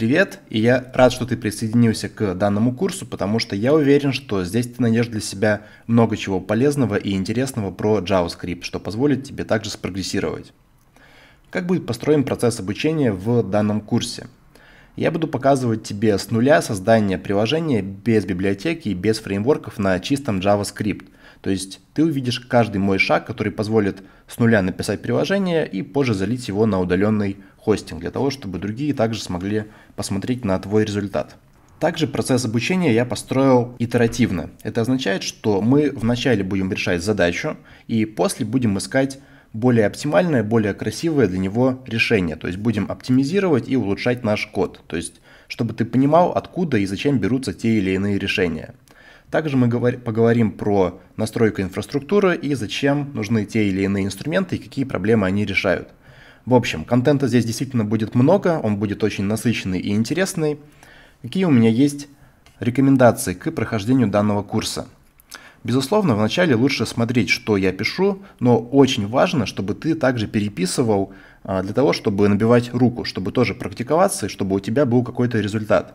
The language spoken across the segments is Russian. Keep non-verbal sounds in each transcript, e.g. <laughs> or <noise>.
привет, и я рад, что ты присоединился к данному курсу, потому что я уверен, что здесь ты найдешь для себя много чего полезного и интересного про JavaScript, что позволит тебе также спрогрессировать. Как будет построен процесс обучения в данном курсе? Я буду показывать тебе с нуля создание приложения без библиотеки и без фреймворков на чистом JavaScript. То есть ты увидишь каждый мой шаг, который позволит с нуля написать приложение и позже залить его на удаленный хостинг, для того, чтобы другие также смогли посмотреть на твой результат. Также процесс обучения я построил итеративно. Это означает, что мы вначале будем решать задачу, и после будем искать более оптимальное, более красивое для него решение. То есть будем оптимизировать и улучшать наш код. То есть, чтобы ты понимал, откуда и зачем берутся те или иные решения. Также мы поговорим про настройку инфраструктуры и зачем нужны те или иные инструменты и какие проблемы они решают. В общем, контента здесь действительно будет много, он будет очень насыщенный и интересный. Какие у меня есть рекомендации к прохождению данного курса? Безусловно, вначале лучше смотреть, что я пишу, но очень важно, чтобы ты также переписывал а, для того, чтобы набивать руку, чтобы тоже практиковаться и чтобы у тебя был какой-то результат.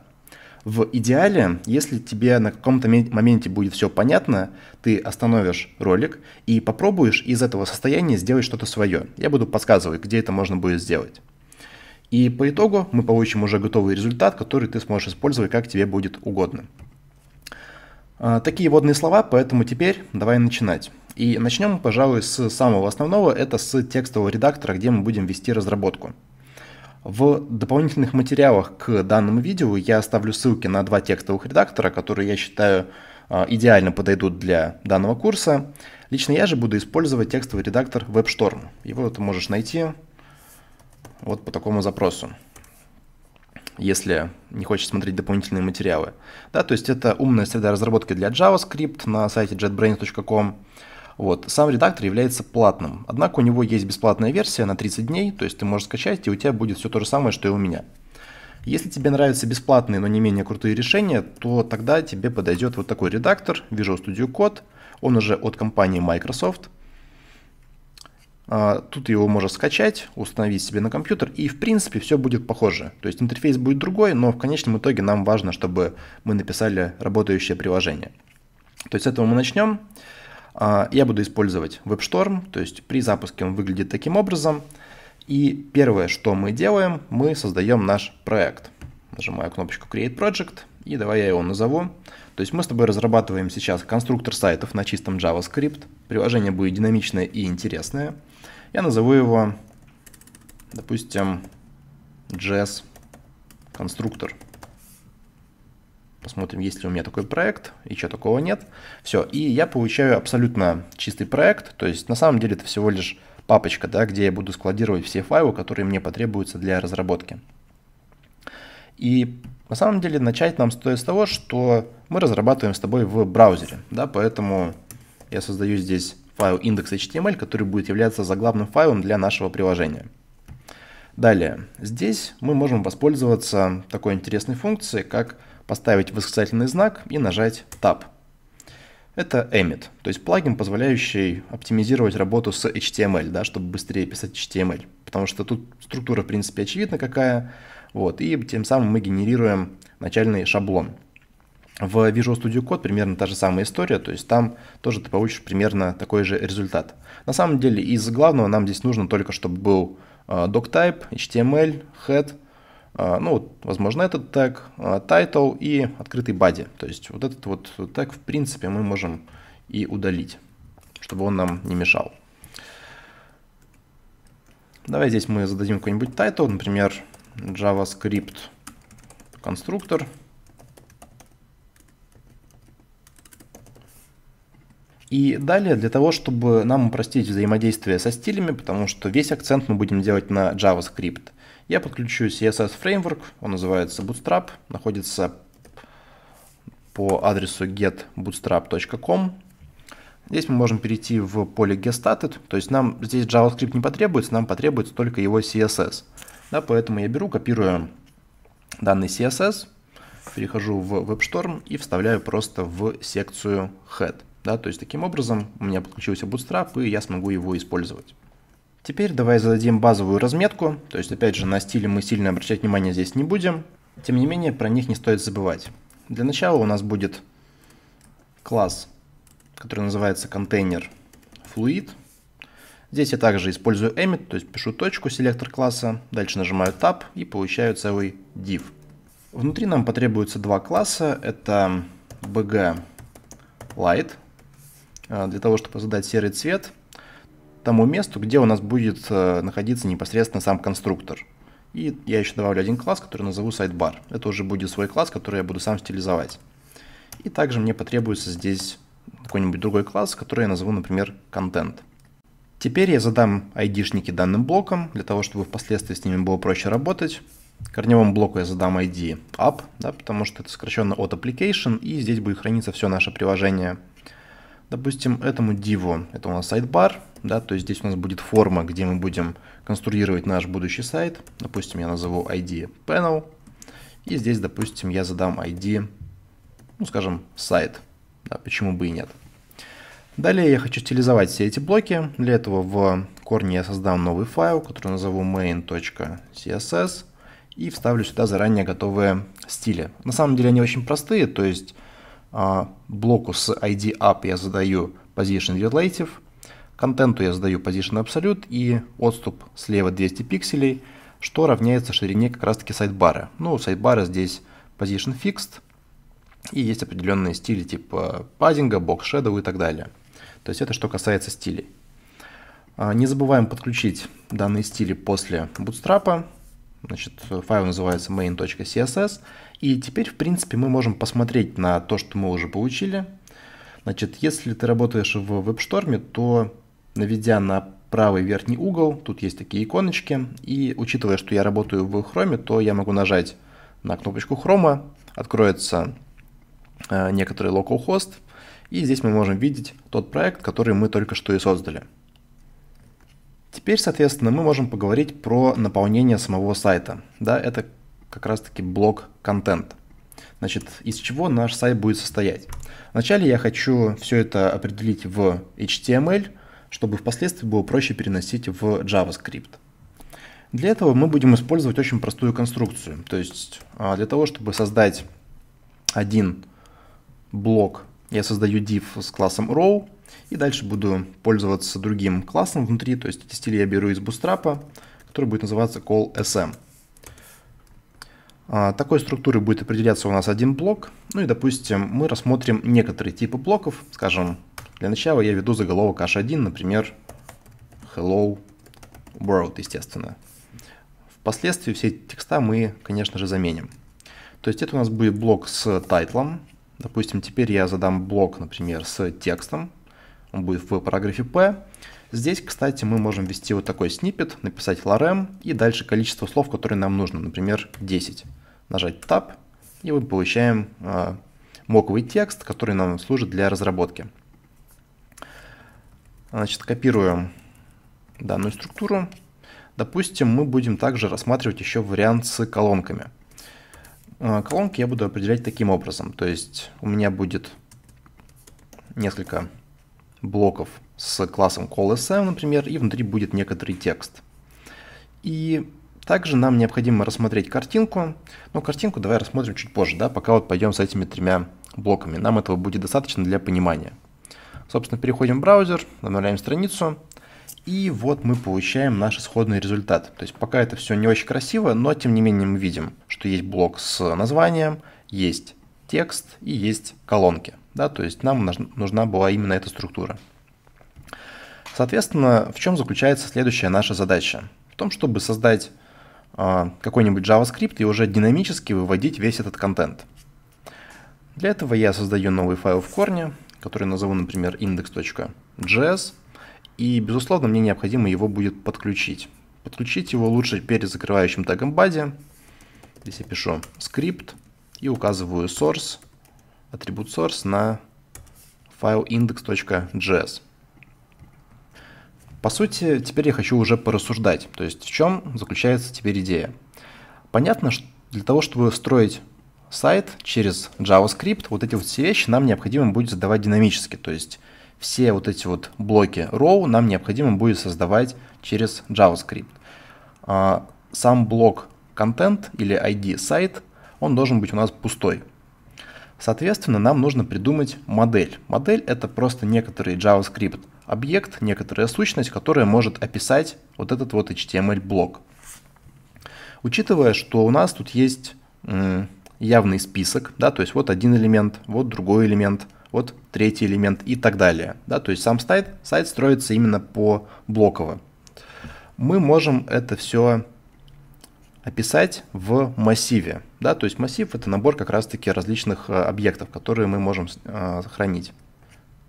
В идеале, если тебе на каком-то моменте будет все понятно, ты остановишь ролик и попробуешь из этого состояния сделать что-то свое. Я буду подсказывать, где это можно будет сделать. И по итогу мы получим уже готовый результат, который ты сможешь использовать как тебе будет угодно. А, такие водные слова, поэтому теперь давай начинать. И начнем, пожалуй, с самого основного, это с текстового редактора, где мы будем вести разработку. В дополнительных материалах к данному видео я оставлю ссылки на два текстовых редактора, которые я считаю а, идеально подойдут для данного курса. Лично я же буду использовать текстовый редактор WebStorm. Его ты можешь найти вот по такому запросу если не хочешь смотреть дополнительные материалы. Да, то есть это умная среда разработки для JavaScript на сайте jetbrains.com. Вот. Сам редактор является платным, однако у него есть бесплатная версия на 30 дней, то есть ты можешь скачать, и у тебя будет все то же самое, что и у меня. Если тебе нравятся бесплатные, но не менее крутые решения, то тогда тебе подойдет вот такой редактор Visual Studio Code, он уже от компании Microsoft. А, тут его можно скачать, установить себе на компьютер, и в принципе все будет похоже. То есть интерфейс будет другой, но в конечном итоге нам важно, чтобы мы написали работающее приложение. То есть с этого мы начнем. А, я буду использовать WebStorm, то есть при запуске он выглядит таким образом. И первое, что мы делаем, мы создаем наш проект. Нажимаю кнопочку Create Project, и давай я его назову. То есть мы с тобой разрабатываем сейчас конструктор сайтов на чистом JavaScript. Приложение будет динамичное и интересное. Я назову его, допустим, JS конструктор посмотрим, есть ли у меня такой проект, и что такого нет. Все, и я получаю абсолютно чистый проект, то есть на самом деле это всего лишь папочка, да, где я буду складировать все файлы, которые мне потребуются для разработки. И на самом деле начать нам стоит с того, что мы разрабатываем с тобой в браузере, да, поэтому я создаю здесь файл index.html, который будет являться заглавным файлом для нашего приложения. Далее, здесь мы можем воспользоваться такой интересной функцией, как поставить восклицательный знак и нажать Tab. Это Emmet, то есть плагин, позволяющий оптимизировать работу с HTML, да, чтобы быстрее писать HTML. Потому что тут структура, в принципе, очевидна какая. Вот, и тем самым мы генерируем начальный шаблон. В Visual Studio Code примерно та же самая история, то есть там тоже ты получишь примерно такой же результат. На самом деле из главного нам здесь нужно только, чтобы был doctype, э, HTML, head, а, ну, возможно, этот тег, а, title и открытый body. То есть вот этот вот тег, в принципе, мы можем и удалить, чтобы он нам не мешал. Давай здесь мы зададим какой-нибудь title, например, JavaScript конструктор. И далее, для того, чтобы нам упростить взаимодействие со стилями, потому что весь акцент мы будем делать на JavaScript, я подключу CSS фреймворк, он называется Bootstrap, находится по адресу getbootstrap.com. Здесь мы можем перейти в поле getStarted, то есть нам здесь JavaScript не потребуется, нам потребуется только его CSS. Да, поэтому я беру, копирую данный CSS, перехожу в WebStorm и вставляю просто в секцию head. Да, то есть таким образом у меня подключился Bootstrap, и я смогу его использовать. Теперь давай зададим базовую разметку, то есть опять же на стиле мы сильно обращать внимание здесь не будем. Тем не менее, про них не стоит забывать. Для начала у нас будет класс, который называется контейнер fluid. Здесь я также использую emit, то есть пишу точку селектор класса, дальше нажимаю tab и получаю целый div. Внутри нам потребуется два класса, это bg light, э, для того, чтобы задать серый цвет – тому месту, где у нас будет э, находиться непосредственно сам конструктор. И я еще добавлю один класс, который назову sidebar. Это уже будет свой класс, который я буду сам стилизовать. И также мне потребуется здесь какой-нибудь другой класс, который я назову, например, контент. Теперь я задам ID-шники данным блокам, для того, чтобы впоследствии с ними было проще работать. Корневому блоку я задам ID app, да, потому что это сокращенно от application, и здесь будет храниться все наше приложение. Допустим, этому div, это у нас sidebar, да, то есть здесь у нас будет форма, где мы будем конструировать наш будущий сайт. Допустим, я назову ID panel, и здесь, допустим, я задам ID, ну, скажем, сайт, да, почему бы и нет. Далее я хочу стилизовать все эти блоки. Для этого в корне я создам новый файл, который назову main.css и вставлю сюда заранее готовые стили. На самом деле они очень простые, то есть а, блоку с ID up я задаю position relative, Контенту я задаю position абсолют и отступ слева 200 пикселей, что равняется ширине как раз таки сайдбара. Ну, сайдбара здесь position fixed, и есть определенные стили типа паддинга, бокс shadow и так далее. То есть это что касается стилей. А, не забываем подключить данные стили после Bootstrap. Значит, файл называется main.css. И теперь, в принципе, мы можем посмотреть на то, что мы уже получили. Значит, если ты работаешь в WebStorm, то наведя на правый верхний угол, тут есть такие иконочки, и учитывая, что я работаю в Chrome, то я могу нажать на кнопочку Chrome, откроется э, некоторый localhost, и здесь мы можем видеть тот проект, который мы только что и создали. Теперь, соответственно, мы можем поговорить про наполнение самого сайта. Да, это как раз-таки блок контент. Значит, из чего наш сайт будет состоять? Вначале я хочу все это определить в HTML – чтобы впоследствии было проще переносить в JavaScript. Для этого мы будем использовать очень простую конструкцию. То есть а, для того, чтобы создать один блок, я создаю div с классом row, и дальше буду пользоваться другим классом внутри, то есть эти стили я беру из Bootstrap, который будет называться call sm. А, такой структурой будет определяться у нас один блок. Ну и, допустим, мы рассмотрим некоторые типы блоков, скажем, для начала я веду заголовок h1, например, hello world, естественно. Впоследствии все эти текста мы, конечно же, заменим. То есть это у нас будет блок с тайтлом. Допустим, теперь я задам блок, например, с текстом. Он будет в параграфе P. Здесь, кстати, мы можем ввести вот такой снипет, написать lorem и дальше количество слов, которые нам нужно, например, 10. Нажать Tab, и мы получаем э, моковый текст, который нам служит для разработки. Значит, копируем данную структуру. Допустим, мы будем также рассматривать еще вариант с колонками. Э, колонки я буду определять таким образом. То есть у меня будет несколько блоков с классом callSM, например, и внутри будет некоторый текст. И также нам необходимо рассмотреть картинку. Но картинку давай рассмотрим чуть позже, да, пока вот пойдем с этими тремя блоками. Нам этого будет достаточно для понимания. Собственно, переходим в браузер, обновляем страницу, и вот мы получаем наш исходный результат. То есть пока это все не очень красиво, но тем не менее мы видим, что есть блок с названием, есть текст и есть колонки. Да, то есть нам нужна была именно эта структура. Соответственно, в чем заключается следующая наша задача? В том, чтобы создать э, какой-нибудь JavaScript и уже динамически выводить весь этот контент. Для этого я создаю новый файл в корне, который назову, например, index.js, и, безусловно, мне необходимо его будет подключить. Подключить его лучше перед закрывающим тегом body. Здесь я пишу скрипт и указываю source, атрибут source на файл index.js. По сути, теперь я хочу уже порассуждать, то есть в чем заключается теперь идея. Понятно, что для того, чтобы встроить сайт через JavaScript, вот эти вот все вещи нам необходимо будет задавать динамически. То есть все вот эти вот блоки row нам необходимо будет создавать через JavaScript. А, сам блок контент или ID сайт, он должен быть у нас пустой. Соответственно, нам нужно придумать модель. Модель — это просто некоторый JavaScript объект, некоторая сущность, которая может описать вот этот вот HTML-блок. Учитывая, что у нас тут есть явный список, да, то есть вот один элемент, вот другой элемент, вот третий элемент и так далее. Да, то есть сам сайт, сайт строится именно по блоково. Мы можем это все описать в массиве. Да, то есть массив это набор как раз-таки различных э, объектов, которые мы можем э, сохранить.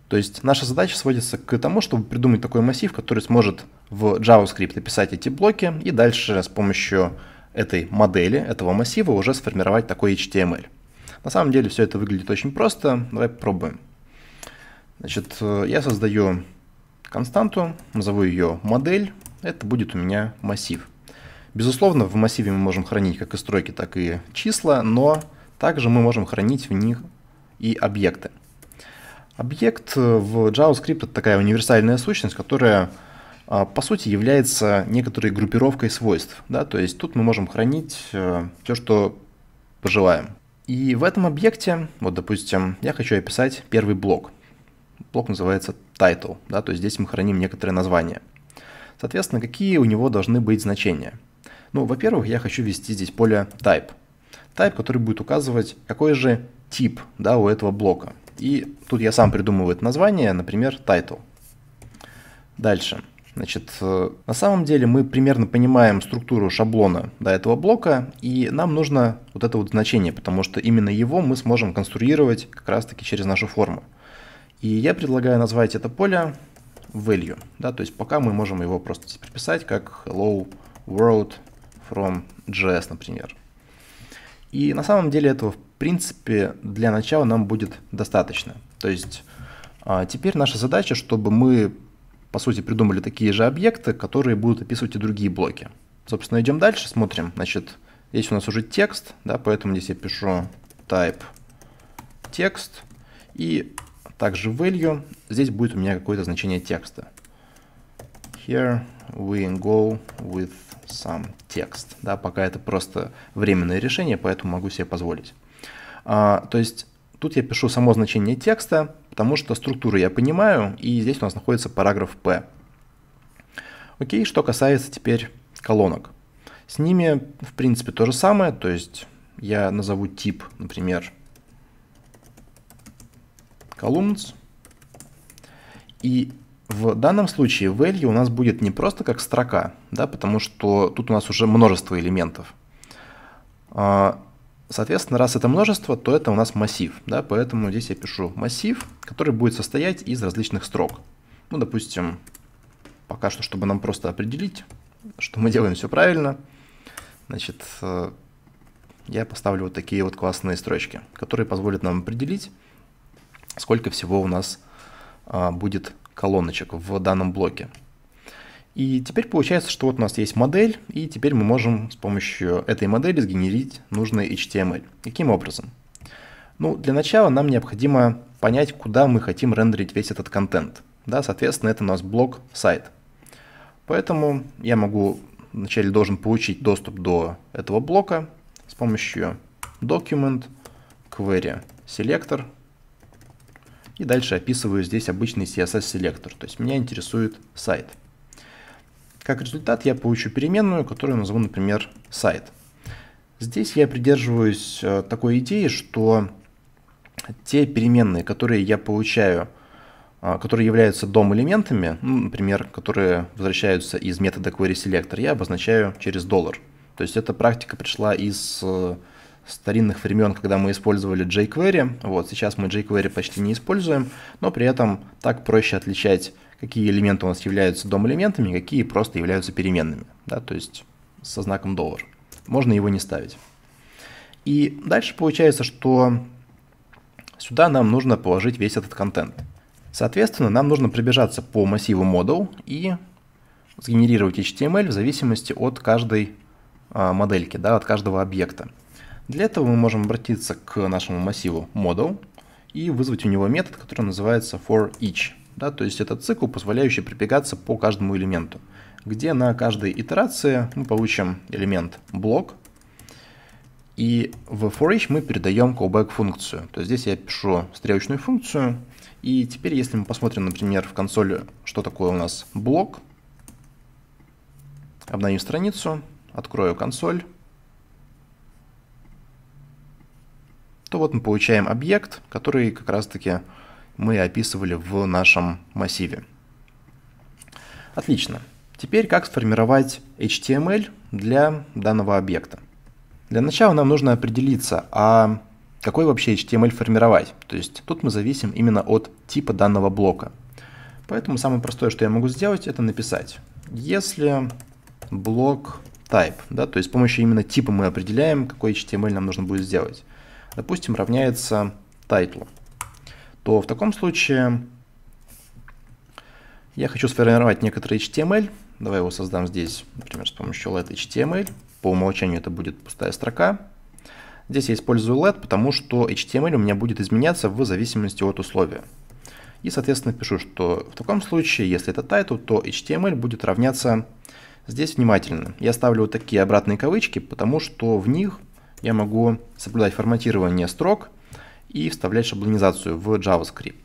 То есть наша задача сводится к тому, чтобы придумать такой массив, который сможет в JavaScript описать эти блоки и дальше с помощью этой модели, этого массива уже сформировать такой HTML. На самом деле все это выглядит очень просто. Давай попробуем. Значит, э, я создаю константу, назову ее модель. Это будет у меня массив. Безусловно, в массиве мы можем хранить как и строки, так и числа, но также мы можем хранить в них и объекты. Объект э, в JavaScript это такая универсальная сущность, которая а, по сути является некоторой группировкой свойств. Да? То есть тут мы можем хранить э, все, что пожелаем. И в этом объекте, вот допустим, я хочу описать первый блок. Блок называется title, да, то есть здесь мы храним некоторые названия. Соответственно, какие у него должны быть значения? Ну, во-первых, я хочу ввести здесь поле type. Type, который будет указывать, какой же тип да, у этого блока. И тут я сам придумываю это название, например, title. Дальше. Значит, э, на самом деле мы примерно понимаем структуру шаблона до этого блока, и нам нужно вот это вот значение, потому что именно его мы сможем конструировать как раз-таки через нашу форму. И я предлагаю назвать это поле value, да, то есть пока мы можем его просто прописать как hello world from JS, например. И на самом деле этого, в принципе, для начала нам будет достаточно. То есть а, Теперь наша задача, чтобы мы по сути, придумали такие же объекты, которые будут описывать и другие блоки. Собственно, идем дальше, смотрим. Значит, здесь у нас уже текст, да, поэтому здесь я пишу type текст и также value. Здесь будет у меня какое-то значение текста. Here we go with some текст. Да, пока это просто временное решение, поэтому могу себе позволить. А, то есть Тут я пишу само значение текста, потому что структуру я понимаю, и здесь у нас находится параграф P. Окей, что касается теперь колонок. С ними, в принципе, то же самое, то есть я назову тип, например, columns, и в данном случае value у нас будет не просто как строка, да, потому что тут у нас уже множество элементов. А, Соответственно, раз это множество, то это у нас массив. Да? Поэтому здесь я пишу массив, который будет состоять из различных строк. Ну, допустим, пока что, чтобы нам просто определить, что мы делаем все правильно, значит, э, я поставлю вот такие вот классные строчки, которые позволят нам определить, сколько всего у нас а, будет колоночек в данном блоке. И теперь получается, что вот у нас есть модель, и теперь мы можем с помощью этой модели сгенерить нужный HTML. Каким образом? Ну, для начала нам необходимо понять, куда мы хотим рендерить весь этот контент. Да, соответственно, это у нас блок сайт. Поэтому я могу вначале должен получить доступ до этого блока с помощью document query selector и дальше описываю здесь обычный CSS селектор. То есть меня интересует сайт. Как результат я получу переменную, которую назову, например, сайт. Здесь я придерживаюсь э, такой идеи, что те переменные, которые я получаю, э, которые являются dom элементами ну, например, которые возвращаются из метода querySelector, я обозначаю через доллар. То есть эта практика пришла из э, старинных времен, когда мы использовали jQuery. Вот, сейчас мы jQuery почти не используем, но при этом так проще отличать какие элементы у нас являются дом-элементами, какие просто являются переменными, да, то есть со знаком доллар. Можно его не ставить. И дальше получается, что сюда нам нужно положить весь этот контент. Соответственно, нам нужно пробежаться по массиву model и сгенерировать HTML в зависимости от каждой а, модельки, да, от каждого объекта. Для этого мы можем обратиться к нашему массиву model и вызвать у него метод, который называется for each. Да, то есть это цикл, позволяющий прибегаться по каждому элементу, где на каждой итерации мы получим элемент блок, и в for each мы передаем callback функцию. То есть здесь я пишу стрелочную функцию, и теперь если мы посмотрим, например, в консоли, что такое у нас блок, обновим страницу, открою консоль, то вот мы получаем объект, который как раз-таки мы описывали в нашем массиве. Отлично. Теперь как сформировать HTML для данного объекта. Для начала нам нужно определиться, а какой вообще HTML формировать. То есть тут мы зависим именно от типа данного блока. Поэтому самое простое, что я могу сделать, это написать. Если блок type, да, то есть с помощью именно типа мы определяем, какой HTML нам нужно будет сделать. Допустим, равняется title то в таком случае я хочу сформировать некоторый HTML. Эм Давай его создам здесь, например, с помощью let HTML. Эм По умолчанию это будет пустая строка. Здесь я использую let, потому что HTML эм у меня будет изменяться в зависимости от условия. И, соответственно, пишу, что в таком случае, если это title, то HTML будет равняться здесь внимательно. Я ставлю вот такие обратные кавычки, потому что в них я могу соблюдать форматирование строк и вставлять шаблонизацию в JavaScript.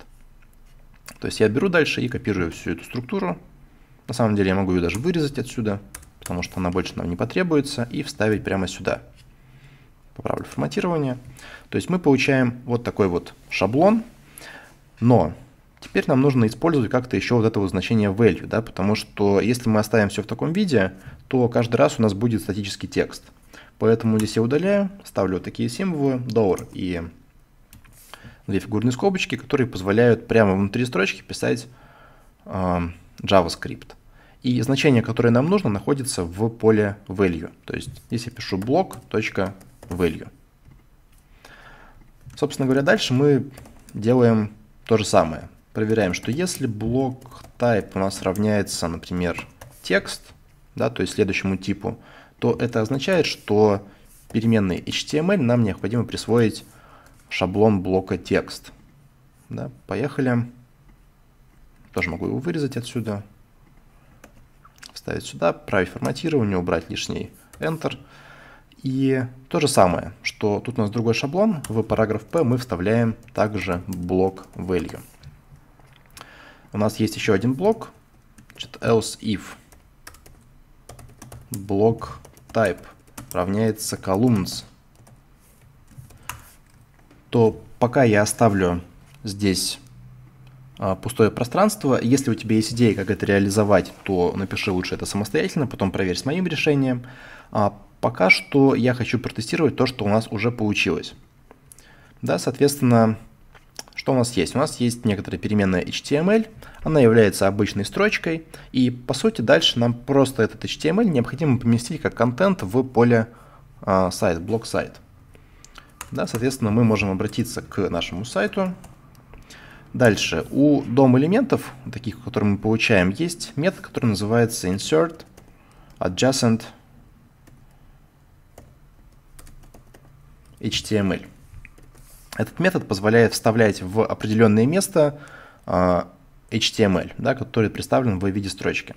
То есть я беру дальше и копирую всю эту структуру. На самом деле я могу ее даже вырезать отсюда, потому что она больше нам не потребуется, и вставить прямо сюда. Поправлю форматирование. То есть мы получаем вот такой вот шаблон, но теперь нам нужно использовать как-то еще вот это вот значение value, да, потому что если мы оставим все в таком виде, то каждый раз у нас будет статический текст. Поэтому здесь я удаляю, ставлю такие символы, доллар и две фигурные скобочки, которые позволяют прямо внутри строчки писать э, JavaScript. И значение, которое нам нужно, находится в поле value. То есть здесь я пишу block.value. Собственно говоря, дальше мы делаем то же самое. Проверяем, что если блок type у нас равняется, например, текст, да, то есть следующему типу, то это означает, что переменной HTML нам необходимо присвоить шаблон блока текст. Да, поехали. Тоже могу его вырезать отсюда. Вставить сюда, править форматирование, убрать лишний Enter. И то же самое, что тут у нас другой шаблон, в параграф P мы вставляем также блок value. У нас есть еще один блок, значит, else if. Блок type равняется columns то пока я оставлю здесь а, пустое пространство. Если у тебя есть идеи, как это реализовать, то напиши лучше это самостоятельно, потом проверь с моим решением. А пока что я хочу протестировать то, что у нас уже получилось. Да, соответственно, что у нас есть? У нас есть некоторая переменная HTML, она является обычной строчкой, и по сути дальше нам просто этот HTML необходимо поместить как контент в поле а, сайт, блок сайт. Да, соответственно, мы можем обратиться к нашему сайту. Дальше, у дом элементов, таких, которые мы получаем, есть метод, который называется insert adjacent HTML. Этот метод позволяет вставлять в определенное место а, HTML, да, который представлен в виде строчки.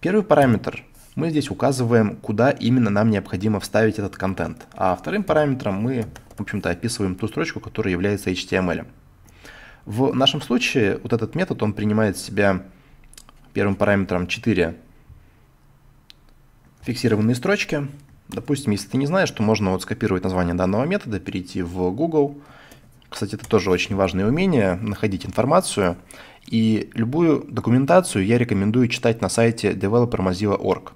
Первый параметр мы здесь указываем, куда именно нам необходимо вставить этот контент. А вторым параметром мы, в общем-то, описываем ту строчку, которая является HTML. В нашем случае вот этот метод, он принимает в себя первым параметром 4 фиксированные строчки. Допустим, если ты не знаешь, то можно вот скопировать название данного метода, перейти в Google. Кстати, это тоже очень важное умение, находить информацию. И любую документацию я рекомендую читать на сайте developermozilla.org.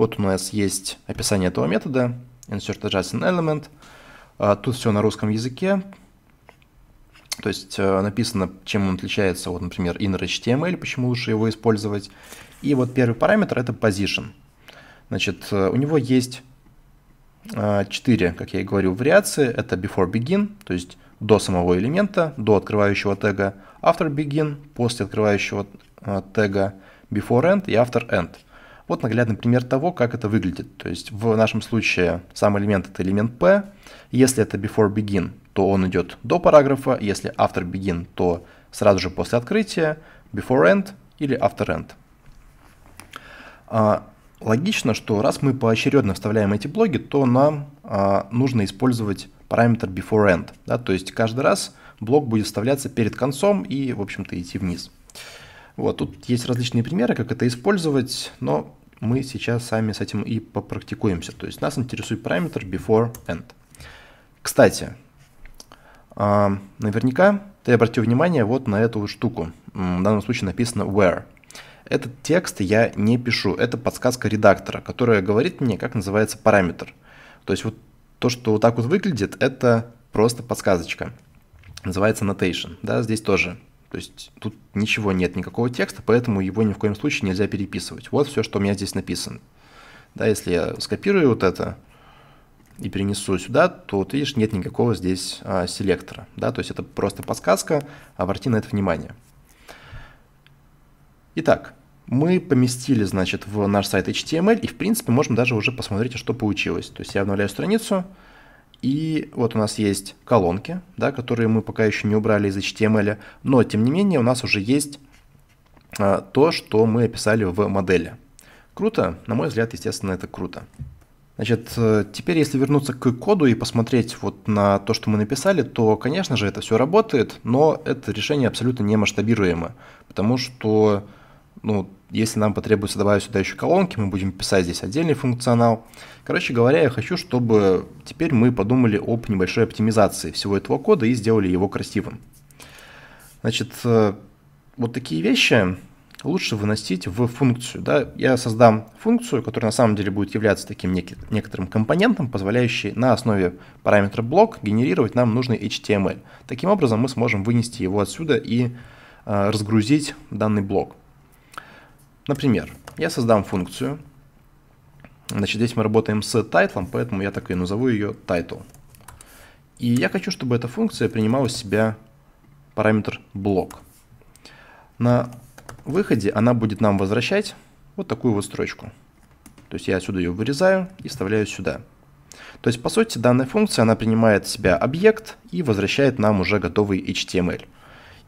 Вот у нас есть описание этого метода, insert adjacent element. А, тут все на русском языке, то есть э, написано, чем он отличается, вот, например, inner HTML, почему лучше его использовать. И вот первый параметр — это position. Значит, э, у него есть 4, э, как я и говорил, вариации. Это before begin, то есть до самого элемента, до открывающего тега, after begin, после открывающего тега, before end и after end — вот наглядный пример того, как это выглядит. То есть в нашем случае сам элемент это элемент P. Если это before begin, то он идет до параграфа. Если after begin, то сразу же после открытия. Before end или after end. А, логично, что раз мы поочередно вставляем эти блоги, то нам а, нужно использовать параметр before end. Да, то есть каждый раз блок будет вставляться перед концом и, в общем-то, идти вниз. Вот, тут есть различные примеры, как это использовать, но мы сейчас сами с этим и попрактикуемся. То есть нас интересует параметр before end. Кстати, а, наверняка ты обратил внимание вот на эту штуку. В данном случае написано where. Этот текст я не пишу, это подсказка редактора, которая говорит мне, как называется параметр. То есть вот то, что вот так вот выглядит, это просто подсказочка. Называется notation. Да, здесь тоже то есть тут ничего нет, никакого текста, поэтому его ни в коем случае нельзя переписывать. Вот все, что у меня здесь написано. Да, если я скопирую вот это и перенесу сюда, то вот видишь, нет никакого здесь а, селектора. Да, то есть это просто подсказка, обрати на это внимание. Итак, мы поместили, значит, в наш сайт HTML и, в принципе, можем даже уже посмотреть, а что получилось. То есть я обновляю страницу, и вот у нас есть колонки, да, которые мы пока еще не убрали из HTML, но тем не менее у нас уже есть а, то, что мы описали в модели. Круто? На мой взгляд, естественно, это круто. Значит, э, теперь если вернуться к коду и посмотреть вот на то, что мы написали, то, конечно же, это все работает, но это решение абсолютно не масштабируемо, потому что ну, если нам потребуется добавить сюда еще колонки, мы будем писать здесь отдельный функционал. Короче говоря, я хочу, чтобы теперь мы подумали об небольшой оптимизации всего этого кода и сделали его красивым. Значит, э, вот такие вещи лучше выносить в функцию. Да? Я создам функцию, которая на самом деле будет являться таким нек некоторым компонентом, позволяющий на основе параметра блок генерировать нам нужный HTML. Таким образом мы сможем вынести его отсюда и э, разгрузить данный блок. Например, я создам функцию. Значит, здесь мы работаем с тайтлом, поэтому я так и назову ее title. И я хочу, чтобы эта функция принимала у себя параметр блок. На выходе она будет нам возвращать вот такую вот строчку. То есть я отсюда ее вырезаю и вставляю сюда. То есть, по сути, данная функция, она принимает в себя объект и возвращает нам уже готовый HTML.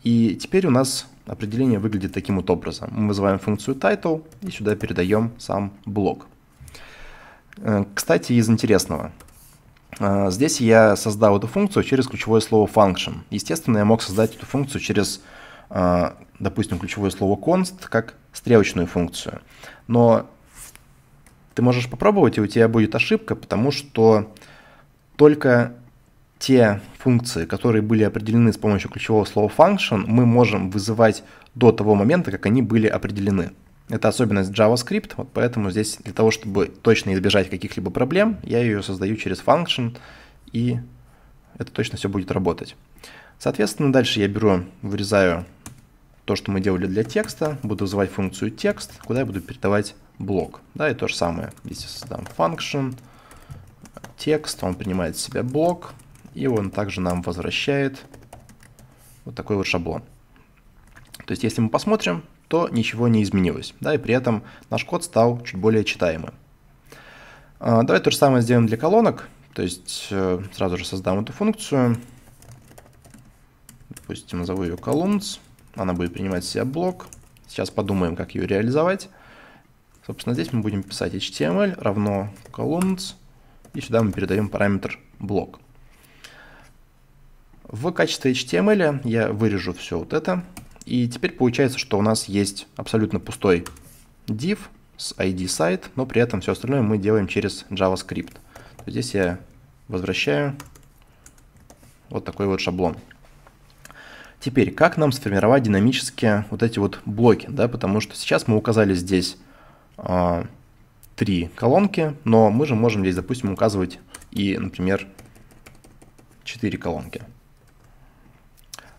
И теперь у нас Определение выглядит таким вот образом. Мы вызываем функцию title и сюда передаем сам блок. Э, кстати, из интересного. Э, здесь я создал эту функцию через ключевое слово function. Естественно, я мог создать эту функцию через, э, допустим, ключевое слово const, как стрелочную функцию. Но ты можешь попробовать, и у тебя будет ошибка, потому что только те функции, которые были определены с помощью ключевого слова function, мы можем вызывать до того момента, как они были определены. Это особенность JavaScript, вот поэтому здесь для того, чтобы точно избежать каких-либо проблем, я ее создаю через function, и это точно все будет работать. Соответственно, дальше я беру, вырезаю то, что мы делали для текста, буду вызывать функцию текст, куда я буду передавать блок. Да, и то же самое. Здесь я создам function, текст, он принимает в себя блок, и он также нам возвращает вот такой вот шаблон. То есть, если мы посмотрим, то ничего не изменилось, да, и при этом наш код стал чуть более читаемым. А, давай то же самое сделаем для колонок, то есть э, сразу же создам эту функцию, допустим, назову ее columns, она будет принимать в себя блок, сейчас подумаем, как ее реализовать. Собственно, здесь мы будем писать html равно columns, и сюда мы передаем параметр блок. В качестве HTML я вырежу все вот это. И теперь получается, что у нас есть абсолютно пустой div с ID сайт, но при этом все остальное мы делаем через JavaScript. Здесь я возвращаю вот такой вот шаблон. Теперь, как нам сформировать динамически вот эти вот блоки, да, потому что сейчас мы указали здесь э, три колонки, но мы же можем здесь, допустим, указывать и, например, четыре колонки.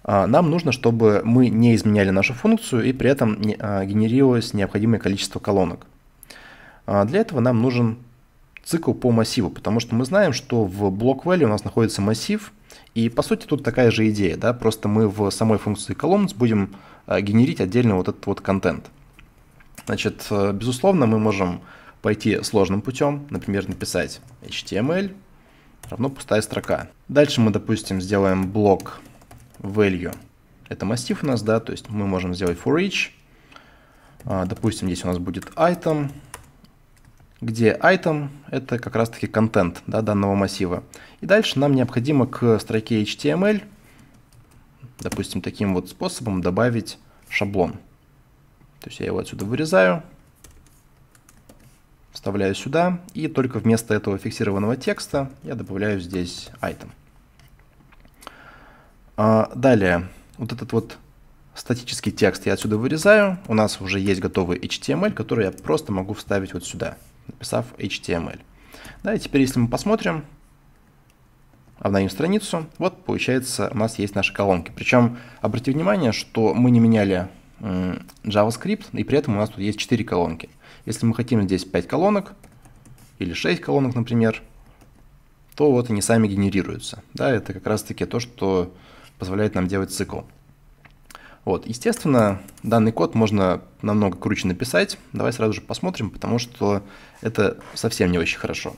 А, нам нужно, чтобы мы не изменяли нашу функцию и при этом а, генерировалось необходимое количество колонок. А, для этого нам нужен цикл по массиву, потому что мы знаем, что в блок value у нас находится массив, и по сути тут такая же идея, да, просто мы в самой функции columns будем генерить отдельно вот этот вот контент. Значит, э, безусловно, мы можем пойти сложным путем, например, написать HTML равно пустая строка. Дальше мы, допустим, сделаем блок value. Это массив у нас, да, то есть мы можем сделать for each. А, допустим, здесь у нас будет item, где item – это как раз-таки контент да, данного массива. И дальше нам необходимо к строке HTML, допустим, таким вот способом добавить шаблон. То есть я его отсюда вырезаю, вставляю сюда, и только вместо этого фиксированного текста я добавляю здесь item. А, далее, вот этот вот статический текст я отсюда вырезаю. У нас уже есть готовый HTML, который я просто могу вставить вот сюда, написав HTML. Да, и теперь, если мы посмотрим, обновим страницу, вот получается у нас есть наши колонки. Причем, обратите внимание, что мы не меняли JavaScript, и при этом у нас тут есть 4 колонки. Если мы хотим здесь 5 колонок, или 6 колонок, например, то вот они сами генерируются. Да, это как раз-таки то, что позволяет нам делать цикл. Вот, естественно, данный код можно намного круче написать. Давай сразу же посмотрим, потому что это совсем не очень хорошо.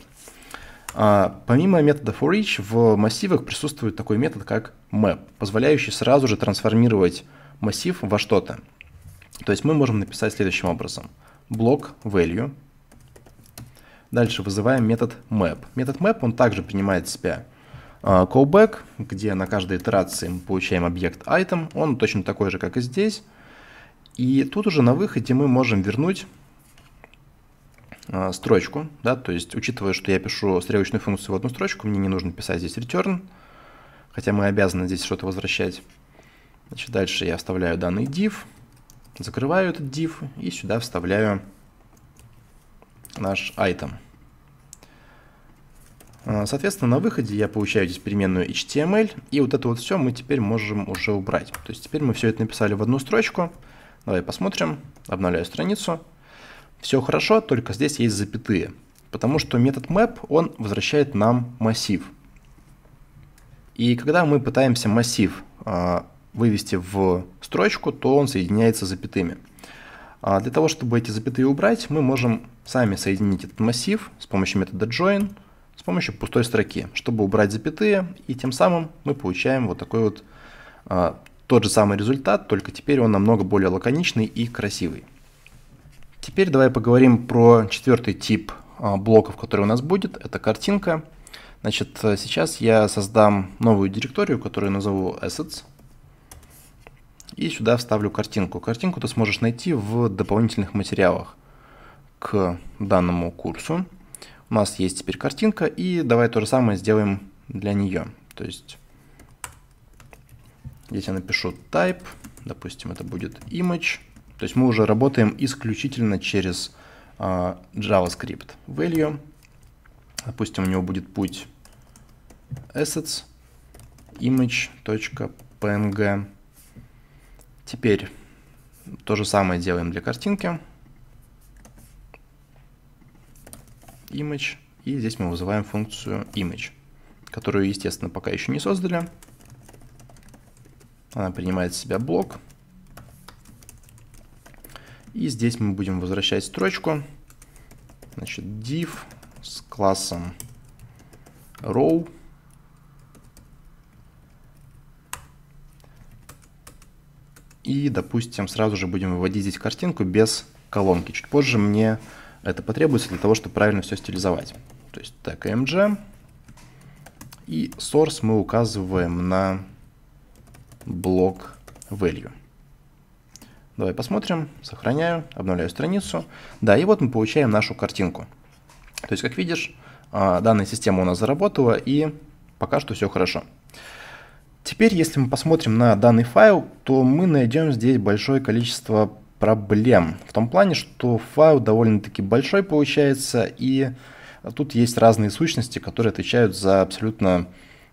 А, помимо метода for each, в массивах присутствует такой метод, как map, позволяющий сразу же трансформировать массив во что-то. То есть мы можем написать следующим образом. Блок value. Дальше вызываем метод map. Метод map, он также принимает в себя а, callback, где на каждой итерации мы получаем объект item, он точно такой же, как и здесь. И тут уже на выходе мы можем вернуть а, строчку, да, то есть учитывая, что я пишу стрелочную функцию в одну строчку, мне не нужно писать здесь return, хотя мы обязаны здесь что-то возвращать. Значит, дальше я вставляю данный div, закрываю этот div и сюда вставляю наш item. А, соответственно, на выходе я получаю здесь переменную HTML, и вот это вот все мы теперь можем уже убрать. То есть теперь мы все это написали в одну строчку. Давай посмотрим, обновляю страницу. Все хорошо, только здесь есть запятые, потому что метод map, он возвращает нам массив. И когда мы пытаемся массив а, вывести в строчку, то он соединяется с запятыми. А, для того, чтобы эти запятые убрать, мы можем сами соединить этот массив с помощью метода join – с помощью пустой строки, чтобы убрать запятые, и тем самым мы получаем вот такой вот а, тот же самый результат, только теперь он намного более лаконичный и красивый. Теперь давай поговорим про четвертый тип а, блоков, который у нас будет, это картинка. Значит, сейчас я создам новую директорию, которую назову assets, и сюда вставлю картинку. Картинку ты сможешь найти в дополнительных материалах к данному курсу. У нас есть теперь картинка, и давай то же самое сделаем для нее. То есть здесь я напишу type, допустим, это будет image. То есть мы уже работаем исключительно через э, JavaScript value. Допустим, у него будет путь assets image.png. Теперь то же самое делаем для картинки. image, и здесь мы вызываем функцию image, которую, естественно, пока еще не создали. Она принимает в себя блок. И здесь мы будем возвращать строчку, значит, div с классом row. И, допустим, сразу же будем выводить здесь картинку без колонки. Чуть позже мне это потребуется для того, чтобы правильно все стилизовать. То есть так, mg. И source мы указываем на блок value. Давай посмотрим. Сохраняю, обновляю страницу. Да, и вот мы получаем нашу картинку. То есть, как видишь, а, данная система у нас заработала, и пока что все хорошо. Теперь, если мы посмотрим на данный файл, то мы найдем здесь большое количество проблем. В том плане, что файл довольно-таки большой получается, и тут есть разные сущности, которые отвечают за абсолютно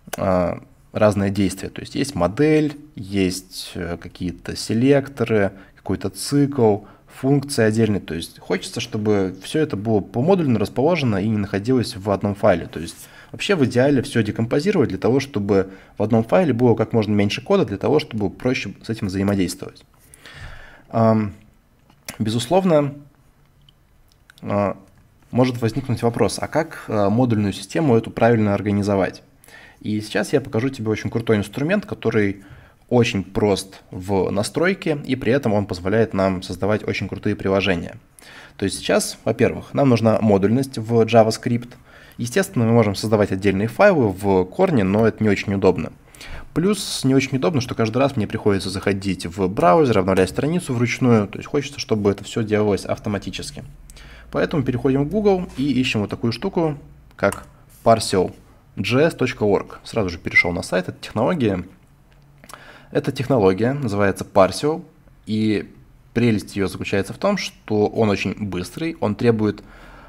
э, а, разные действия. То есть есть модель, есть э, какие-то селекторы, какой-то цикл, функции отдельные. То есть хочется, чтобы все это было по помодульно расположено и не находилось в одном файле. То есть вообще в идеале все декомпозировать для того, чтобы в одном файле было как можно меньше кода, для того, чтобы проще с этим взаимодействовать. Безусловно, а, может возникнуть вопрос, а как а, модульную систему эту правильно организовать? И сейчас я покажу тебе очень крутой инструмент, который очень прост в настройке, и при этом он позволяет нам создавать очень крутые приложения. То есть сейчас, во-первых, нам нужна модульность в JavaScript. Естественно, мы можем создавать отдельные файлы в корне, но это не очень удобно. Плюс не очень удобно, что каждый раз мне приходится заходить в браузер, обновлять страницу вручную, то есть хочется, чтобы это все делалось автоматически. Поэтому переходим в Google и ищем вот такую штуку, как parcel.js.org. Сразу же перешел на сайт, это технология. Эта технология называется Parcel, и прелесть ее заключается в том, что он очень быстрый, он требует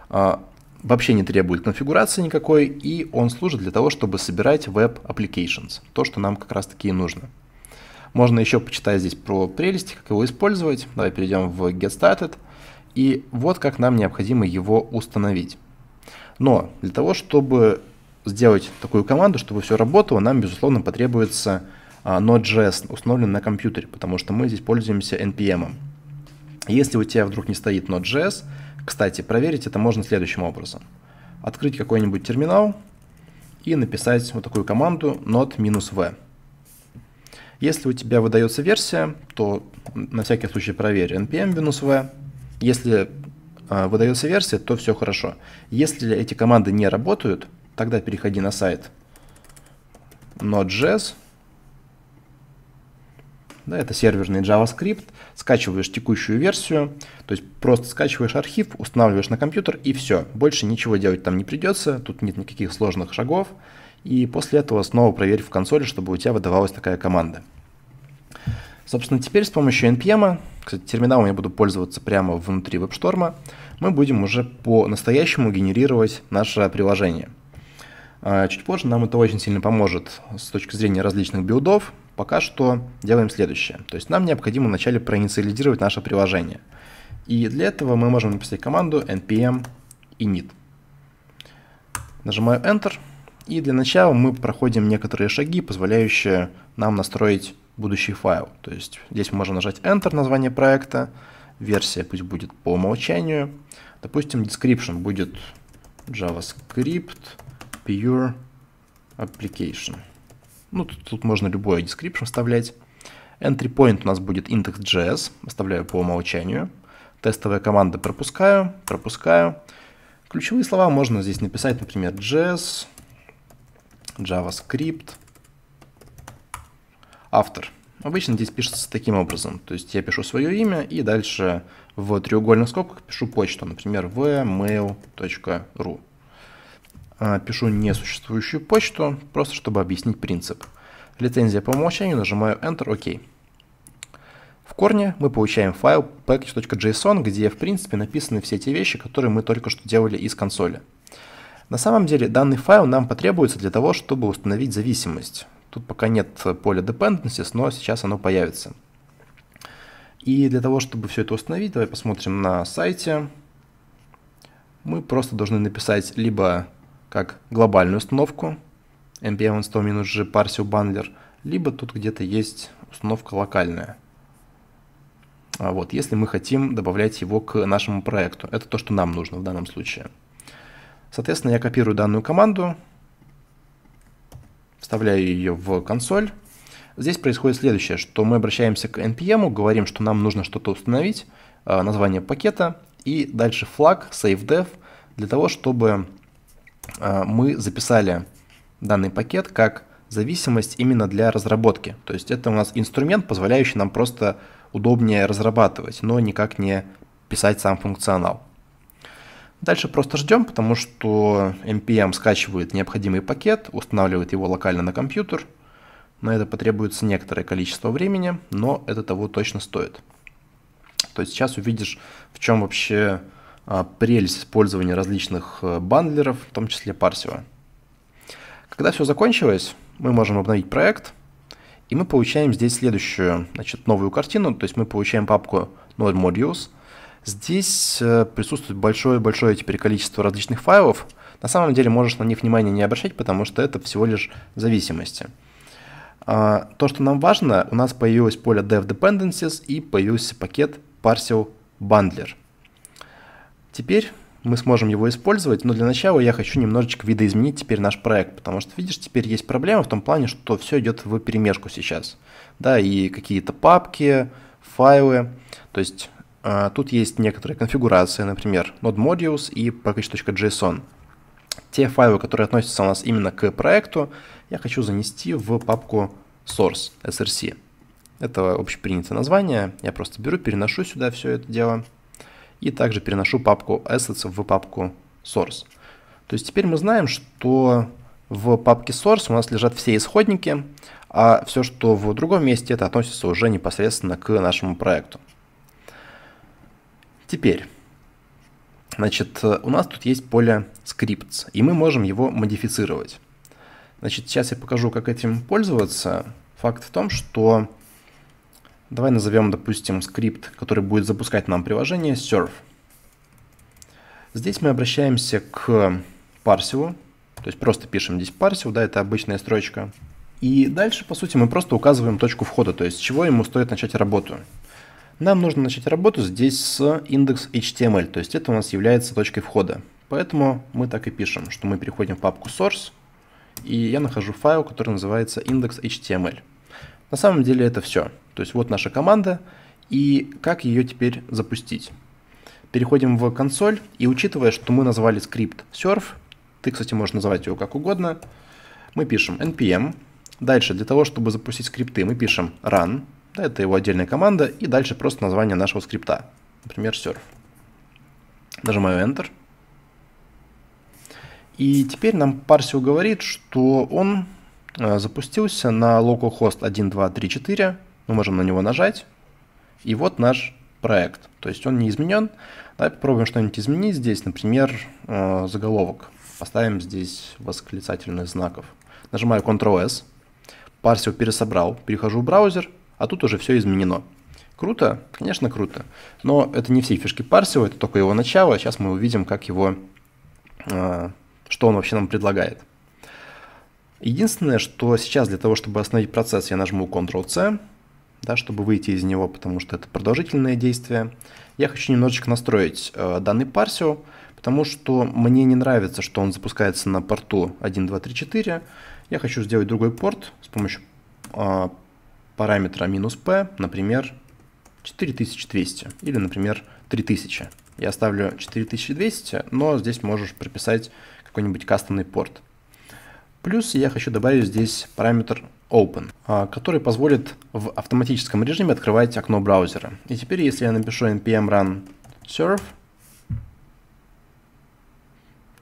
а, вообще не требует конфигурации никакой, и он служит для того, чтобы собирать веб applications, то, что нам как раз таки и нужно. Можно еще почитать здесь про прелести, как его использовать. Давай перейдем в Get Started. И вот как нам необходимо его установить. Но для того, чтобы сделать такую команду, чтобы все работало, нам, безусловно, потребуется а, Node.js, установлен на компьютере, потому что мы здесь пользуемся NPM. Если у тебя вдруг не стоит Node.js, кстати, проверить это можно следующим образом. Открыть какой-нибудь терминал и написать вот такую команду not-v. Если у тебя выдается версия, то на всякий случай проверь npm-v. Если э, выдается версия, то все хорошо. Если эти команды не работают, тогда переходи на сайт Node.js да, это серверный JavaScript, скачиваешь текущую версию, то есть просто скачиваешь архив, устанавливаешь на компьютер и все. Больше ничего делать там не придется, тут нет никаких сложных шагов. И после этого снова проверь в консоли, чтобы у тебя выдавалась такая команда. Собственно, теперь с помощью NPM, кстати, терминалом я буду пользоваться прямо внутри WebStorm, мы будем уже по-настоящему генерировать наше приложение. А, чуть позже нам это очень сильно поможет с точки зрения различных билдов, пока что делаем следующее. То есть нам необходимо вначале проинициализировать наше приложение. И для этого мы можем написать команду npm init. Нажимаю Enter. И для начала мы проходим некоторые шаги, позволяющие нам настроить будущий файл. То есть здесь мы можем нажать Enter, название проекта, версия пусть будет по умолчанию. Допустим, description будет JavaScript Pure Application. Ну, тут, тут можно любое description вставлять. Entry point у нас будет index.js, оставляю по умолчанию. Тестовые команды пропускаю, пропускаю. Ключевые слова можно здесь написать, например, JS, JavaScript, автор. Обычно здесь пишется таким образом. То есть я пишу свое имя и дальше в треугольных скобках пишу почту, например, vmail.ru. А, пишу несуществующую почту, просто чтобы объяснить принцип. Лицензия по умолчанию, нажимаю Enter, OK. В корне мы получаем файл package.json, где в принципе написаны все те вещи, которые мы только что делали из консоли. На самом деле данный файл нам потребуется для того, чтобы установить зависимость. Тут пока нет поля dependencies, но сейчас оно появится. И для того, чтобы все это установить, давай посмотрим на сайте. Мы просто должны написать либо как глобальную установку npm install минус g парсил bundler либо тут где-то есть установка локальная. А вот, если мы хотим добавлять его к нашему проекту. Это то, что нам нужно в данном случае. Соответственно, я копирую данную команду, вставляю ее в консоль. Здесь происходит следующее, что мы обращаемся к npm, говорим, что нам нужно что-то установить, а, название пакета и дальше флаг save dev для того, чтобы а, мы записали данный пакет как зависимость именно для разработки. То есть это у нас инструмент, позволяющий нам просто удобнее разрабатывать, но никак не писать сам функционал. Дальше просто ждем, потому что NPM скачивает необходимый пакет, устанавливает его локально на компьютер. На это потребуется некоторое количество времени, но это того точно стоит. То есть сейчас увидишь, в чем вообще а, прелесть использования различных э, бандлеров, в том числе парсева. Когда все закончилось, мы можем обновить проект, и мы получаем здесь следующую, значит, новую картину, то есть мы получаем папку Node Modules. Здесь э, присутствует большое-большое теперь количество различных файлов. На самом деле можешь на них внимания не обращать, потому что это всего лишь зависимости. А, то, что нам важно, у нас появилось поле dev dependencies и появился пакет parcel bundler – Теперь мы сможем его использовать, но для начала я хочу немножечко видоизменить теперь наш проект, потому что, видишь, теперь есть проблема в том плане, что все идет в перемешку сейчас, да, и какие-то папки, файлы, то есть э, тут есть некоторые конфигурации, например, node-modules и package.json. Те файлы, которые относятся у нас именно к проекту, я хочу занести в папку source, src. Это общепринятое название, я просто беру, переношу сюда все это дело, и также переношу папку assets в папку source. То есть теперь мы знаем, что в папке source у нас лежат все исходники, а все, что в другом месте, это относится уже непосредственно к нашему проекту. Теперь, значит, у нас тут есть поле scripts, и мы можем его модифицировать. Значит, сейчас я покажу, как этим пользоваться. Факт в том, что Давай назовем, допустим, скрипт, который будет запускать нам приложение Serve. Здесь мы обращаемся к парсиву, то есть просто пишем здесь парсив, да, это обычная строчка. И дальше, по сути, мы просто указываем точку входа, то есть с чего ему стоит начать работу. Нам нужно начать работу здесь с индекс HTML, то есть это у нас является точкой входа. Поэтому мы так и пишем, что мы переходим в папку source, и я нахожу файл, который называется index.html. На самом деле это все. То есть вот наша команда и как ее теперь запустить. Переходим в консоль и учитывая, что мы назвали скрипт surf, ты, кстати, можешь называть его как угодно, мы пишем npm. Дальше для того, чтобы запустить скрипты, мы пишем run, да, это его отдельная команда, и дальше просто название нашего скрипта, например, surf. Нажимаю Enter. И теперь нам парсил говорит, что он э, запустился на localhost 1234 мы можем на него нажать. И вот наш проект. То есть он не изменен. Давай попробуем что-нибудь изменить здесь. Например, э, заголовок. Поставим здесь восклицательных знаков. Нажимаю Ctrl-S. Парсер пересобрал. Перехожу в браузер. А тут уже все изменено. Круто? Конечно, круто. Но это не все фишки парсева, это только его начало. Сейчас мы увидим, как его, э, что он вообще нам предлагает. Единственное, что сейчас для того, чтобы остановить процесс, я нажму Ctrl-C, да, чтобы выйти из него, потому что это продолжительное действие. Я хочу немножечко настроить э, данный парсио, потому что мне не нравится, что он запускается на порту 1, 2, 3, 4. Я хочу сделать другой порт с помощью э, параметра минус p, например, 4200 или, например, 3000. Я ставлю 4200, но здесь можешь прописать какой-нибудь кастомный порт. Плюс я хочу добавить здесь параметр Open, а, который позволит в автоматическом режиме открывать окно браузера. И теперь, если я напишу npm run serve,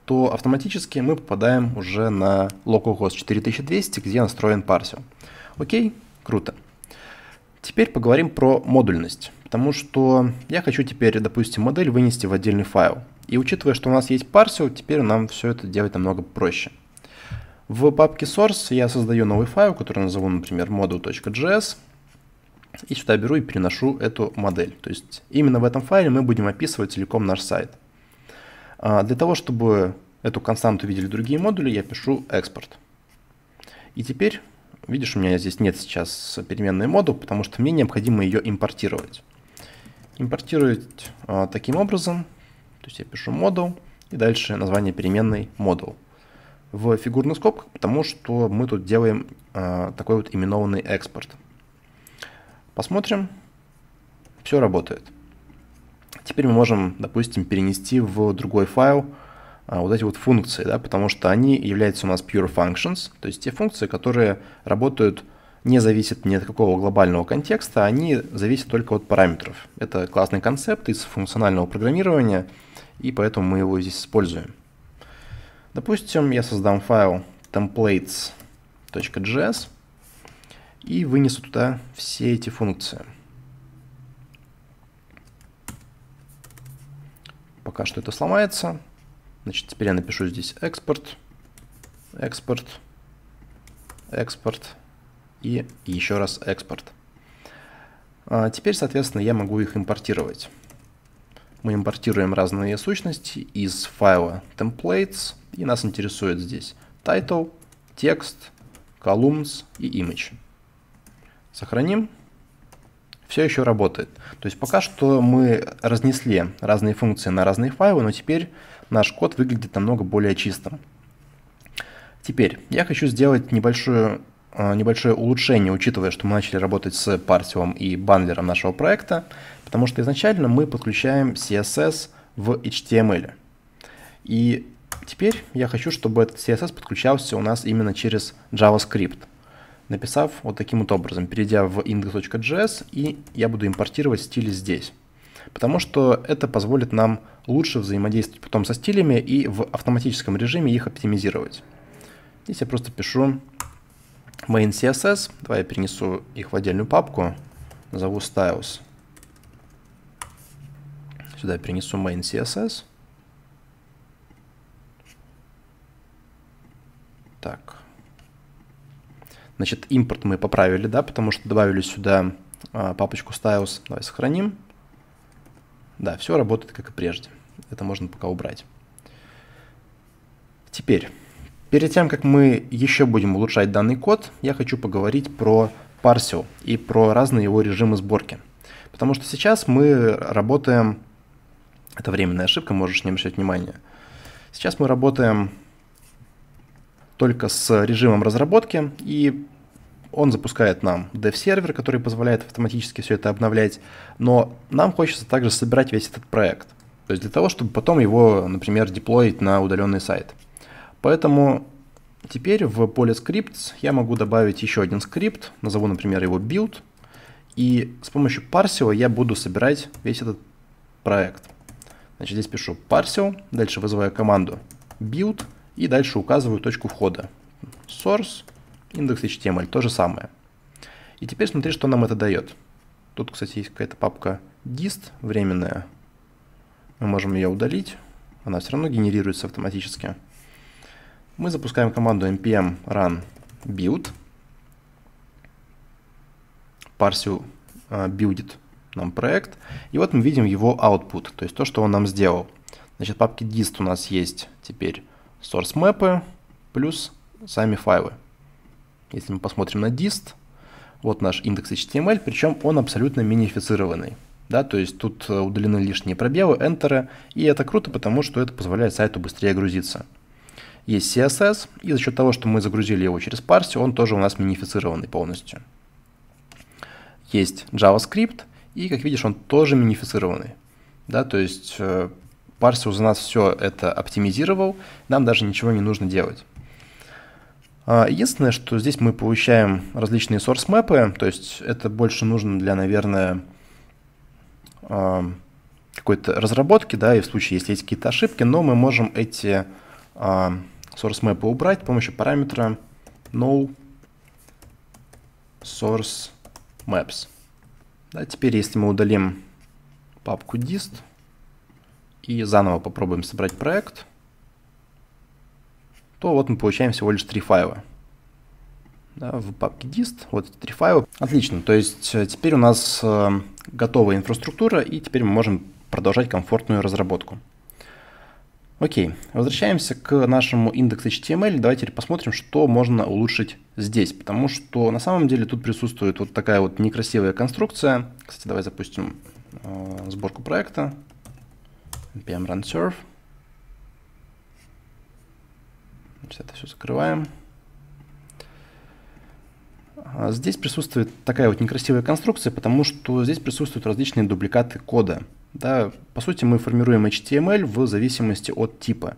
то автоматически мы попадаем уже на localhost 4200, где настроен парсел. Окей, круто. Теперь поговорим про модульность, потому что я хочу теперь, допустим, модель вынести в отдельный файл. И учитывая, что у нас есть парсел, теперь нам все это делать намного проще. В папке source я создаю новый файл, который назову, например, model.js. И сюда беру и переношу эту модель. То есть именно в этом файле мы будем описывать целиком наш сайт. А, для того, чтобы эту константу видели другие модули, я пишу экспорт. И теперь, видишь, у меня здесь нет сейчас переменной моду, потому что мне необходимо ее импортировать. Импортировать а, таким образом, то есть я пишу модул и дальше название переменной модул в фигурных скобках, потому что мы тут делаем э, такой вот именованный экспорт. Посмотрим. Все работает. Теперь мы можем, допустим, перенести в другой файл э, вот эти вот функции, да, потому что они являются у нас pure functions, то есть те функции, которые работают не зависят ни от какого глобального контекста, они зависят только от параметров. Это классный концепт из функционального программирования, и поэтому мы его здесь используем. Допустим, я создам файл templates.js и вынесу туда все эти функции. Пока что это сломается. Значит, теперь я напишу здесь экспорт, экспорт, экспорт и еще раз экспорт. А теперь, соответственно, я могу их импортировать. Мы импортируем разные сущности из файла templates и нас интересует здесь title, текст, columns и image. Сохраним. Все еще работает. То есть пока что мы разнесли разные функции на разные файлы, но теперь наш код выглядит намного более чистым. Теперь я хочу сделать небольшую э, небольшое улучшение, учитывая, что мы начали работать с парсивом и бандлером нашего проекта, потому что изначально мы подключаем CSS в HTML. И Теперь я хочу, чтобы этот CSS подключался у нас именно через JavaScript, написав вот таким вот образом, перейдя в index.js, и я буду импортировать стили здесь. Потому что это позволит нам лучше взаимодействовать потом со стилями и в автоматическом режиме их оптимизировать. Здесь я просто пишу main CSS, давай я перенесу их в отдельную папку, назову styles. Сюда перенесу main CSS. Так. Значит, импорт мы поправили, да, потому что добавили сюда а, папочку styles. Давай сохраним. Да, все работает как и прежде. Это можно пока убрать. Теперь, перед тем, как мы еще будем улучшать данный код, я хочу поговорить про парсел и про разные его режимы сборки. Потому что сейчас мы работаем... Это временная ошибка, можешь не обращать внимания. Сейчас мы работаем только с режимом разработки, и он запускает нам dev-сервер, который позволяет автоматически все это обновлять, но нам хочется также собирать весь этот проект. То есть для того, чтобы потом его, например, деплоить на удаленный сайт. Поэтому теперь в поле scripts я могу добавить еще один скрипт, назову, например, его build, и с помощью парсио я буду собирать весь этот проект. Значит, здесь пишу парсио, дальше вызываю команду build, и дальше указываю точку входа. Source, индекс HTML, то же самое. И теперь смотри, что нам это дает. Тут, кстати, есть какая-то папка dist временная. Мы можем ее удалить. Она все равно генерируется автоматически. Мы запускаем команду npm run build. парсию э, buildит нам проект. И вот мы видим его output, то есть то, что он нам сделал. Значит, папки dist у нас есть теперь source map плюс сами файлы. Если мы посмотрим на dist, вот наш индекс HTML, причем он абсолютно минифицированный. Да, то есть тут э, удалены лишние пробелы, энтеры, и это круто, потому что это позволяет сайту быстрее грузиться. Есть CSS, и за счет того, что мы загрузили его через парси, он тоже у нас минифицированный полностью. Есть JavaScript, и, как видишь, он тоже минифицированный. Да, то есть э, Парсер у нас все это оптимизировал, нам даже ничего не нужно делать. А, единственное, что здесь мы получаем различные source мэпы, то есть это больше нужно для, наверное, а, какой-то разработки, да, и в случае, если есть какие-то ошибки, но мы можем эти а, source мэпы убрать с помощью параметра no source maps. Да, теперь, если мы удалим папку dist, и заново попробуем собрать проект, то вот мы получаем всего лишь три файла. Да, в папке dist, вот эти три файла. Отлично, то есть э, теперь у нас э, готовая инфраструктура, и теперь мы можем продолжать комфортную разработку. Окей, возвращаемся к нашему индекс HTML. Давайте теперь посмотрим, что можно улучшить здесь, потому что на самом деле тут присутствует вот такая вот некрасивая конструкция. Кстати, давай запустим э, сборку проекта npm run serve. Значит, это все закрываем. А здесь присутствует такая вот некрасивая конструкция, потому что здесь присутствуют различные дубликаты кода. Да, по сути, мы формируем HTML в зависимости от типа.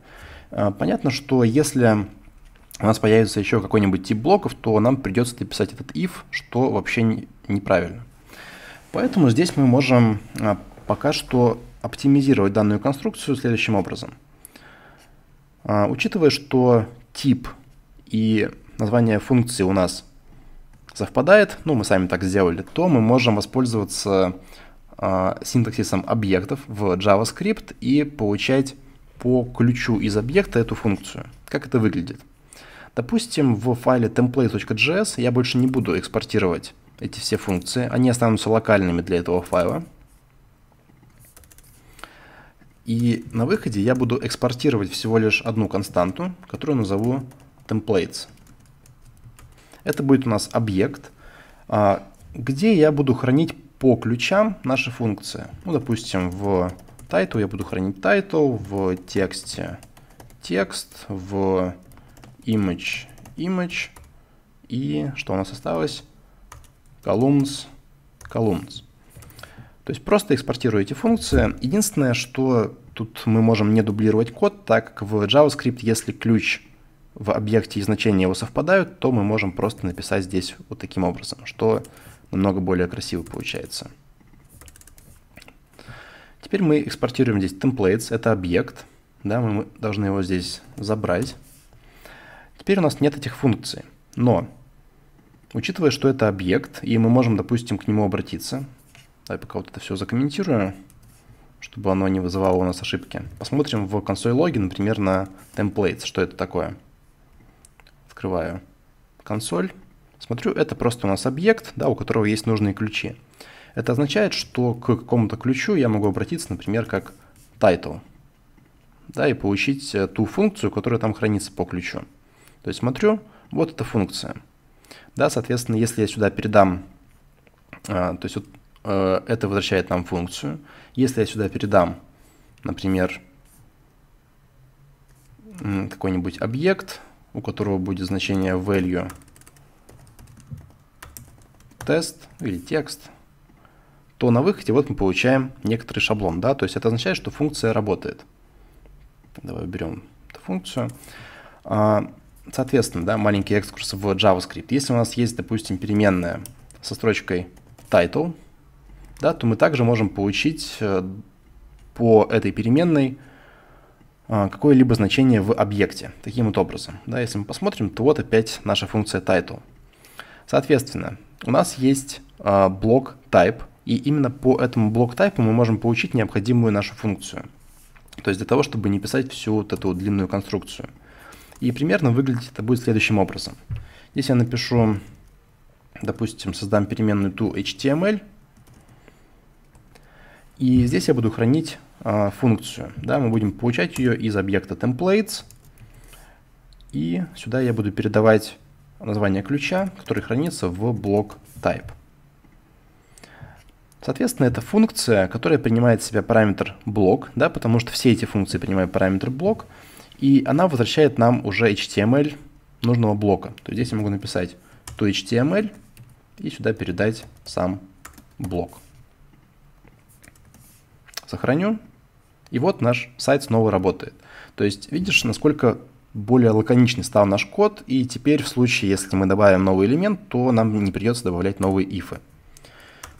А, понятно, что если у нас появится еще какой-нибудь тип блоков, то нам придется написать этот if, что вообще неправильно. Поэтому здесь мы можем а, пока что оптимизировать данную конструкцию следующим образом. А, учитывая, что тип и название функции у нас совпадает, ну мы сами так сделали, то мы можем воспользоваться а, синтаксисом объектов в JavaScript и получать по ключу из объекта эту функцию. Как это выглядит? Допустим, в файле template.js я больше не буду экспортировать эти все функции, они останутся локальными для этого файла. И на выходе я буду экспортировать всего лишь одну константу, которую назову templates. Это будет у нас объект, а, где я буду хранить по ключам наши функции. Ну, допустим, в title я буду хранить title, в тексте текст, в image image и что у нас осталось? columns columns. То есть просто экспортирую эти функции. Единственное, что тут мы можем не дублировать код, так как в JavaScript, если ключ в объекте и значение его совпадают, то мы можем просто написать здесь вот таким образом, что намного более красиво получается. Теперь мы экспортируем здесь templates, это объект, да, мы должны его здесь забрать. Теперь у нас нет этих функций, но учитывая, что это объект, и мы можем, допустим, к нему обратиться, Давай пока вот это все закомментирую, чтобы оно не вызывало у нас ошибки. Посмотрим в консоль логи, например, на templates, что это такое. Открываю консоль. Смотрю, это просто у нас объект, да, у которого есть нужные ключи. Это означает, что к какому-то ключу я могу обратиться, например, как title. Да, и получить э, ту функцию, которая там хранится по ключу. То есть смотрю, вот эта функция. Да, соответственно, если я сюда передам, э, то есть вот Э, это возвращает нам функцию. Если я сюда передам, например, какой-нибудь объект, у которого будет значение value тест или текст, то на выходе вот мы получаем некоторый шаблон. Да? То есть это означает, что функция работает. Давай уберем эту функцию. А, соответственно, да, маленький экскурс в JavaScript. Если у нас есть, допустим, переменная со строчкой title, да, то мы также можем получить э, по этой переменной э, какое-либо значение в объекте. Таким вот образом. Да, если мы посмотрим, то вот опять наша функция title. Соответственно, у нас есть э, блок type, и именно по этому блок type мы можем получить необходимую нашу функцию. То есть для того, чтобы не писать всю вот эту длинную конструкцию. И примерно выглядит это будет следующим образом. Здесь я напишу, допустим, создам переменную to HTML – и здесь я буду хранить э, функцию. Да, мы будем получать ее из объекта templates. И сюда я буду передавать название ключа, который хранится в блок type. Соответственно, это функция, которая принимает в себя параметр блок, да, потому что все эти функции принимают параметр блок, и она возвращает нам уже HTML нужного блока. То есть здесь я могу написать to HTML и сюда передать сам блок. Сохраню. И вот наш сайт снова работает. То есть видишь, насколько более лаконичный стал наш код, и теперь в случае, если мы добавим новый элемент, то нам не придется добавлять новые ифы.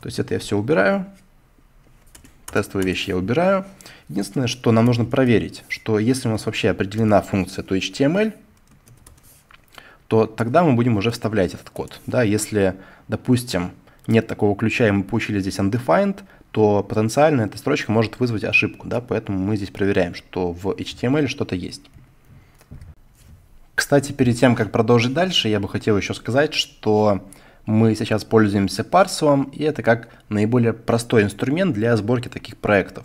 То есть это я все убираю, тестовые вещи я убираю. Единственное, что нам нужно проверить, что если у нас вообще определена функция то HTML, то тогда мы будем уже вставлять этот код. Да, если, допустим, нет такого ключа, и мы получили здесь undefined, то потенциально эта строчка может вызвать ошибку, да, поэтому мы здесь проверяем, что в HTML что-то есть. Кстати, перед тем, как продолжить дальше, я бы хотел еще сказать, что мы сейчас пользуемся парсовым, и это как наиболее простой инструмент для сборки таких проектов.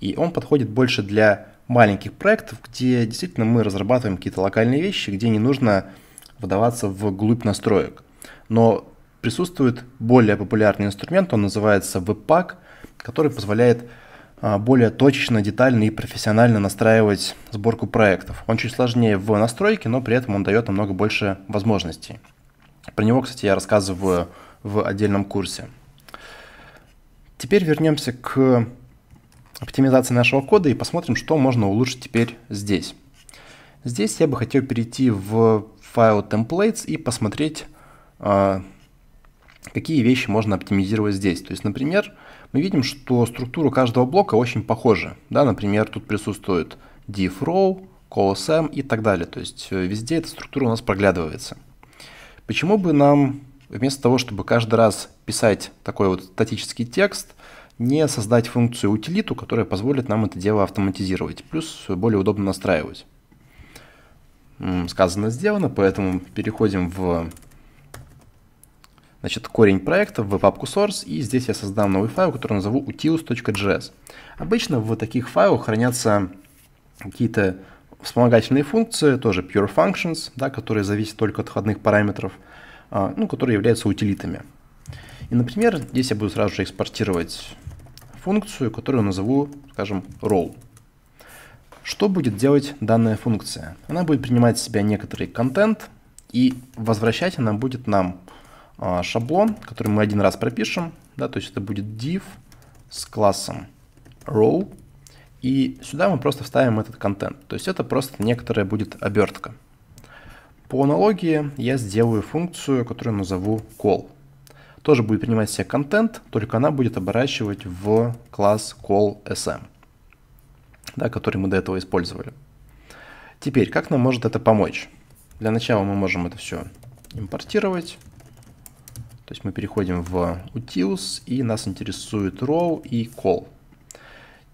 И он подходит больше для маленьких проектов, где действительно мы разрабатываем какие-то локальные вещи, где не нужно вдаваться в глубь настроек. Но присутствует более популярный инструмент, он называется Webpack – который позволяет а, более точечно, детально и профессионально настраивать сборку проектов. Он чуть сложнее в настройке, но при этом он дает намного больше возможностей. Про него, кстати, я рассказываю в отдельном курсе. Теперь вернемся к оптимизации нашего кода и посмотрим, что можно улучшить теперь здесь. Здесь я бы хотел перейти в файл templates и посмотреть, а, какие вещи можно оптимизировать здесь. То есть, например, мы видим, что структура каждого блока очень похожа. Да, например, тут присутствует div row, colosm и так далее. То есть э, везде эта структура у нас проглядывается. Почему бы нам, вместо того, чтобы каждый раз писать такой вот статический текст, не создать функцию утилиту, которая позволит нам это дело автоматизировать, плюс более удобно настраивать. Сказано, сделано, поэтому переходим в значит, корень проекта в папку source, и здесь я создам новый файл, который назову utils.js. Обычно в таких файлах хранятся какие-то вспомогательные функции, тоже pure functions, да, которые зависят только от входных параметров, а, ну, которые являются утилитами. И, например, здесь я буду сразу же экспортировать функцию, которую назову, скажем, role. Что будет делать данная функция? Она будет принимать в себя некоторый контент, и возвращать она будет нам а, шаблон, который мы один раз пропишем, да, то есть это будет div с классом row, и сюда мы просто вставим этот контент, то есть это просто некоторая будет обертка. По аналогии я сделаю функцию, которую назову call. Тоже будет принимать себе контент, только она будет оборачивать в класс callSM, да, который мы до этого использовали. Теперь, как нам может это помочь? Для начала мы можем это все импортировать то есть мы переходим в utils, и нас интересует row и call.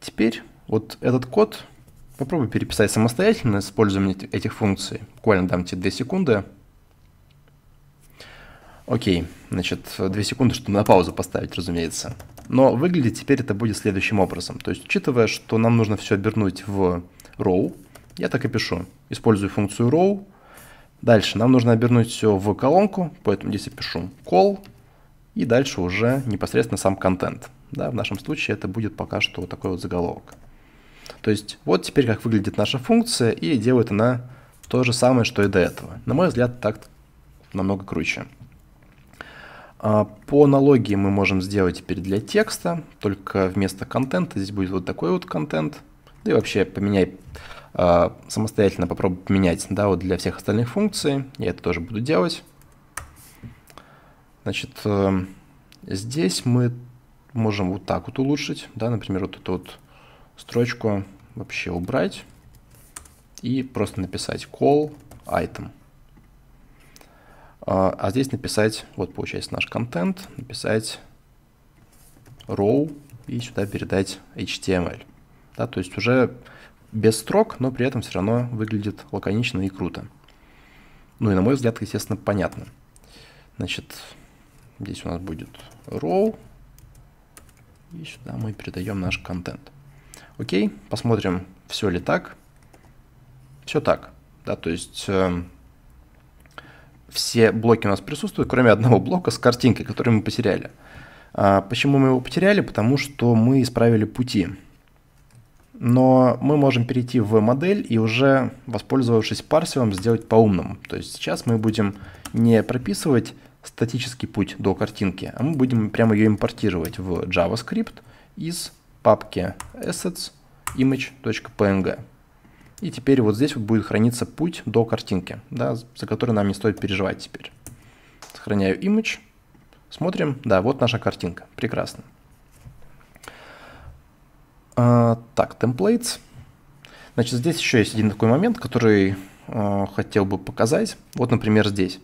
Теперь вот этот код попробуй переписать самостоятельно, используя этих функций. Буквально дам тебе 2 секунды. Окей, значит, 2 секунды, чтобы на паузу поставить, разумеется. Но выглядит теперь это будет следующим образом. То есть, учитывая, что нам нужно все обернуть в row, я так и пишу. Использую функцию row, Дальше нам нужно обернуть все в колонку, поэтому здесь я пишу call, и дальше уже непосредственно сам контент. Да, в нашем случае это будет пока что вот такой вот заголовок. То есть вот теперь как выглядит наша функция, и делает она то же самое, что и до этого. На мой взгляд, так намного круче. А, по аналогии мы можем сделать теперь для текста, только вместо контента здесь будет вот такой вот контент. Да и вообще поменяй а, самостоятельно попробую поменять да, вот для всех остальных функций. Я это тоже буду делать. Значит, э, здесь мы можем вот так вот улучшить, да, например, вот эту вот строчку вообще убрать и просто написать call item. А, а здесь написать, вот получается наш контент, написать row и сюда передать HTML. Да, то есть уже без строк, но при этом все равно выглядит лаконично и круто. Ну и на мой взгляд, естественно, понятно. Значит, здесь у нас будет row, и сюда мы передаем наш контент. Окей, посмотрим, все ли так. Все так, да, то есть э, все блоки у нас присутствуют, кроме одного блока с картинкой, который мы потеряли. Э, почему мы его потеряли? Потому что мы исправили пути но мы можем перейти в модель и уже, воспользовавшись парсером, сделать по-умному. То есть сейчас мы будем не прописывать статический путь до картинки, а мы будем прямо ее импортировать в JavaScript из папки assets image.png. И теперь вот здесь вот будет храниться путь до картинки, да, за который нам не стоит переживать теперь. Сохраняю image, смотрим, да, вот наша картинка, прекрасно. А, так, templates. Значит, здесь еще есть один такой момент, который а, хотел бы показать. Вот, например, здесь.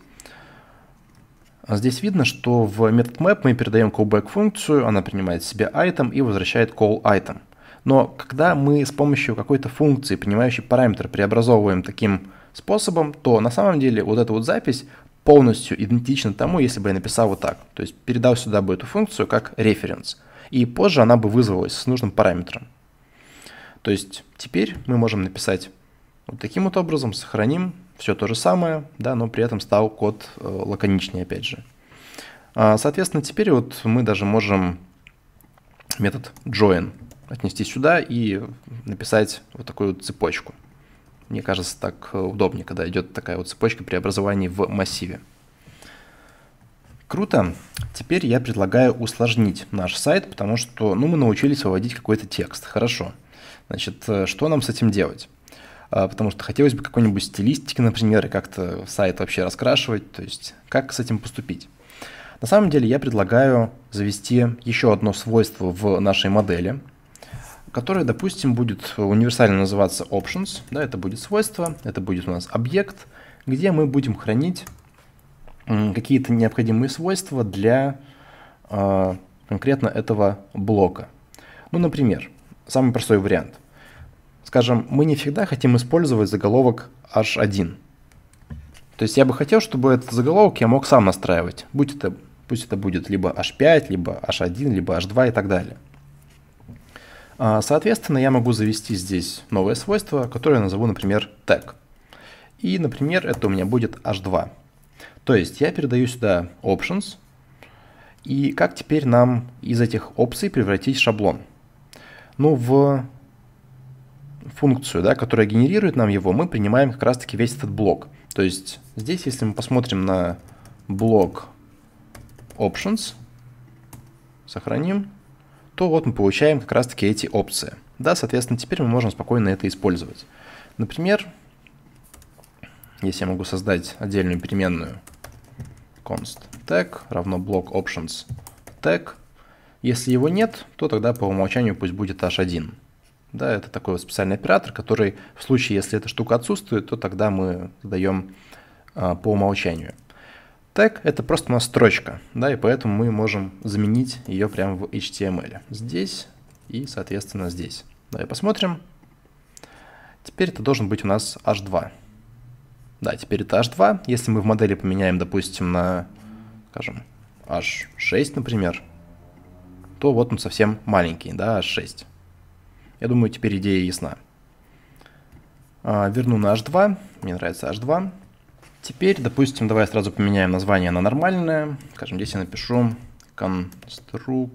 А здесь видно, что в метод map мы передаем callback функцию, она принимает себе item и возвращает call item. Но когда мы с помощью какой-то функции, принимающей параметр, преобразовываем таким способом, то на самом деле вот эта вот запись полностью идентична тому, если бы я написал вот так. То есть передал сюда бы эту функцию как референс и позже она бы вызвалась с нужным параметром. То есть теперь мы можем написать вот таким вот образом, сохраним все то же самое, да, но при этом стал код э, лаконичнее опять же. А, соответственно, теперь вот мы даже можем метод join отнести сюда и написать вот такую цепочку. Мне кажется, так э, удобнее, когда идет такая вот цепочка преобразований в массиве. Круто. Теперь я предлагаю усложнить наш сайт, потому что ну, мы научились выводить какой-то текст. Хорошо. Значит, э, что нам с этим делать? А, потому что хотелось бы какой-нибудь стилистики, например, и как-то сайт вообще раскрашивать. То есть, как с этим поступить? На самом деле я предлагаю завести еще одно свойство в нашей модели, которое, допустим, будет универсально называться options. Да, это будет свойство, это будет у нас объект, где мы будем хранить какие-то необходимые свойства для э, конкретно этого блока. Ну, например, самый простой вариант. Скажем, мы не всегда хотим использовать заголовок h1. То есть я бы хотел, чтобы этот заголовок я мог сам настраивать. Будь это, пусть это будет либо h5, либо h1, либо h2 и так далее. А, соответственно, я могу завести здесь новое свойство, которое я назову, например, tag. И, например, это у меня будет h2. То есть я передаю сюда options. И как теперь нам из этих опций превратить шаблон? Ну, в функцию, да, которая генерирует нам его, мы принимаем как раз-таки весь этот блок. То есть здесь, если мы посмотрим на блок options, сохраним, то вот мы получаем как раз-таки эти опции. Да, соответственно, теперь мы можем спокойно это использовать. Например, если я могу создать отдельную переменную const tag равно блок options tag. Если его нет, то тогда по умолчанию пусть будет h1. Да, это такой вот специальный оператор, который в случае, если эта штука отсутствует, то тогда мы задаем а, по умолчанию. tag это просто у нас строчка, да, и поэтому мы можем заменить ее прямо в HTML. Здесь и, соответственно, здесь. Давай посмотрим. Теперь это должен быть у нас H2. Да, теперь это H2. Если мы в модели поменяем, допустим, на, скажем, H6, например, то вот он совсем маленький, да, H6. Я думаю, теперь идея ясна. А, верну на H2. Мне нравится H2. Теперь, допустим, давай сразу поменяем название на нормальное. Скажем, здесь я напишу конструктор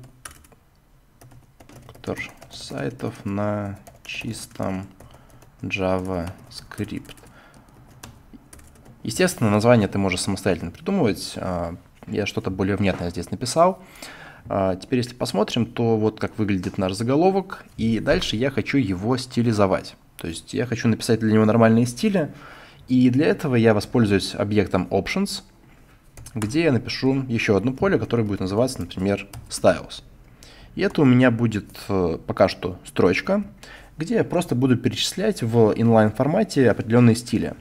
сайтов на чистом JavaScript. Естественно, название ты можешь самостоятельно придумывать. А, я что-то более внятное здесь написал. А, теперь, если посмотрим, то вот как выглядит наш заголовок. И дальше я хочу его стилизовать. То есть я хочу написать для него нормальные стили. И для этого я воспользуюсь объектом Options, где я напишу еще одно поле, которое будет называться, например, Styles. И это у меня будет э, пока что строчка, где я просто буду перечислять в inline формате определенные стили.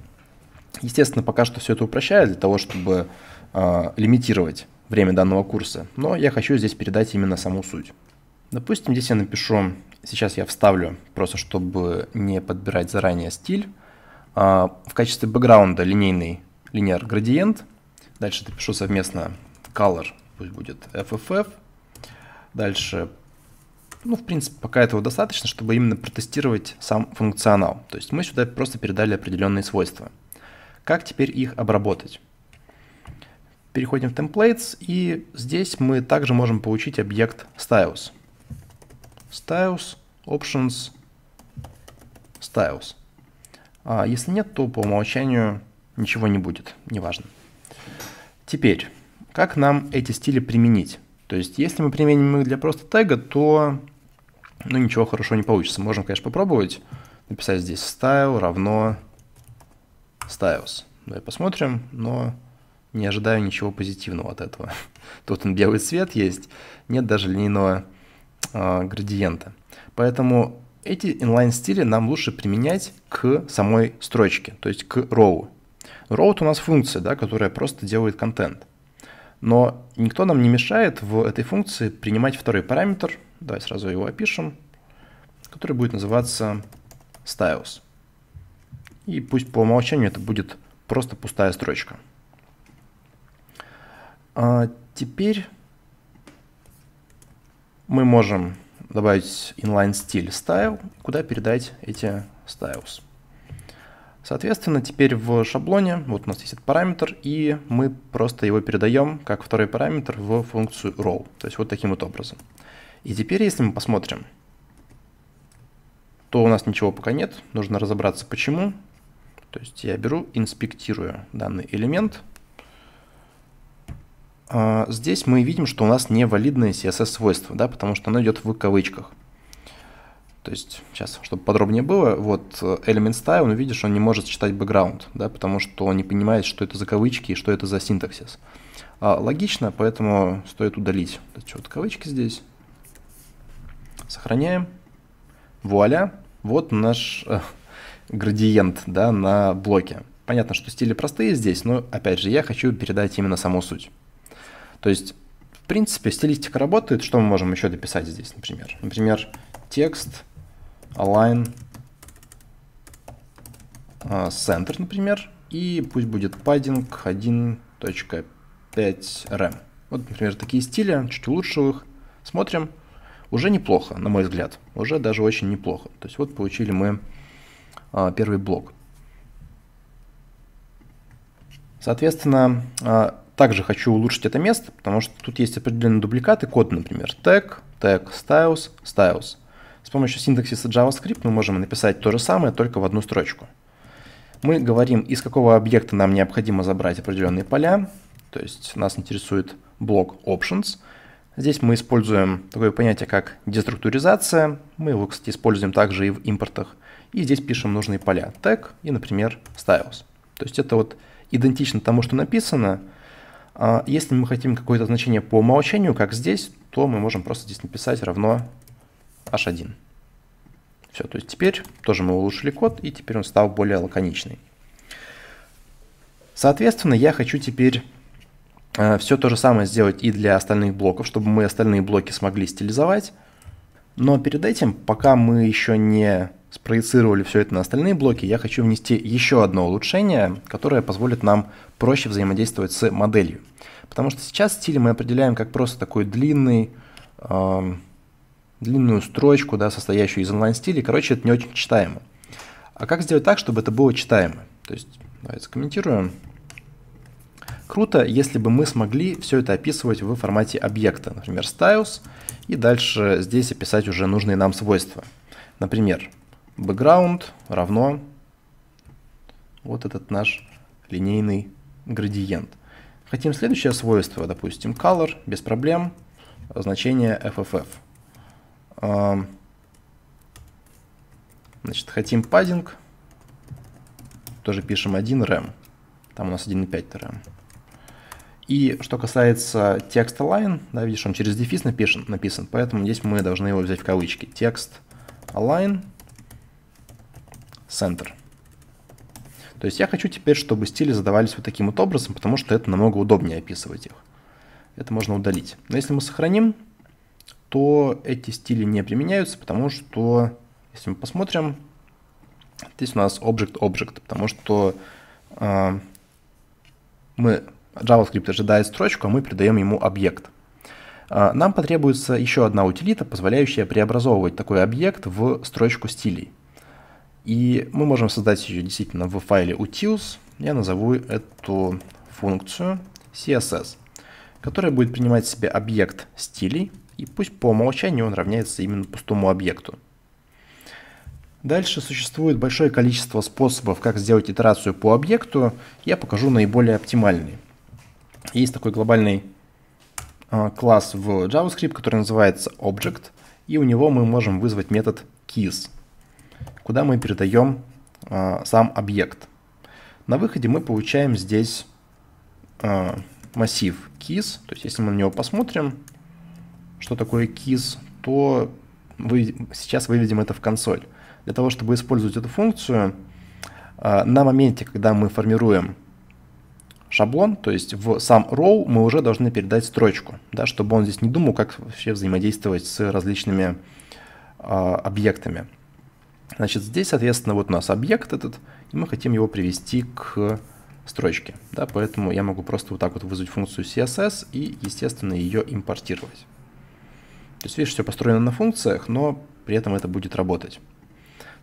Естественно, пока что все это упрощаю для того, чтобы э, лимитировать время данного курса, но я хочу здесь передать именно саму суть. Допустим, здесь я напишу, сейчас я вставлю, просто чтобы не подбирать заранее стиль, э, в качестве бэкграунда линейный linear градиент, дальше напишу совместно color, пусть будет FFF, дальше ну, в принципе, пока этого достаточно, чтобы именно протестировать сам функционал. То есть мы сюда просто передали определенные свойства. Как теперь их обработать? Переходим в Templates, и здесь мы также можем получить объект Styles. Styles, Options, Styles. А если нет, то по умолчанию ничего не будет, неважно. Теперь, как нам эти стили применить? То есть, если мы применим их для просто тега, то ну, ничего хорошего не получится. Можем, конечно, попробовать написать здесь style равно styles. Давай посмотрим, но не ожидаю ничего позитивного от этого. <laughs> Тут он белый цвет есть, нет даже линейного э, а, градиента. Поэтому эти inline стили нам лучше применять к самой строчке, то есть к row. Row у нас функция, да, которая просто делает контент. Но никто нам не мешает в этой функции принимать второй параметр. Давай сразу его опишем, который будет называться styles. И пусть по умолчанию это будет просто пустая строчка. А теперь мы можем добавить inline стиль style, куда передать эти styles. Соответственно, теперь в шаблоне, вот у нас есть этот параметр, и мы просто его передаем как второй параметр в функцию row, то есть вот таким вот образом. И теперь, если мы посмотрим, то у нас ничего пока нет, нужно разобраться почему, то есть я беру, инспектирую данный элемент. А, здесь мы видим, что у нас невалидное CSS-свойство, да, потому что оно идет в кавычках. То есть, сейчас, чтобы подробнее было, вот э, element style, он ну, видишь, он не может читать background, да, потому что он не понимает, что это за кавычки и что это за синтаксис. А, логично, поэтому стоит удалить. Вот кавычки здесь. Сохраняем. Вуаля, вот наш э, градиент да, на блоке. Понятно, что стили простые здесь, но, опять же, я хочу передать именно саму суть. То есть, в принципе, стилистика работает. Что мы можем еще дописать здесь, например? Например, текст, align, а, center, например, и пусть будет padding 1.5 rem. Вот, например, такие стили, чуть лучше их. Смотрим. Уже неплохо, на мой взгляд. Уже даже очень неплохо. То есть вот получили мы а, первый блок. Соответственно, а, также хочу улучшить это место, потому что тут есть определенные дубликаты кода, например, tag, tag, styles, styles. С помощью синтаксиса JavaScript мы можем написать то же самое, только в одну строчку. Мы говорим, из какого объекта нам необходимо забрать определенные поля, то есть нас интересует блок options. Здесь мы используем такое понятие, как деструктуризация. Мы его, кстати, используем также и в импортах. И здесь пишем нужные поля. Tag и, например, styles. То есть это вот идентично тому, что написано. А если мы хотим какое-то значение по умолчанию, как здесь, то мы можем просто здесь написать равно h1. Все, то есть теперь тоже мы улучшили код, и теперь он стал более лаконичный. Соответственно, я хочу теперь э, все то же самое сделать и для остальных блоков, чтобы мы остальные блоки смогли стилизовать. Но перед этим, пока мы еще не спроецировали все это на остальные блоки, я хочу внести еще одно улучшение, которое позволит нам проще взаимодействовать с моделью. Потому что сейчас стиль мы определяем как просто такой длинный, э, длинную строчку, да, состоящую из онлайн-стилей. Короче, это не очень читаемо. А как сделать так, чтобы это было читаемо? То есть, давайте комментируем. Круто, если бы мы смогли все это описывать в формате объекта, например, styles, и дальше здесь описать уже нужные нам свойства. Например, Background равно вот этот наш линейный градиент. Хотим следующее свойство, допустим, color, без проблем, значение fff. А, значит, хотим padding тоже пишем 1 rem, там у нас 1,5 rem. И что касается текста line, да, видишь, он через дефис написан, написан, поэтому здесь мы должны его взять в кавычки. Текст align center. То есть я хочу теперь, чтобы стили задавались вот таким вот образом, потому что это намного удобнее описывать их. Это можно удалить. Но если мы сохраним, то эти стили не применяются, потому что, если мы посмотрим, здесь у нас object-object, потому что э, мы JavaScript ожидает строчку, а мы придаем ему объект. А, нам потребуется еще одна утилита, позволяющая преобразовывать такой объект в строчку стилей. И мы можем создать ее действительно в файле utils. Я назову эту функцию CSS, которая будет принимать себе объект стилей, и пусть по умолчанию он равняется именно пустому объекту. Дальше существует большое количество способов, как сделать итерацию по объекту. Я покажу наиболее оптимальный. Есть такой глобальный а, класс в JavaScript, который называется Object, и у него мы можем вызвать метод keys куда мы передаем э, сам объект. На выходе мы получаем здесь э, массив keys. То есть если мы на него посмотрим, что такое keys, то вы, сейчас выведем это в консоль. Для того, чтобы использовать эту функцию, э, на моменте, когда мы формируем шаблон, то есть в сам row мы уже должны передать строчку, да, чтобы он здесь не думал, как вообще взаимодействовать с различными э, объектами. Значит, здесь, соответственно, вот у нас объект этот, и мы хотим его привести к строчке. Да, поэтому я могу просто вот так вот вызвать функцию CSS и, естественно, ее импортировать. То есть, видишь, все построено на функциях, но при этом это будет работать.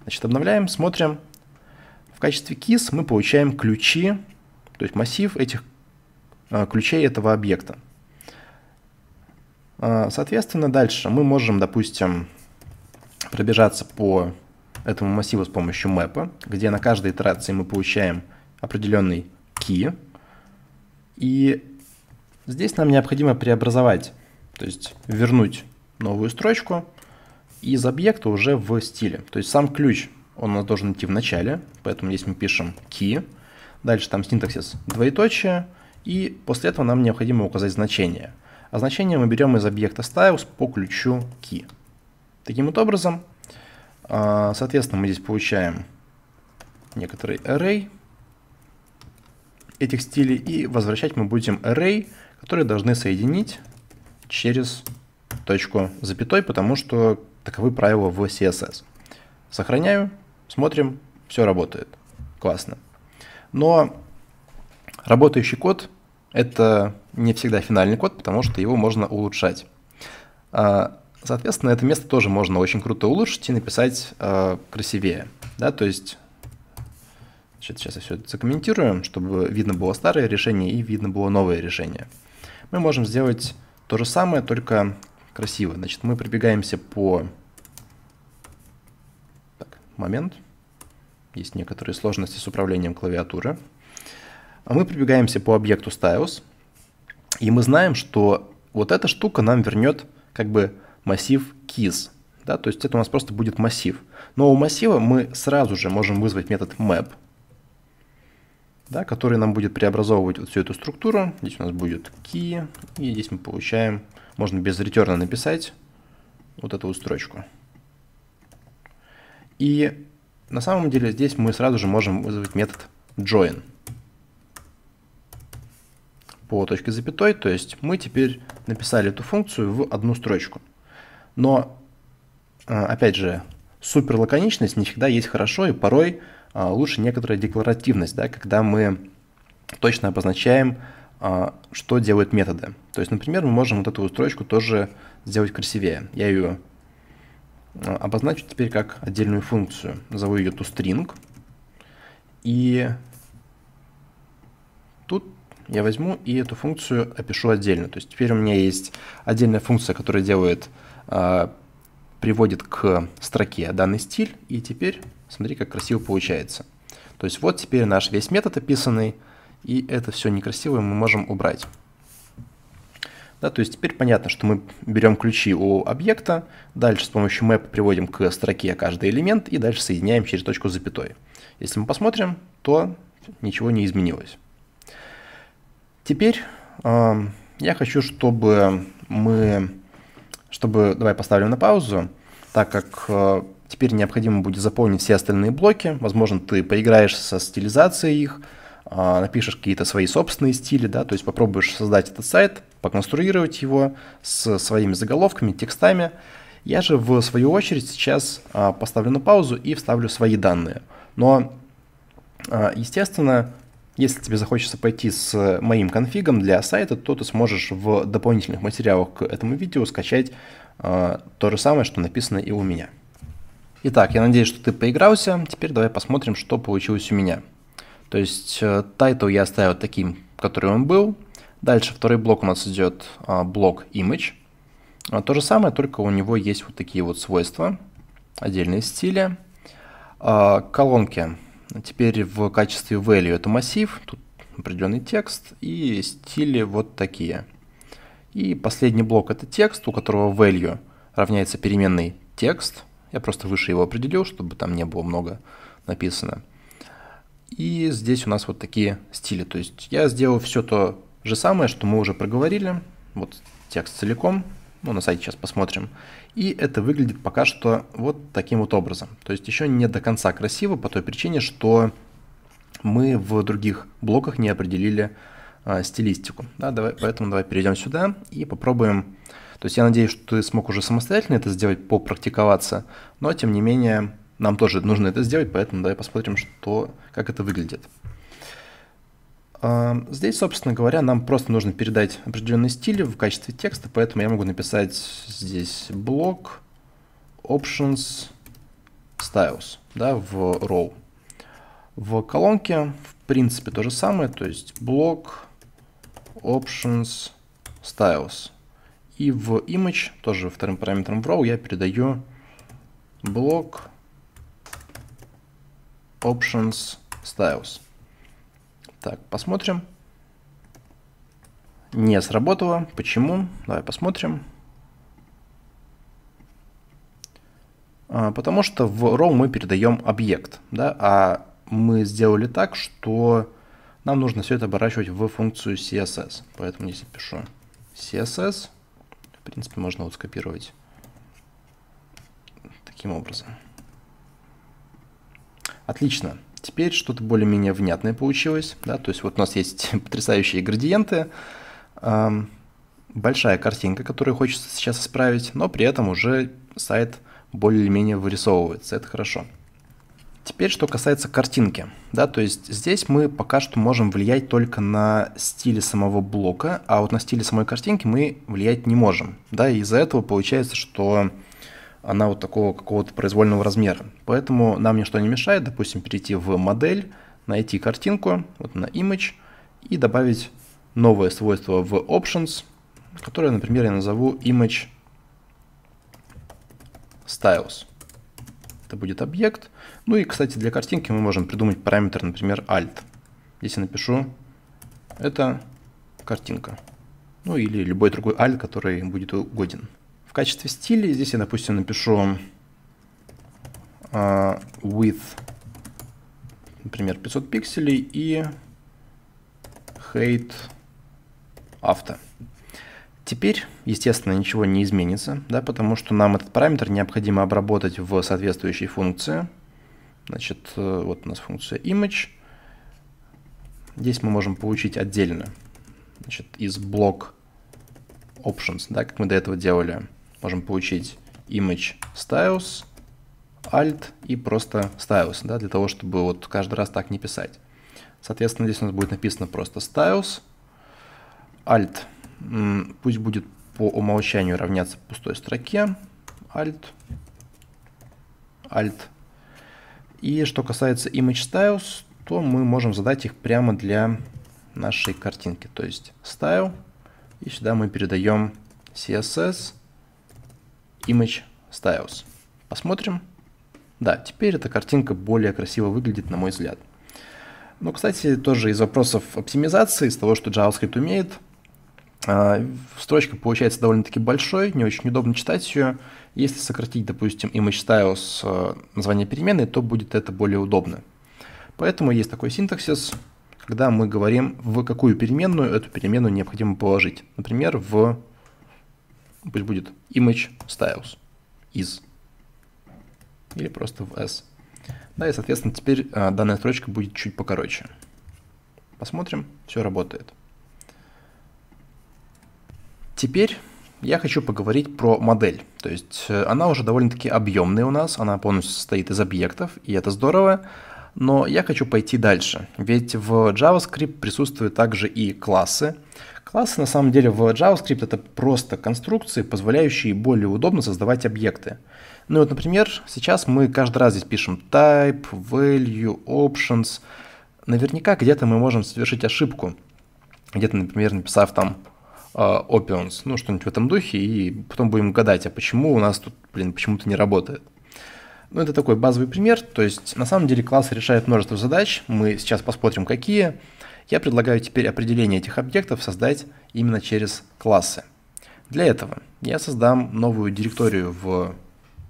Значит, обновляем, смотрим. В качестве keys мы получаем ключи, то есть массив этих э, ключей этого объекта. Э, соответственно, дальше мы можем, допустим, пробежаться по этому массиву с помощью мэпа, где на каждой итерации мы получаем определенный key. И здесь нам необходимо преобразовать, то есть вернуть новую строчку из объекта уже в стиле. То есть сам ключ, он у нас должен идти в начале, поэтому здесь мы пишем key, дальше там синтаксис двоеточие, и после этого нам необходимо указать значение. А значение мы берем из объекта styles по ключу key. Таким вот образом а, соответственно, мы здесь получаем некоторый array этих стилей. И возвращать мы будем array, которые должны соединить через точку запятой, потому что таковы правила в CSS. Сохраняю, смотрим, все работает. Классно. Но работающий код — это не всегда финальный код, потому что его можно улучшать. А, Соответственно, это место тоже можно очень круто улучшить и написать э, красивее. Да, то есть, значит, сейчас я все это закомментирую, чтобы видно было старое решение и видно было новое решение. Мы можем сделать то же самое, только красиво. Значит, мы пробегаемся по... Так, момент. Есть некоторые сложности с управлением клавиатуры. А мы пробегаемся по объекту styles, и мы знаем, что вот эта штука нам вернет как бы массив keys. Да, то есть это у нас просто будет массив. Но у массива мы сразу же можем вызвать метод map, да, который нам будет преобразовывать вот всю эту структуру. Здесь у нас будет key, и здесь мы получаем, можно без ретерна написать вот эту вот строчку. И на самом деле здесь мы сразу же можем вызвать метод join по точке запятой, то есть мы теперь написали эту функцию в одну строчку. Но, а, опять же, супер лаконичность не всегда есть хорошо, и порой а, лучше некоторая декларативность, да, когда мы точно обозначаем, а, что делают методы. То есть, например, мы можем вот эту строчку тоже сделать красивее. Я ее обозначу теперь как отдельную функцию. Назову ее toString. И тут я возьму и эту функцию опишу отдельно. То есть теперь у меня есть отдельная функция, которая делает а, приводит к строке данный стиль. И теперь смотри, как красиво получается. То есть вот теперь наш весь метод описанный, и это все некрасивое мы можем убрать. Да, то есть теперь понятно, что мы берем ключи у объекта, дальше с помощью map приводим к строке каждый элемент и дальше соединяем через точку с запятой. Если мы посмотрим, то ничего не изменилось. Теперь э, я хочу, чтобы мы чтобы... Давай поставлю на паузу, так как э, теперь необходимо будет заполнить все остальные блоки. Возможно, ты поиграешь со стилизацией их, э, напишешь какие-то свои собственные стили, да, то есть попробуешь создать этот сайт, поконструировать его с своими заголовками, текстами. Я же, в свою очередь, сейчас э, поставлю на паузу и вставлю свои данные. Но, э, естественно, если тебе захочется пойти с моим конфигом для сайта, то ты сможешь в дополнительных материалах к этому видео скачать э, то же самое, что написано и у меня. Итак, я надеюсь, что ты поигрался. Теперь давай посмотрим, что получилось у меня. То есть э, тайтл я оставил таким, который он был. Дальше второй блок у нас идет э, блок image. А, то же самое, только у него есть вот такие вот свойства, отдельные стили. Э, колонки Теперь в качестве value это массив, тут определенный текст и стили вот такие. И последний блок это текст, у которого value равняется переменной текст. Я просто выше его определил, чтобы там не было много написано. И здесь у нас вот такие стили. То есть я сделал все то же самое, что мы уже проговорили. Вот текст целиком. Ну, на сайте сейчас посмотрим. И это выглядит пока что вот таким вот образом. То есть еще не до конца красиво по той причине, что мы в других блоках не определили э, стилистику. Да, давай, поэтому давай перейдем сюда и попробуем. То есть я надеюсь, что ты смог уже самостоятельно это сделать, попрактиковаться, но тем не менее нам тоже нужно это сделать, поэтому давай посмотрим, что, как это выглядит. Здесь, собственно говоря, нам просто нужно передать определенный стиль в качестве текста, поэтому я могу написать здесь блок options styles да, в row. В колонке, в принципе, то же самое, то есть блок options styles. И в image, тоже вторым параметром в row, я передаю блок options styles. Так, посмотрим. Не сработало. Почему? Давай посмотрим. А, потому что в row мы передаем объект, да, а мы сделали так, что нам нужно все это оборачивать в функцию CSS. Поэтому если пишу CSS, в принципе, можно вот скопировать таким образом. Отлично. Теперь что-то более-менее внятное получилось. Да? То есть вот у нас есть <laughs> потрясающие градиенты, эм, большая картинка, которую хочется сейчас исправить, но при этом уже сайт более-менее вырисовывается. Это хорошо. Теперь, что касается картинки, да, то есть здесь мы пока что можем влиять только на стиле самого блока, а вот на стиле самой картинки мы влиять не можем, да, и из-за этого получается, что она вот такого какого-то произвольного размера. Поэтому нам ничто не мешает, допустим, перейти в модель, найти картинку, вот на image, и добавить новое свойство в options, которое, например, я назову image styles. Это будет объект. Ну и, кстати, для картинки мы можем придумать параметр, например, alt. если напишу это картинка. Ну или любой другой alt, который будет угоден в качестве стиля. Здесь я, допустим, напишу uh, with, например, 500 пикселей и height авто. Теперь, естественно, ничего не изменится, да, потому что нам этот параметр необходимо обработать в соответствующей функции. Значит, э, вот у нас функция image. Здесь мы можем получить отдельно значит, из блок options, да, как мы до этого делали можем получить image styles, alt и просто styles, да, для того, чтобы вот каждый раз так не писать. Соответственно, здесь у нас будет написано просто styles, alt, пусть будет по умолчанию равняться пустой строке, alt, alt. И что касается image styles, то мы можем задать их прямо для нашей картинки, то есть style, и сюда мы передаем CSS, Image Styles. Посмотрим. Да, теперь эта картинка более красиво выглядит, на мой взгляд. Но, ну, кстати, тоже из вопросов оптимизации, из того, что JavaScript умеет, а, строчка получается довольно-таки большой, не очень удобно читать ее. Если сократить, допустим, image styles а, название переменной, то будет это более удобно. Поэтому есть такой синтаксис, когда мы говорим, в какую переменную эту переменную необходимо положить. Например, в пусть будет image styles is или просто в s. Да, и, соответственно, теперь а, данная строчка будет чуть покороче. Посмотрим, все работает. Теперь я хочу поговорить про модель. То есть э, она уже довольно-таки объемная у нас, она полностью состоит из объектов, и это здорово но я хочу пойти дальше, ведь в JavaScript присутствуют также и классы. Классы на самом деле в JavaScript это просто конструкции, позволяющие более удобно создавать объекты. Ну вот, например, сейчас мы каждый раз здесь пишем type, value, options. Наверняка где-то мы можем совершить ошибку, где-то, например, написав там э, Options, ну что-нибудь в этом духе, и потом будем гадать, а почему у нас тут, блин, почему-то не работает. Ну, это такой базовый пример, то есть на самом деле класс решает множество задач, мы сейчас посмотрим какие. Я предлагаю теперь определение этих объектов создать именно через классы. Для этого я создам новую директорию в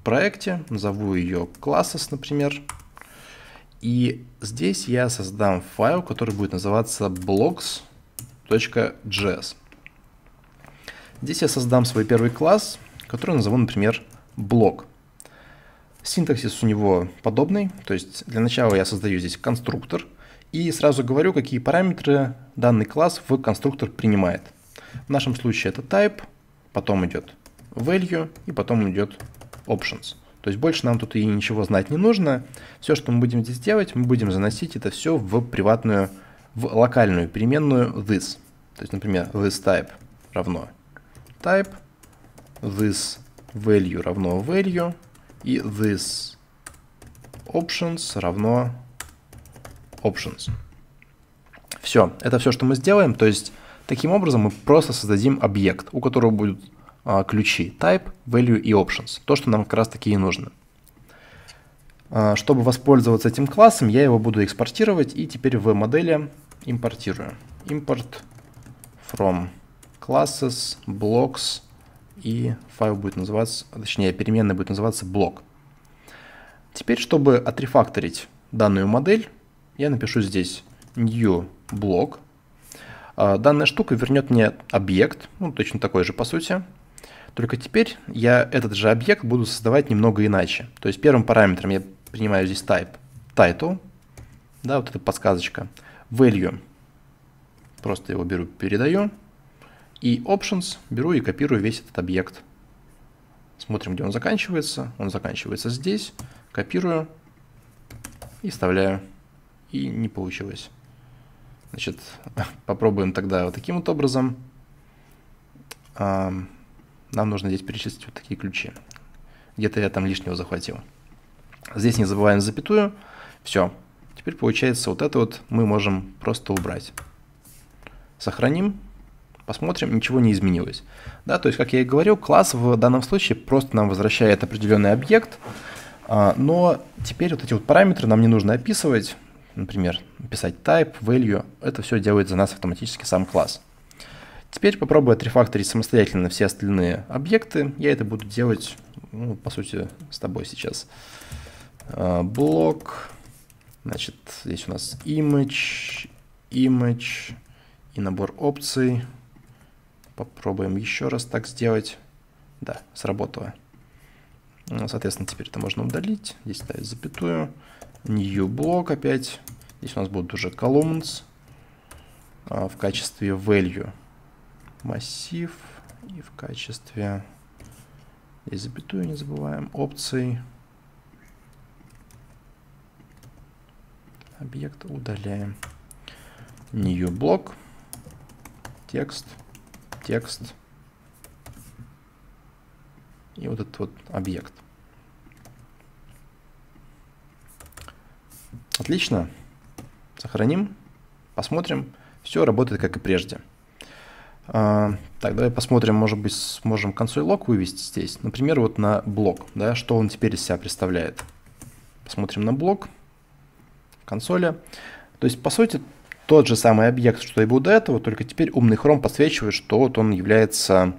проекте, назову ее classes, например. И здесь я создам файл, который будет называться blocks.js. Здесь я создам свой первый класс, который назову, например, блок. Синтаксис у него подобный, то есть для начала я создаю здесь конструктор и сразу говорю, какие параметры данный класс в конструктор принимает. В нашем случае это type, потом идет value и потом идет options. То есть больше нам тут и ничего знать не нужно. Все, что мы будем здесь делать, мы будем заносить это все в приватную, в локальную переменную this. То есть, например, this type равно type, this value равно value, и this options равно options. Все, это все, что мы сделаем. То есть таким образом мы просто создадим объект, у которого будут а, ключи type, value и options. То, что нам как раз таки и нужно. А, чтобы воспользоваться этим классом, я его буду экспортировать и теперь в модели импортирую. Import from classes blocks и файл будет называться, точнее, переменная будет называться блок. Теперь, чтобы отрефакторить данную модель, я напишу здесь new блок. А, данная штука вернет мне объект, ну, точно такой же по сути, только теперь я этот же объект буду создавать немного иначе. То есть первым параметром я принимаю здесь type title, да, вот эта подсказочка, value, просто его беру, передаю, и options беру и копирую весь этот объект. Смотрим, где он заканчивается. Он заканчивается здесь. Копирую и вставляю. И не получилось. Значит, <laughs> попробуем тогда вот таким вот образом. Нам нужно здесь перечислить вот такие ключи. Где-то я там лишнего захватил. Здесь не забываем запятую. Все. Теперь получается вот это вот мы можем просто убрать. Сохраним посмотрим, ничего не изменилось. Да, то есть, как я и говорил, класс в данном случае просто нам возвращает определенный объект, а, но теперь вот эти вот параметры нам не нужно описывать, например, писать type, value, это все делает за нас автоматически сам класс. Теперь попробую отрефакторить самостоятельно все остальные объекты. Я это буду делать, ну, по сути, с тобой сейчас. А, блок, значит, здесь у нас image, image и набор опций. Попробуем еще раз так сделать. Да, сработало. Соответственно, теперь это можно удалить. Здесь ставить запятую. New блок опять. Здесь у нас будут уже columns. А, в качестве value массив. И в качестве... Здесь запятую не забываем. Опции. Объект удаляем. New блок. Текст текст и вот этот вот объект. Отлично. Сохраним, посмотрим. Все работает как и прежде. А, так, давай посмотрим, может быть, сможем консоль-лог вывести здесь. Например, вот на блок, да, что он теперь из себя представляет. Посмотрим на блок консоли. То есть, по сути, тот же самый объект, что и был до этого, только теперь умный Chrome подсвечивает, что вот он является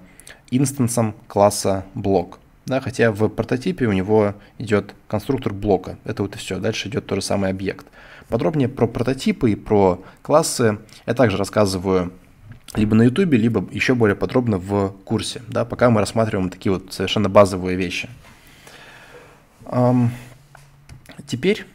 инстансом класса блок. Да, хотя в прототипе у него идет конструктор блока. Это вот и все. Дальше идет тот же самый объект. Подробнее про прототипы и про классы я также рассказываю либо на YouTube, либо еще более подробно в курсе. Да, пока мы рассматриваем такие вот совершенно базовые вещи. Теперь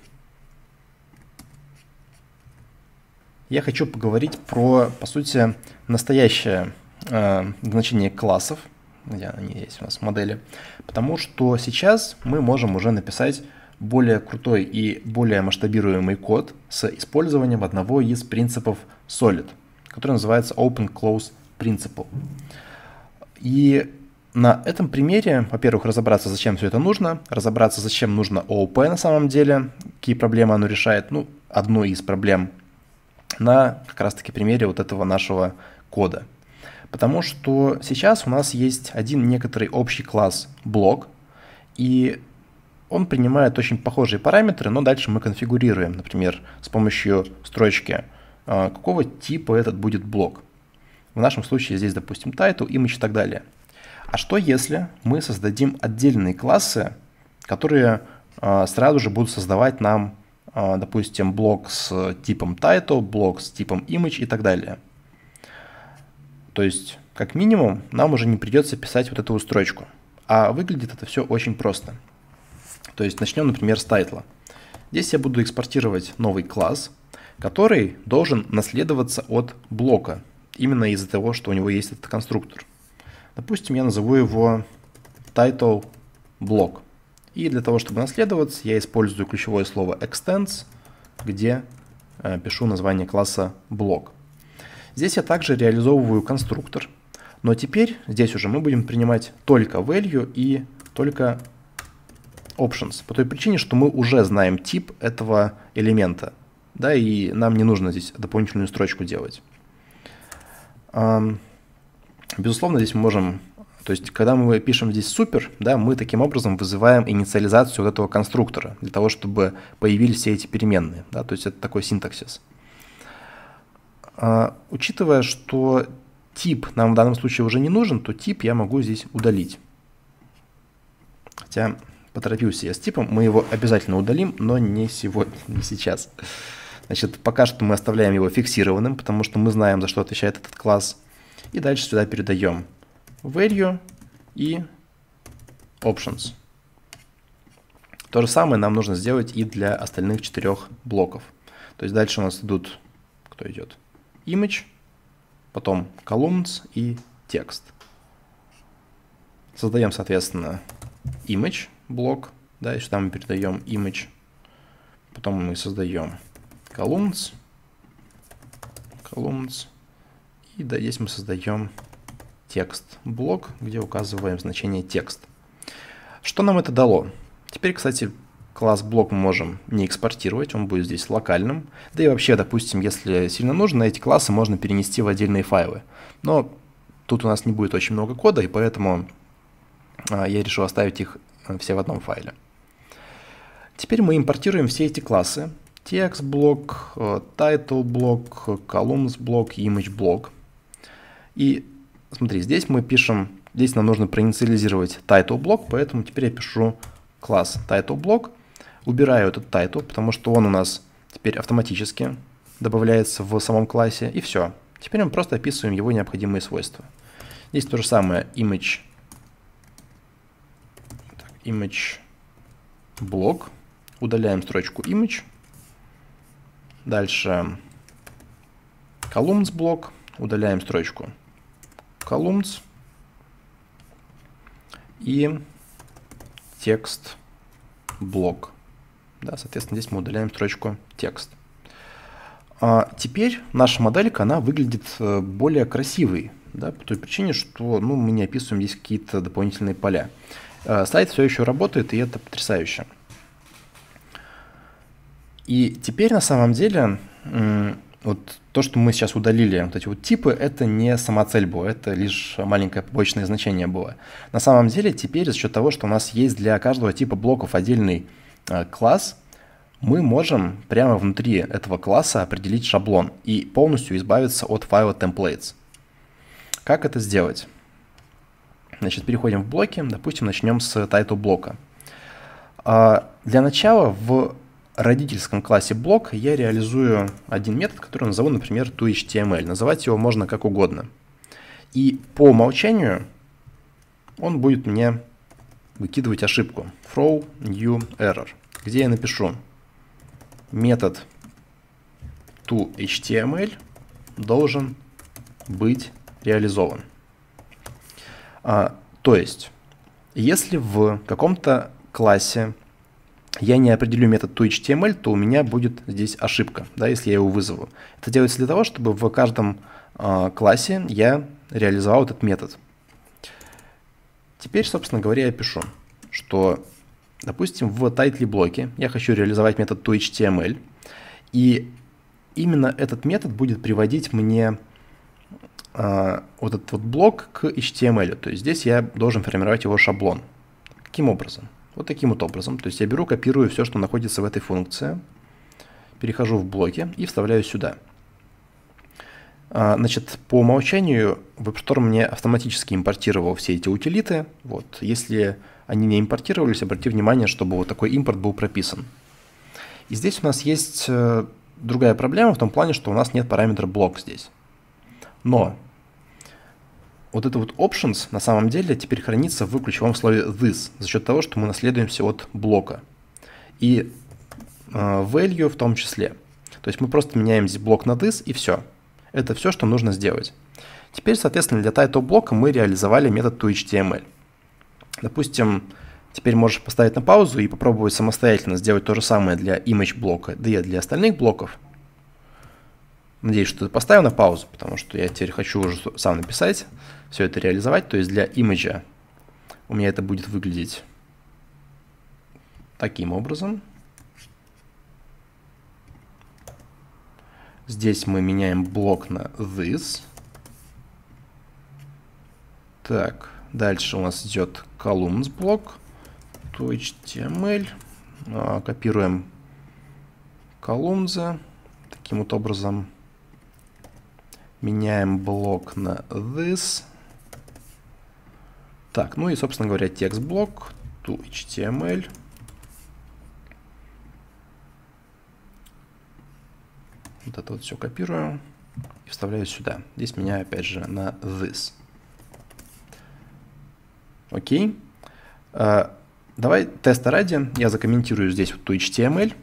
я хочу поговорить про, по сути, настоящее э, значение классов, где они есть у нас в модели, потому что сейчас мы можем уже написать более крутой и более масштабируемый код с использованием одного из принципов Solid, который называется Open-Close Principle. И на этом примере, во-первых, разобраться, зачем все это нужно, разобраться, зачем нужно ООП на самом деле, какие проблемы оно решает, ну, одну из проблем на как раз-таки примере вот этого нашего кода. Потому что сейчас у нас есть один некоторый общий класс блок, и он принимает очень похожие параметры, но дальше мы конфигурируем, например, с помощью строчки, а, какого типа этот будет блок. В нашем случае здесь, допустим, title, image и так далее. А что если мы создадим отдельные классы, которые а, сразу же будут создавать нам а, допустим, блок с типом title, блок с типом image и так далее. То есть, как минимум, нам уже не придется писать вот эту строчку. А выглядит это все очень просто. То есть начнем, например, с тайтла. Здесь я буду экспортировать новый класс, который должен наследоваться от блока, именно из-за того, что у него есть этот конструктор. Допустим, я назову его title блок. И для того, чтобы наследоваться, я использую ключевое слово extends, где э, пишу название класса блок. Здесь я также реализовываю конструктор. Но теперь здесь уже мы будем принимать только value и только options. По той причине, что мы уже знаем тип этого элемента. Да, и нам не нужно здесь дополнительную строчку делать. Эм, безусловно, здесь мы можем то есть, когда мы пишем здесь супер, да, мы таким образом вызываем инициализацию вот этого конструктора для того, чтобы появились все эти переменные. Да, то есть, это такой синтаксис. А, учитывая, что тип нам в данном случае уже не нужен, то тип я могу здесь удалить. Хотя поторопился я с типом, мы его обязательно удалим, но не сегодня, не сейчас. Значит, пока что мы оставляем его фиксированным, потому что мы знаем, за что отвечает этот класс. И дальше сюда передаем value и options. То же самое нам нужно сделать и для остальных четырех блоков. То есть дальше у нас идут, кто идет? Image, потом columns и текст. Создаем, соответственно, image блок, да, и сюда мы передаем image, потом мы создаем columns, columns, и да, здесь мы создаем текст блок, где указываем значение текст. Что нам это дало? Теперь, кстати, класс блок мы можем не экспортировать, он будет здесь локальным. Да и вообще, допустим, если сильно нужно, эти классы можно перенести в отдельные файлы. Но тут у нас не будет очень много кода, и поэтому а, я решил оставить их э, все в одном файле. Теперь мы импортируем все эти классы. Текст блок, э, title блок, э, columns блок, image блок. И смотри, здесь мы пишем, здесь нам нужно проинициализировать title блок, поэтому теперь я пишу класс title блок, убираю этот title, потому что он у нас теперь автоматически добавляется в самом классе, и все. Теперь мы просто описываем его необходимые свойства. Здесь то же самое image, image блок, удаляем строчку image, дальше columns блок, удаляем строчку columns и текст блок. Да, соответственно, здесь мы удаляем строчку текст. А теперь наша моделька, она выглядит э, более красивой, да, по той причине, что ну, мы не описываем здесь какие-то дополнительные поля. А, э, сайт все еще работает, и это потрясающе. И теперь на самом деле, вот то, что мы сейчас удалили, вот эти вот типы, это не самоцель была, это лишь маленькое побочное значение было. На самом деле теперь за счет того, что у нас есть для каждого типа блоков отдельный э, класс, мы можем прямо внутри этого класса определить шаблон и полностью избавиться от файла templates. Как это сделать? Значит, переходим в блоки, допустим, начнем с title блока. А, для начала в родительском классе блок я реализую один метод, который назову, например, toHTML. Называть его можно как угодно. И по умолчанию он будет мне выкидывать ошибку throw new error, где я напишу метод toHTML должен быть реализован. А, то есть, если в каком-то классе я не определю метод toHTML, то у меня будет здесь ошибка, да, если я его вызову. Это делается для того, чтобы в каждом э, классе я реализовал этот метод. Теперь, собственно говоря, я пишу, что, допустим, в title блоке я хочу реализовать метод toHTML, и именно этот метод будет приводить мне э, вот этот вот блок к HTML. То есть здесь я должен формировать его шаблон. Каким образом? Вот таким вот образом. То есть я беру, копирую все, что находится в этой функции, перехожу в блоки и вставляю сюда. А, значит, по умолчанию WebStorm мне автоматически импортировал все эти утилиты. Вот. Если они не импортировались, обрати внимание, чтобы вот такой импорт был прописан. И здесь у нас есть э, другая проблема в том плане, что у нас нет параметра блок здесь. Но вот это вот options на самом деле теперь хранится в ключевом слове this за счет того, что мы наследуемся от блока. И э, value в том числе. То есть мы просто меняем здесь блок на this и все. Это все, что нужно сделать. Теперь, соответственно, для title блока мы реализовали метод toHTML. Допустим, теперь можешь поставить на паузу и попробовать самостоятельно сделать то же самое для image блока, да и для остальных блоков. Надеюсь, что ты поставил на паузу, потому что я теперь хочу уже сам написать, все это реализовать. То есть для имиджа у меня это будет выглядеть таким образом. Здесь мы меняем блок на this. Так, дальше у нас идет columns блок. .html. А, копируем columns таким вот образом. Меняем блок на this. Так, ну и, собственно говоря, текст блок to HTML. Эм вот это вот все копирую и вставляю сюда. Здесь меняю, опять же, на this. Окей. А, давай теста ради я закомментирую здесь вот ту HTML, эм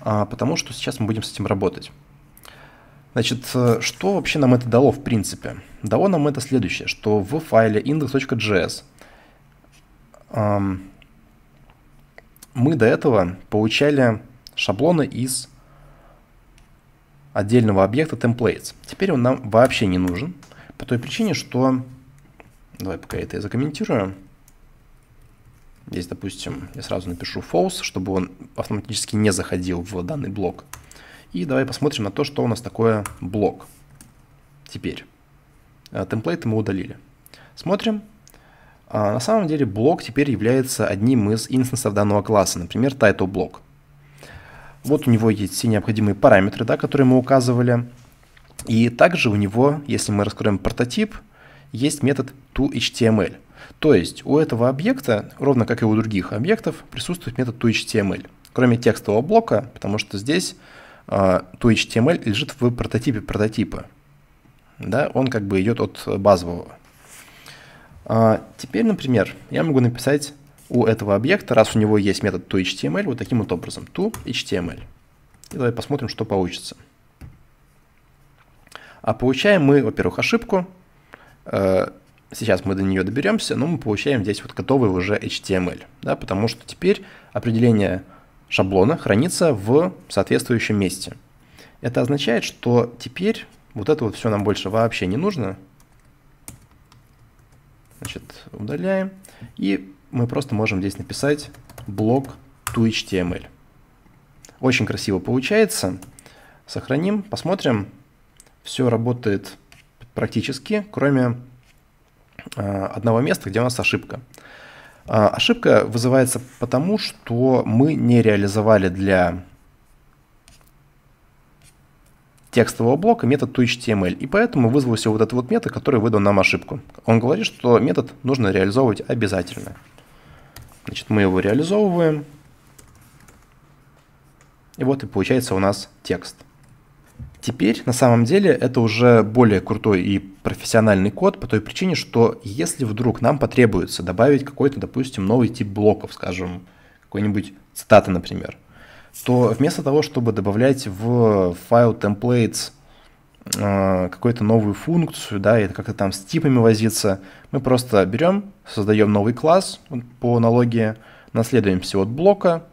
а, потому что сейчас мы будем с этим работать. Значит, э, что вообще нам это дало в принципе? Дало нам это следующее, что в файле index.js эм, мы до этого получали шаблоны из отдельного объекта templates. Теперь он нам вообще не нужен, по той причине, что... Давай пока это я закомментирую. Здесь, допустим, я сразу напишу false, чтобы он автоматически не заходил в данный блок. И давай посмотрим на то, что у нас такое блок. Теперь. Э, Темплейты мы удалили. Смотрим. А, на самом деле блок теперь является одним из инстансов данного класса, например, title блок. Вот у него есть все необходимые параметры, да, которые мы указывали. И также у него, если мы раскроем прототип, есть метод toHTML. То есть у этого объекта, ровно как и у других объектов, присутствует метод toHTML, кроме текстового блока, потому что здесь а, то HTML лежит в прототипе прототипа. Да, он как бы идет от базового. А, теперь, например, я могу написать у этого объекта, раз у него есть метод toHTML, вот таким вот образом, toHTML. И давай посмотрим, что получится. А получаем мы, во-первых, ошибку. Э, сейчас мы до нее доберемся, но мы получаем здесь вот готовый уже HTML, да, потому что теперь определение шаблона хранится в соответствующем месте. Это означает, что теперь вот это вот все нам больше вообще не нужно. Значит, удаляем. И мы просто можем здесь написать блок to.html. Эм Очень красиво получается. Сохраним, посмотрим. Все работает практически, кроме э, одного места, где у нас ошибка. А, ошибка вызывается потому, что мы не реализовали для текстового блока метод toHTML, и поэтому вызвался вот этот вот метод, который выдал нам ошибку. Он говорит, что метод нужно реализовывать обязательно. Значит, мы его реализовываем, и вот и получается у нас текст – Теперь, на самом деле, это уже более крутой и профессиональный код по той причине, что если вдруг нам потребуется добавить какой-то, допустим, новый тип блоков, скажем, какой-нибудь цитаты, например, то вместо того, чтобы добавлять в файл templates э, какую-то новую функцию, да, и как-то там с типами возиться, мы просто берем, создаем новый класс по аналогии, наследуем наследуемся от блока,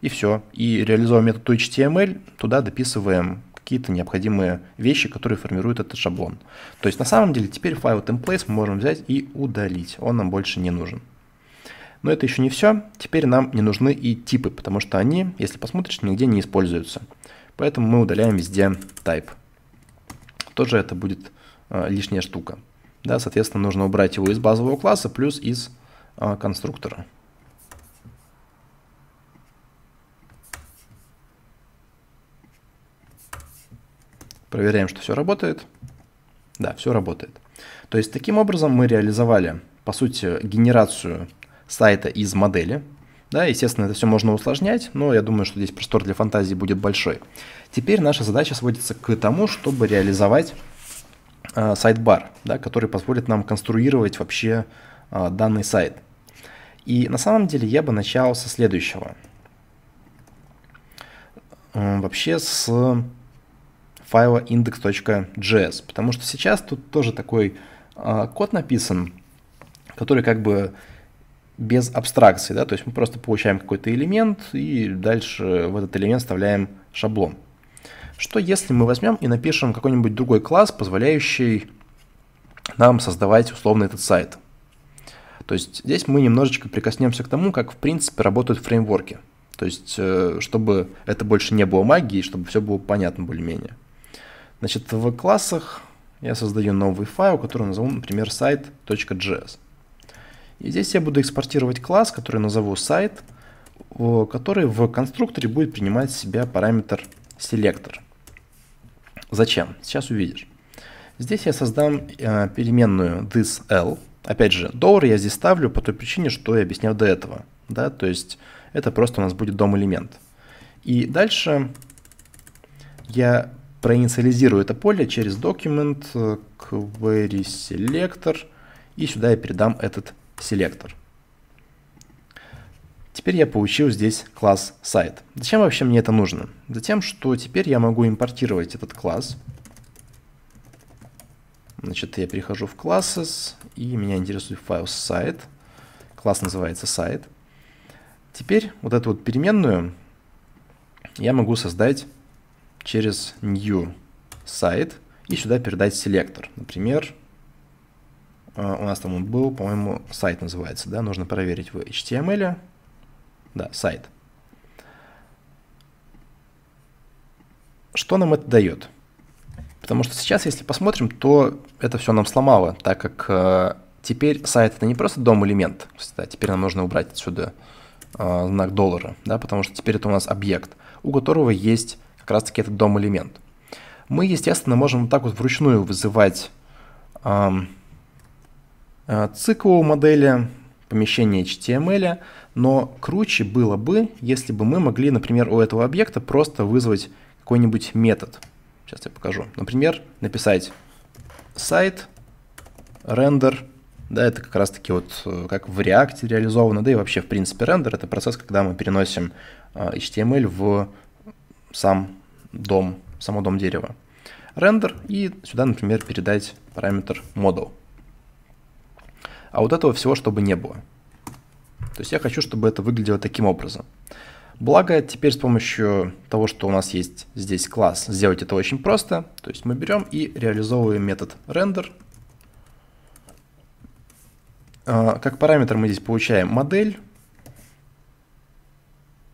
и все. И реализуем метод HTML, туда дописываем какие-то необходимые вещи, которые формируют этот шаблон. То есть на самом деле теперь файл templates мы можем взять и удалить, он нам больше не нужен. Но это еще не все, теперь нам не нужны и типы, потому что они, если посмотришь, нигде не используются. Поэтому мы удаляем везде type. Тоже это будет э, лишняя штука. Да, соответственно, нужно убрать его из базового класса плюс из э, конструктора. Проверяем, что все работает. Да, все работает. То есть таким образом мы реализовали, по сути, генерацию сайта из модели. Да, естественно, это все можно усложнять, но я думаю, что здесь простор для фантазии будет большой. Теперь наша задача сводится к тому, чтобы реализовать э, сайт-бар, да, который позволит нам конструировать вообще э, данный сайт. И на самом деле я бы начал со следующего. Э, вообще с файла index.js, потому что сейчас тут тоже такой э, код написан, который как бы без абстракции, да, то есть мы просто получаем какой-то элемент и дальше в этот элемент вставляем шаблон. Что если мы возьмем и напишем какой-нибудь другой класс, позволяющий нам создавать условно этот сайт? То есть здесь мы немножечко прикоснемся к тому, как в принципе работают фреймворки. То есть, э, чтобы это больше не было магии, чтобы все было понятно более-менее. Значит, в классах я создаю новый файл, который назову, например, сайт.js. И здесь я буду экспортировать класс, который назову сайт, который в конструкторе будет принимать в себя параметр селектор. Зачем? Сейчас увидишь. Здесь я создам э, переменную thisL. Опять же, доллар я здесь ставлю по той причине, что я объяснял до этого. Да? То есть это просто у нас будет дом элемент. И дальше я проинициализирую это поле через document э, query selector и сюда я передам этот селектор. Теперь я получил здесь класс сайт. Зачем вообще мне это нужно? Затем, что теперь я могу импортировать этот класс. Значит, я перехожу в classes и меня интересует файл сайт. Класс называется сайт. Теперь вот эту вот переменную я могу создать через new сайт и сюда передать селектор. Например, а, у нас там он был, по-моему, сайт называется, да, нужно проверить в HTML. Да, сайт. Что нам это дает? Потому что сейчас, если посмотрим, то это все нам сломало, так как э, теперь сайт это не просто дом-элемент. Да, теперь нам нужно убрать отсюда э, знак доллара, да, потому что теперь это у нас объект, у которого есть как раз таки этот дом элемент. Мы, естественно, можем вот так вот вручную вызывать э, цикл модели, помещения HTML, но круче было бы, если бы мы могли, например, у этого объекта просто вызвать какой-нибудь метод. Сейчас я покажу. Например, написать сайт рендер. Да, это как раз-таки вот э, как в React реализовано, да и вообще, в принципе, рендер — это процесс, когда мы переносим э, HTML в сам дом, само дом дерева. Рендер и сюда, например, передать параметр model. А вот этого всего, чтобы не было. То есть я хочу, чтобы это выглядело таким образом. Благо, теперь с помощью того, что у нас есть здесь класс, сделать это очень просто. То есть мы берем и реализовываем метод render. А, как параметр мы здесь получаем модель.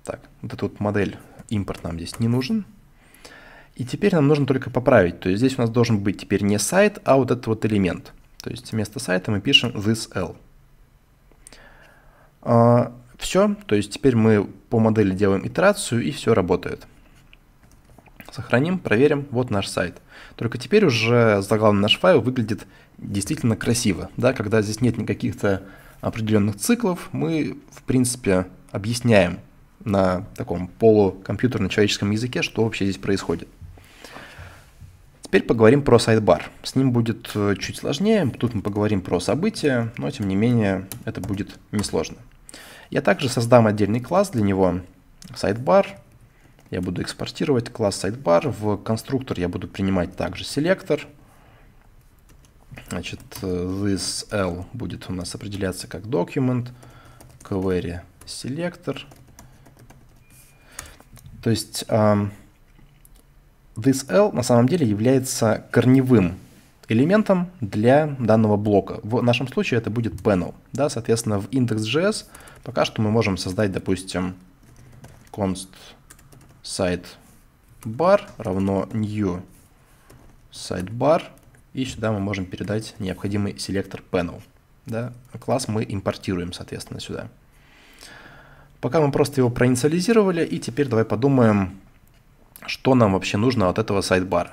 Так, вот эта вот модель импорт нам здесь не нужен. И теперь нам нужно только поправить. То есть здесь у нас должен быть теперь не сайт, а вот этот вот элемент. То есть вместо сайта мы пишем this l. А, все. То есть теперь мы по модели делаем итерацию, и все работает. Сохраним, проверим. Вот наш сайт. Только теперь уже заглавный наш файл выглядит действительно красиво. Да? Когда здесь нет никаких-то определенных циклов, мы, в принципе, объясняем на таком полукомпьютерно-человеческом языке, что вообще здесь происходит. Теперь поговорим про сайдбар. С ним будет э, чуть сложнее. Тут мы поговорим про события, но тем не менее это будет несложно. Я также создам отдельный класс для него, сайдбар. Я буду экспортировать класс сайдбар. В конструктор я буду принимать также селектор. Значит, this э, L будет у нас определяться как document, query selector. То есть this L на самом деле является корневым элементом для данного блока. В нашем случае это будет panel. Да, соответственно, в index.js пока что мы можем создать, допустим, const sideBar равно new sidebar, и сюда мы можем передать необходимый селектор panel. Да? Класс мы импортируем, соответственно, сюда. Пока мы просто его проинициализировали, и теперь давай подумаем, что нам вообще нужно от этого сайдбара?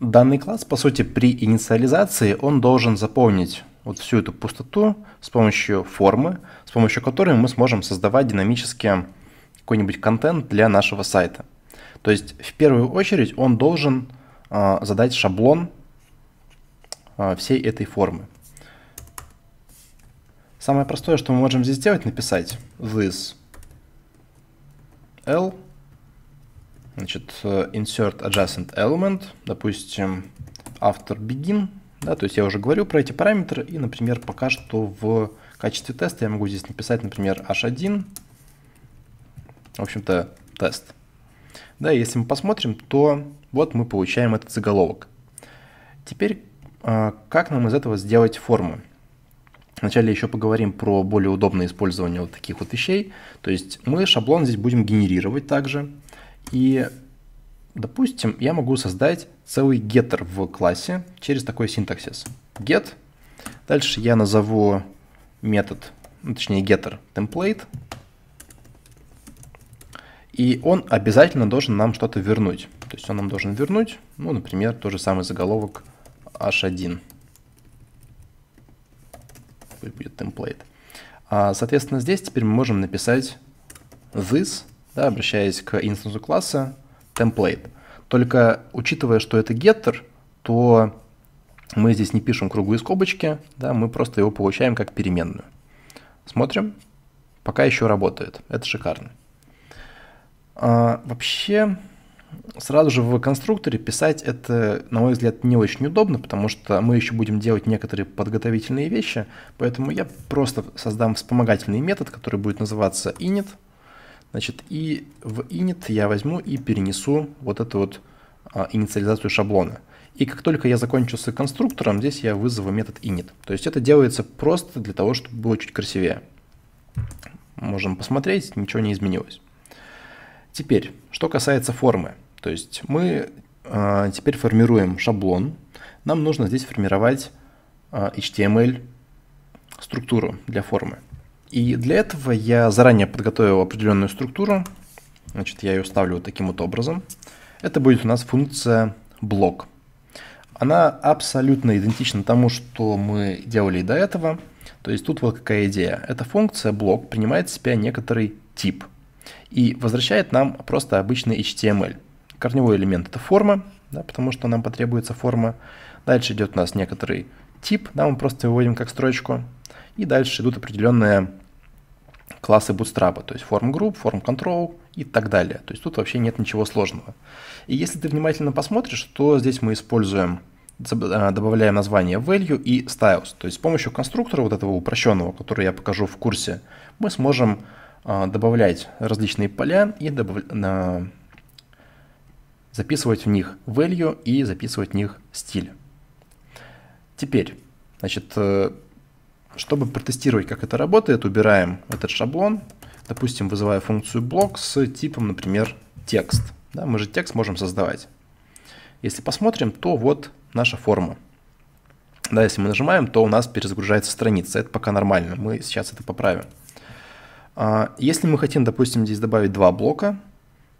Данный класс, по сути, при инициализации он должен заполнить вот всю эту пустоту с помощью формы, с помощью которой мы сможем создавать динамически какой-нибудь контент для нашего сайта. То есть в первую очередь он должен э, задать шаблон э, всей этой формы. Самое простое, что мы можем здесь сделать, написать this l Значит, э, insert adjacent element, допустим, after begin, да, то есть я уже говорю про эти параметры, и, например, пока что в качестве теста я могу здесь написать, например, h1, в общем-то, тест. Да, если мы посмотрим, то вот мы получаем этот заголовок. Теперь, э, как нам из этого сделать форму? Вначале еще поговорим про более удобное использование вот таких вот вещей. То есть мы шаблон здесь будем генерировать также. И, допустим, я могу создать целый геттер в классе через такой синтаксис. get. Дальше я назову метод, ну, точнее getter template. И он обязательно должен нам что-то вернуть. То есть он нам должен вернуть, ну, например, тот же самый заголовок h1. Будет template. А, соответственно, здесь теперь мы можем написать this да, обращаясь к инстансу класса template. Только учитывая, что это getter, то мы здесь не пишем круглые скобочки, да, мы просто его получаем как переменную. Смотрим. Пока еще работает. Это шикарно. А, вообще, сразу же в конструкторе писать это, на мой взгляд, не очень удобно, потому что мы еще будем делать некоторые подготовительные вещи, поэтому я просто создам вспомогательный метод, который будет называться init – Значит, и в init я возьму и перенесу вот эту вот а, инициализацию шаблона. И как только я закончу с конструктором, здесь я вызову метод init. То есть это делается просто для того, чтобы было чуть красивее. Можем посмотреть, ничего не изменилось. Теперь, что касается формы. То есть мы э, теперь формируем шаблон. Нам нужно здесь формировать э, а, HTML структуру для формы. И для этого я заранее подготовил определенную структуру. Значит, я ее ставлю вот таким вот образом. Это будет у нас функция блок. Она абсолютно идентична тому, что мы делали и до этого. То есть тут вот какая идея. Эта функция блок принимает в себя некоторый тип и возвращает нам просто обычный HTML. Корневой элемент это форма, да, потому что нам потребуется форма. Дальше идет у нас некоторый тип, да, мы просто выводим как строчку. И дальше идут определенные классы Bootstrap, то есть form group, form control и так далее. То есть тут вообще нет ничего сложного. И если ты внимательно посмотришь, то здесь мы используем, э, добавляем название value и styles. То есть с помощью конструктора вот этого упрощенного, который я покажу в курсе, мы сможем э, добавлять различные поля и добав... Э, записывать в них value и записывать в них стиль. Теперь, значит, чтобы протестировать, как это работает, убираем этот шаблон. Допустим, вызывая функцию блок с типом, например, текст. Да, мы же текст можем создавать. Если посмотрим, то вот наша форма. Да, если мы нажимаем, то у нас перезагружается страница. Это пока нормально, мы сейчас это поправим. А, если мы хотим, допустим, здесь добавить два блока,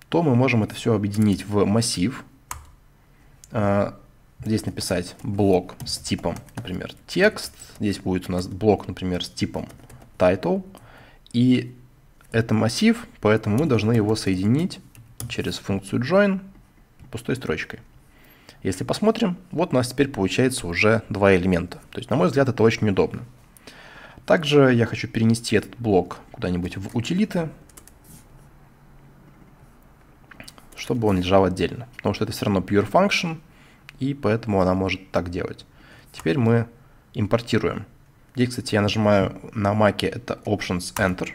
то мы можем это все объединить в массив. А, здесь написать блок с типом, например, текст. Здесь будет у нас блок, например, с типом title. И это массив, поэтому мы должны его соединить через функцию join пустой строчкой. Если посмотрим, вот у нас теперь получается уже два элемента. То есть, на мой взгляд, это очень удобно. Также я хочу перенести этот блок куда-нибудь в утилиты, чтобы он лежал отдельно. Потому что это все равно pure function – и поэтому она может так делать. Теперь мы импортируем. Здесь, кстати, я нажимаю на маке это Options Enter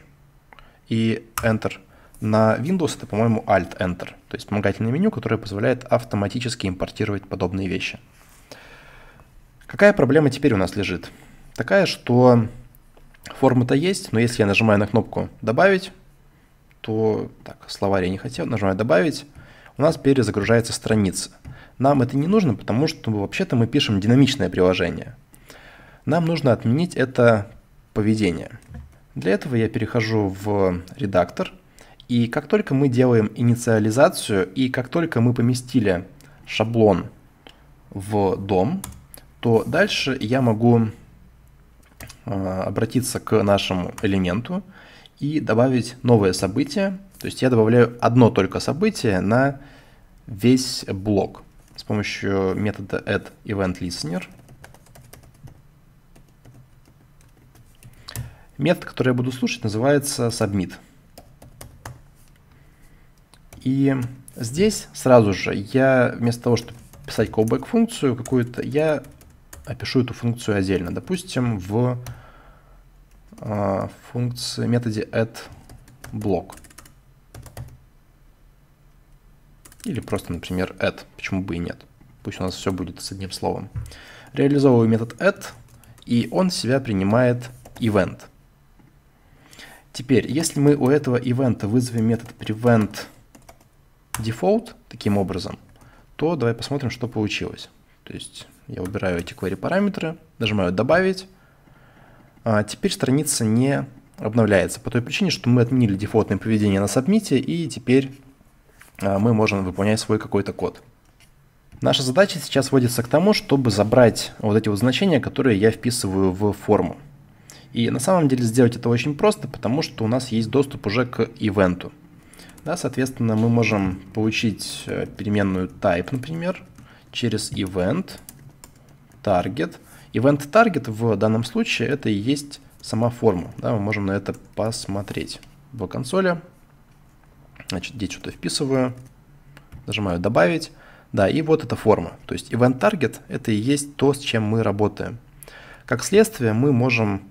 и Enter. На Windows это, по-моему, Alt Enter, то есть вспомогательное меню, которое позволяет автоматически импортировать подобные вещи. Какая проблема теперь у нас лежит? Такая, что форма-то есть, но если я нажимаю на кнопку «Добавить», то, так, словарь я не хотел, нажимаю «Добавить», у нас перезагружается страница. Нам это не нужно, потому что вообще-то мы пишем динамичное приложение. Нам нужно отменить это поведение. Для этого я перехожу в редактор, и как только мы делаем инициализацию, и как только мы поместили шаблон в дом, то дальше я могу а, обратиться к нашему элементу и добавить новое событие. То есть я добавляю одно только событие на весь блок с помощью метода add event listener. Метод, который я буду слушать, называется submit. И здесь сразу же я вместо того, чтобы писать callback функцию какую-то, я опишу эту функцию отдельно. Допустим, в э, функции методе add блок Или просто, например, add, почему бы и нет. Пусть у нас все будет с одним словом. Реализовываю метод add, и он себя принимает event. Теперь, если мы у этого ивента вызовем метод prevent default таким образом, то давай посмотрим, что получилось. То есть я убираю эти query параметры, нажимаю «Добавить». А теперь страница не обновляется по той причине, что мы отменили дефолтное поведение на сабмите, и теперь Э, мы можем выполнять свой какой-то код. Наша задача сейчас сводится к тому, чтобы забрать вот эти вот значения, которые я вписываю в форму. И на самом деле сделать это очень просто, потому что у нас есть доступ уже к ивенту. Да, соответственно, мы можем получить э, переменную type, например, через event target. Event target в данном случае это и есть сама форма. Да, мы можем на это посмотреть в консоли. Значит, здесь что-то вписываю, нажимаю «Добавить». Да, и вот эта форма. То есть event target – это и есть то, с чем мы работаем. Как следствие, мы можем,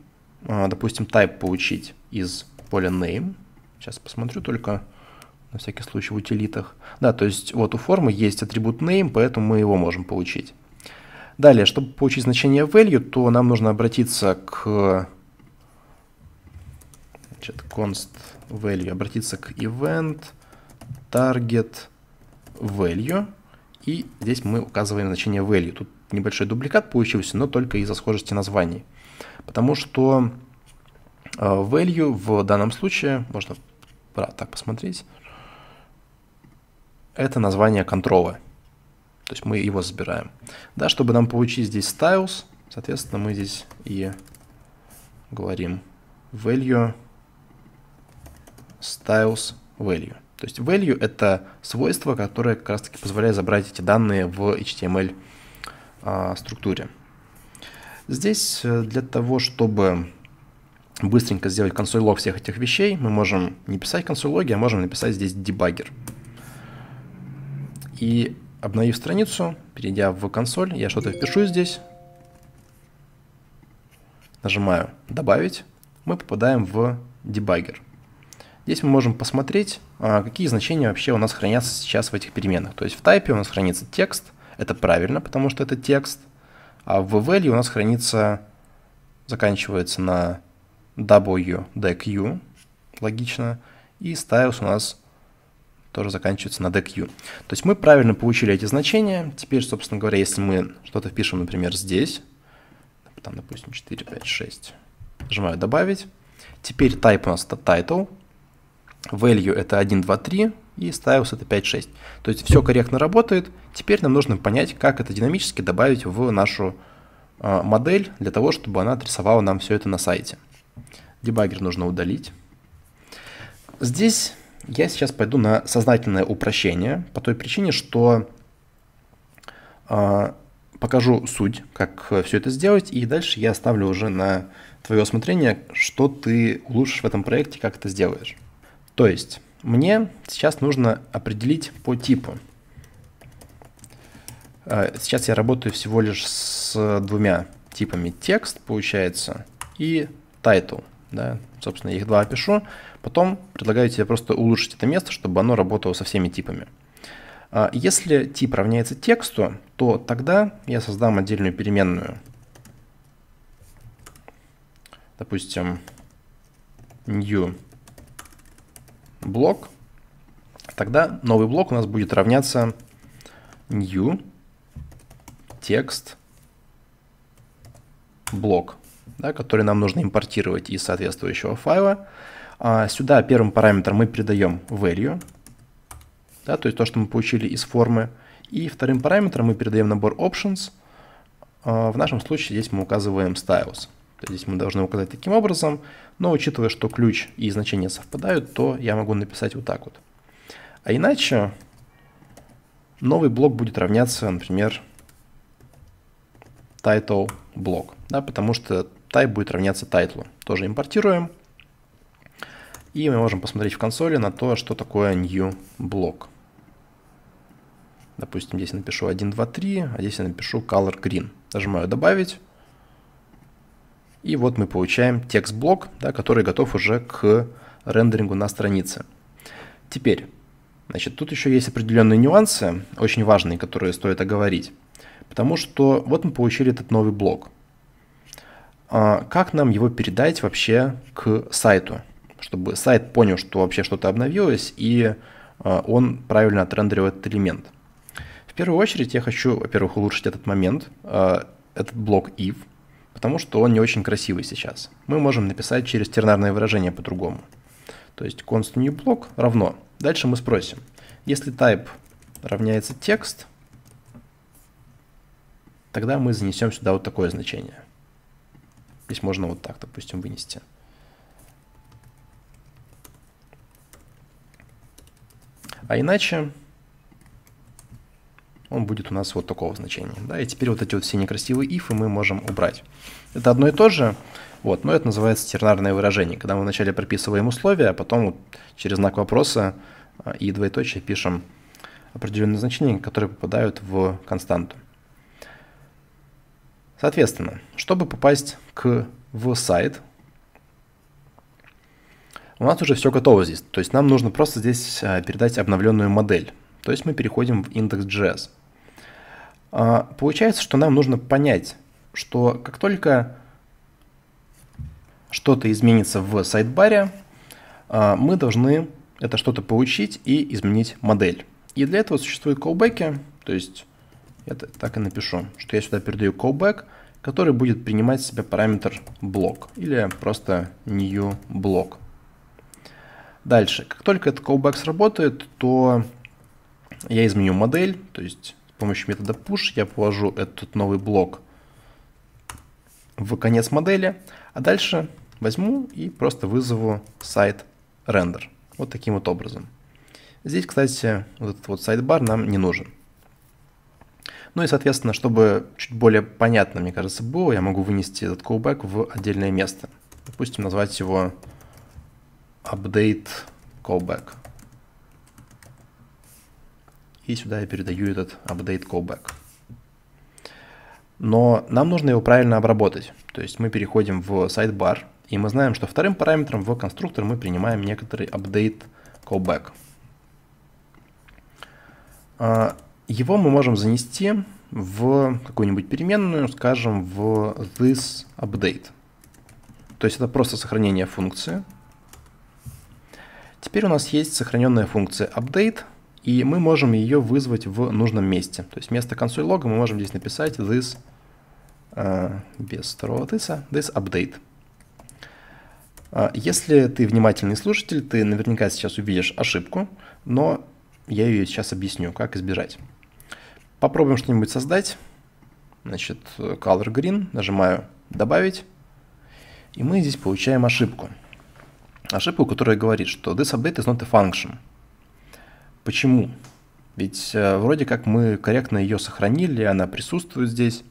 а, допустим, type получить из поля name. Сейчас посмотрю только на всякий случай в утилитах. Да, то есть вот у формы есть атрибут name, поэтому мы его можем получить. Далее, чтобы получить значение value, то нам нужно обратиться к значит, const value, обратиться к event, target, value. И здесь мы указываем значение value. Тут небольшой дубликат получился, но только из-за схожести названий. Потому что э, value в данном случае, можно а, так посмотреть, это название контрола. То есть мы его забираем. Да, чтобы нам получить здесь styles, соответственно, мы здесь и говорим value styles value. То есть value — это свойство, которое как раз-таки позволяет забрать эти данные в HTML а, структуре. Здесь э, для того, чтобы быстренько сделать консоль лог всех этих вещей, мы можем не писать консоль логи, а можем написать здесь дебаггер. И обновив страницу, перейдя в консоль, я что-то впишу здесь, нажимаю «Добавить», мы попадаем в дебаггер. Здесь мы можем посмотреть, а, какие значения вообще у нас хранятся сейчас в этих переменных. То есть в type у нас хранится текст, это правильно, потому что это текст, а в value у нас хранится, заканчивается на wdq, логично, и styles у нас тоже заканчивается на dq. То есть мы правильно получили эти значения. Теперь, собственно говоря, если мы что-то впишем, например, здесь, там, допустим, 4, 5, 6, нажимаю «Добавить», теперь type у нас это title, value это 1, 2, 3, и stylus это 5, 6. То есть все корректно работает. Теперь нам нужно понять, как это динамически добавить в нашу э, модель, для того, чтобы она отрисовала нам все это на сайте. Дебаггер нужно удалить. Здесь я сейчас пойду на сознательное упрощение, по той причине, что э, покажу суть, как э, все это сделать, и дальше я оставлю уже на твое усмотрение, что ты улучшишь в этом проекте, как это сделаешь. То есть мне сейчас нужно определить по типу. Э, сейчас я работаю всего лишь с двумя типами. Текст, получается, и title. Да? Собственно, их два опишу. Потом предлагаю тебе просто улучшить это место, чтобы оно работало со всеми типами. А если тип равняется тексту, то тогда я создам отдельную переменную. Допустим, new блок, тогда новый блок у нас будет равняться new текст блок, да, который нам нужно импортировать из соответствующего файла. А сюда первым параметром мы передаем value, да, то есть то, что мы получили из формы. И вторым параметром мы передаем набор options. А в нашем случае здесь мы указываем styles. Здесь мы должны указать таким образом, но учитывая, что ключ и значение совпадают, то я могу написать вот так вот. А иначе новый блок будет равняться, например, title блок, да, потому что type будет равняться title. Тоже импортируем. И мы можем посмотреть в консоли на то, что такое new блок. Допустим, здесь напишу 1, 2, 3, а здесь я напишу color green. Нажимаю добавить. И вот мы получаем текст-блок, да, который готов уже к рендерингу на странице. Теперь, значит, тут еще есть определенные нюансы, очень важные, которые стоит оговорить. Потому что вот мы получили этот новый блок. А как нам его передать вообще к сайту? Чтобы сайт понял, что вообще что-то обновилось, и а, он правильно отрендерил этот элемент. В первую очередь я хочу, во-первых, улучшить этот момент, а, этот блок if – потому что он не очень красивый сейчас. Мы можем написать через тернарное выражение по-другому. То есть const new block равно. Дальше мы спросим, если type равняется текст, тогда мы занесем сюда вот такое значение. Здесь можно вот так, допустим, вынести. А иначе он будет у нас вот такого значения. Да, и теперь вот эти вот все некрасивые ифы мы можем убрать. Это одно и то же, вот, но это называется тернарное выражение, когда мы вначале прописываем условия, а потом вот через знак вопроса э, и двоеточие пишем определенные значения, которые попадают в константу. Соответственно, чтобы попасть к, в сайт, у нас уже все готово здесь. То есть нам нужно просто здесь э, передать обновленную модель. То есть мы переходим в индекс.js. А, получается, что нам нужно понять, что как только что-то изменится в сайдбаре, а, мы должны это что-то получить и изменить модель. И для этого существуют колбеки, то есть я так и напишу, что я сюда передаю callback, который будет принимать в себя параметр блок или просто new блок. Дальше, как только этот callback сработает, то я изменю модель, то есть помощью метода push я положу этот новый блок в конец модели, а дальше возьму и просто вызову сайт рендер Вот таким вот образом. Здесь, кстати, вот этот вот сайт-бар нам не нужен. Ну и, соответственно, чтобы чуть более понятно, мне кажется, было, я могу вынести этот callback в отдельное место. Допустим, назвать его update callback и сюда я передаю этот update callback. Но нам нужно его правильно обработать. То есть мы переходим в sidebar, и мы знаем, что вторым параметром в конструктор мы принимаем некоторый update callback. А, его мы можем занести в какую-нибудь переменную, скажем, в this update. То есть это просто сохранение функции. Теперь у нас есть сохраненная функция update, и мы можем ее вызвать в нужном месте. То есть вместо консоль лога мы можем здесь написать this, э, без второго this, this update. А, если ты внимательный слушатель, ты наверняка сейчас увидишь ошибку, но я ее сейчас объясню, как избежать. Попробуем что-нибудь создать. Значит, color green, нажимаю «Добавить», и мы здесь получаем ошибку. Ошибку, которая говорит, что this update is not a function – Почему? Ведь э, вроде как мы корректно ее сохранили, она присутствует здесь.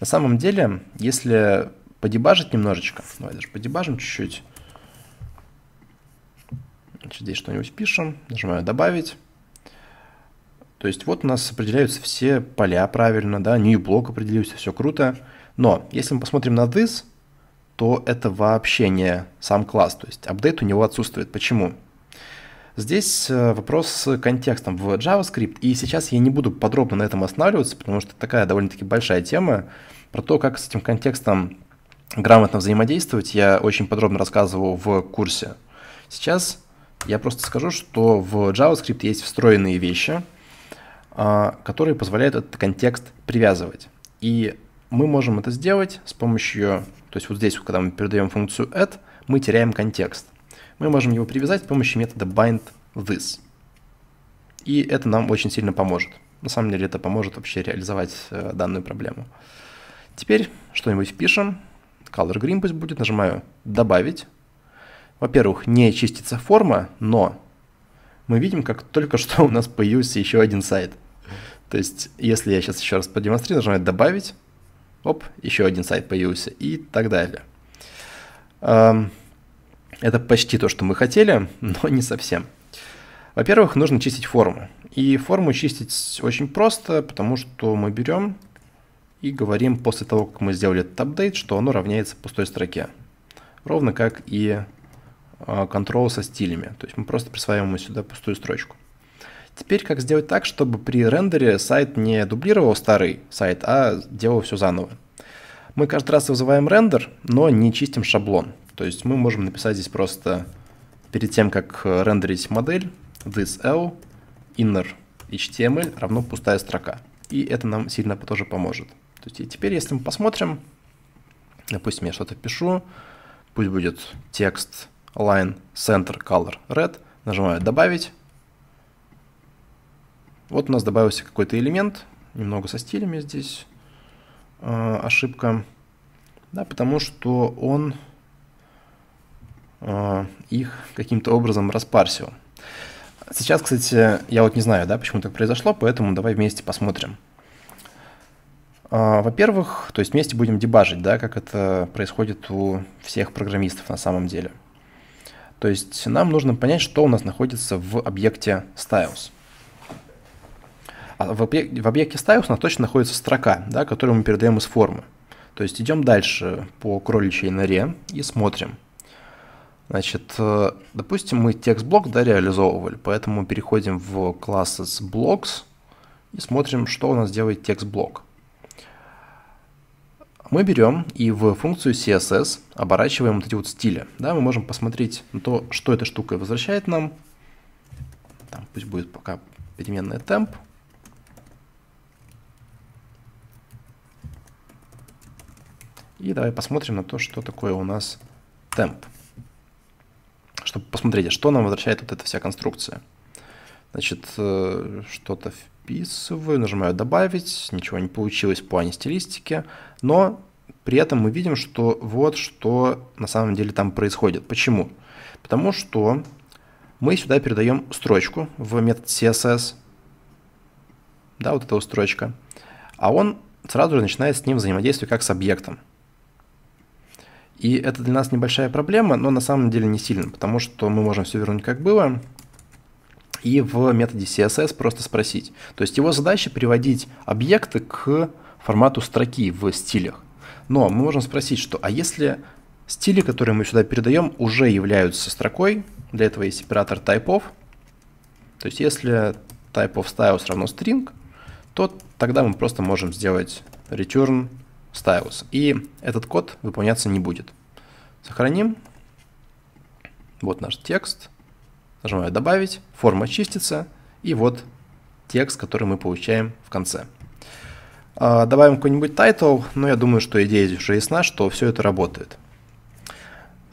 На самом деле, если подебажить немножечко, давай даже подебажим чуть-чуть, здесь что-нибудь пишем, нажимаю «Добавить». То есть вот у нас определяются все поля правильно, да, new блок определился, все круто. Но если мы посмотрим на this, то это вообще не сам класс, то есть апдейт у него отсутствует. Почему? Здесь э, вопрос с контекстом в JavaScript, и сейчас я не буду подробно на этом останавливаться, потому что такая довольно-таки большая тема про то, как с этим контекстом грамотно взаимодействовать, я очень подробно рассказывал в курсе. Сейчас я просто скажу, что в JavaScript есть встроенные вещи, а, которые позволяют этот контекст привязывать. И мы можем это сделать с помощью, то есть вот здесь, когда мы передаем функцию add, мы теряем контекст мы можем его привязать с помощью метода bind this, И это нам очень сильно поможет. На самом деле это поможет вообще реализовать э, данную проблему. Теперь что-нибудь впишем. Color green пусть будет. Нажимаю «Добавить». Во-первых, не чистится форма, но мы видим, как только что у нас появился еще один сайт. То есть, если я сейчас еще раз продемонстрирую, нажимаю «Добавить», оп, еще один сайт появился и так далее. Эм, это почти то, что мы хотели, но не совсем. Во-первых, нужно чистить форму. И форму чистить очень просто, потому что мы берем и говорим после того, как мы сделали этот апдейт, что оно равняется пустой строке. Ровно как и а, контрол со стилями. То есть мы просто присваиваем сюда пустую строчку. Теперь как сделать так, чтобы при рендере сайт не дублировал старый сайт, а делал все заново. Мы каждый раз вызываем рендер, но не чистим шаблон. То есть мы можем написать здесь просто перед тем, как э, рендерить модель, thisl inner html равно пустая строка. И это нам сильно тоже поможет. То есть и теперь, если мы посмотрим, допустим, я что-то пишу, пусть будет текст line center color red, нажимаю добавить. Вот у нас добавился какой-то элемент, немного со стилями здесь э, ошибка, да, потому что он Э, их каким-то образом распарсил. Сейчас, кстати, я вот не знаю, да, почему так произошло, поэтому давай вместе посмотрим. А, во-первых, то есть вместе будем дебажить, да, как это происходит у всех программистов на самом деле. То есть нам нужно понять, что у нас находится в объекте styles. А в, в объекте styles у нас точно находится строка, да, которую мы передаем из формы. То есть идем дальше по кроличьей норе и смотрим – Значит, э, допустим, мы текст-блок да, реализовывали, поэтому переходим в класс с blocks и смотрим, что у нас делает текст-блок. Мы берем и в функцию CSS оборачиваем вот эти вот стили. Да, мы можем посмотреть на то, что эта штука возвращает нам. Там пусть будет пока переменная темп. И давай посмотрим на то, что такое у нас темп чтобы посмотреть, а что нам возвращает вот эта вся конструкция. Значит, э, что-то вписываю, нажимаю «Добавить», ничего не получилось в плане стилистики, но при этом мы видим, что вот что на самом деле там происходит. Почему? Потому что мы сюда передаем строчку в метод CSS, да, вот эта строчка, а он сразу же начинает с ним взаимодействие как с объектом. И это для нас небольшая проблема, но на самом деле не сильно, потому что мы можем все вернуть как было, и в методе CSS просто спросить. То есть его задача приводить объекты к формату строки в стилях. Но мы можем спросить, что а если стили, которые мы сюда передаем, уже являются строкой, для этого есть оператор typeof, то есть если typeof styles равно string, то тогда мы просто можем сделать return stylus. И этот код выполняться не будет. Сохраним. Вот наш текст. Нажимаю «Добавить», форма чистится, и вот текст, который мы получаем в конце. А, добавим какой-нибудь title, но я думаю, что идея здесь уже ясна, что все это работает.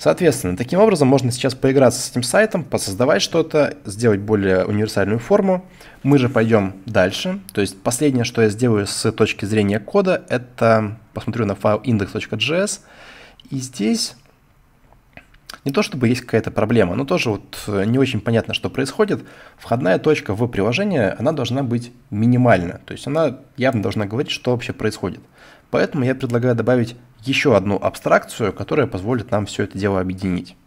Соответственно, таким образом можно сейчас поиграться с этим сайтом, посоздавать что-то, сделать более универсальную форму. Мы же пойдем дальше. То есть последнее, что я сделаю с точки зрения кода, это посмотрю на файл index.js. И здесь не то чтобы есть какая-то проблема, но тоже вот э, не очень понятно, что происходит. Входная точка в приложение, она должна быть минимальна. То есть она явно должна говорить, что вообще происходит. Поэтому я предлагаю добавить еще одну абстракцию, которая позволит нам все это дело объединить.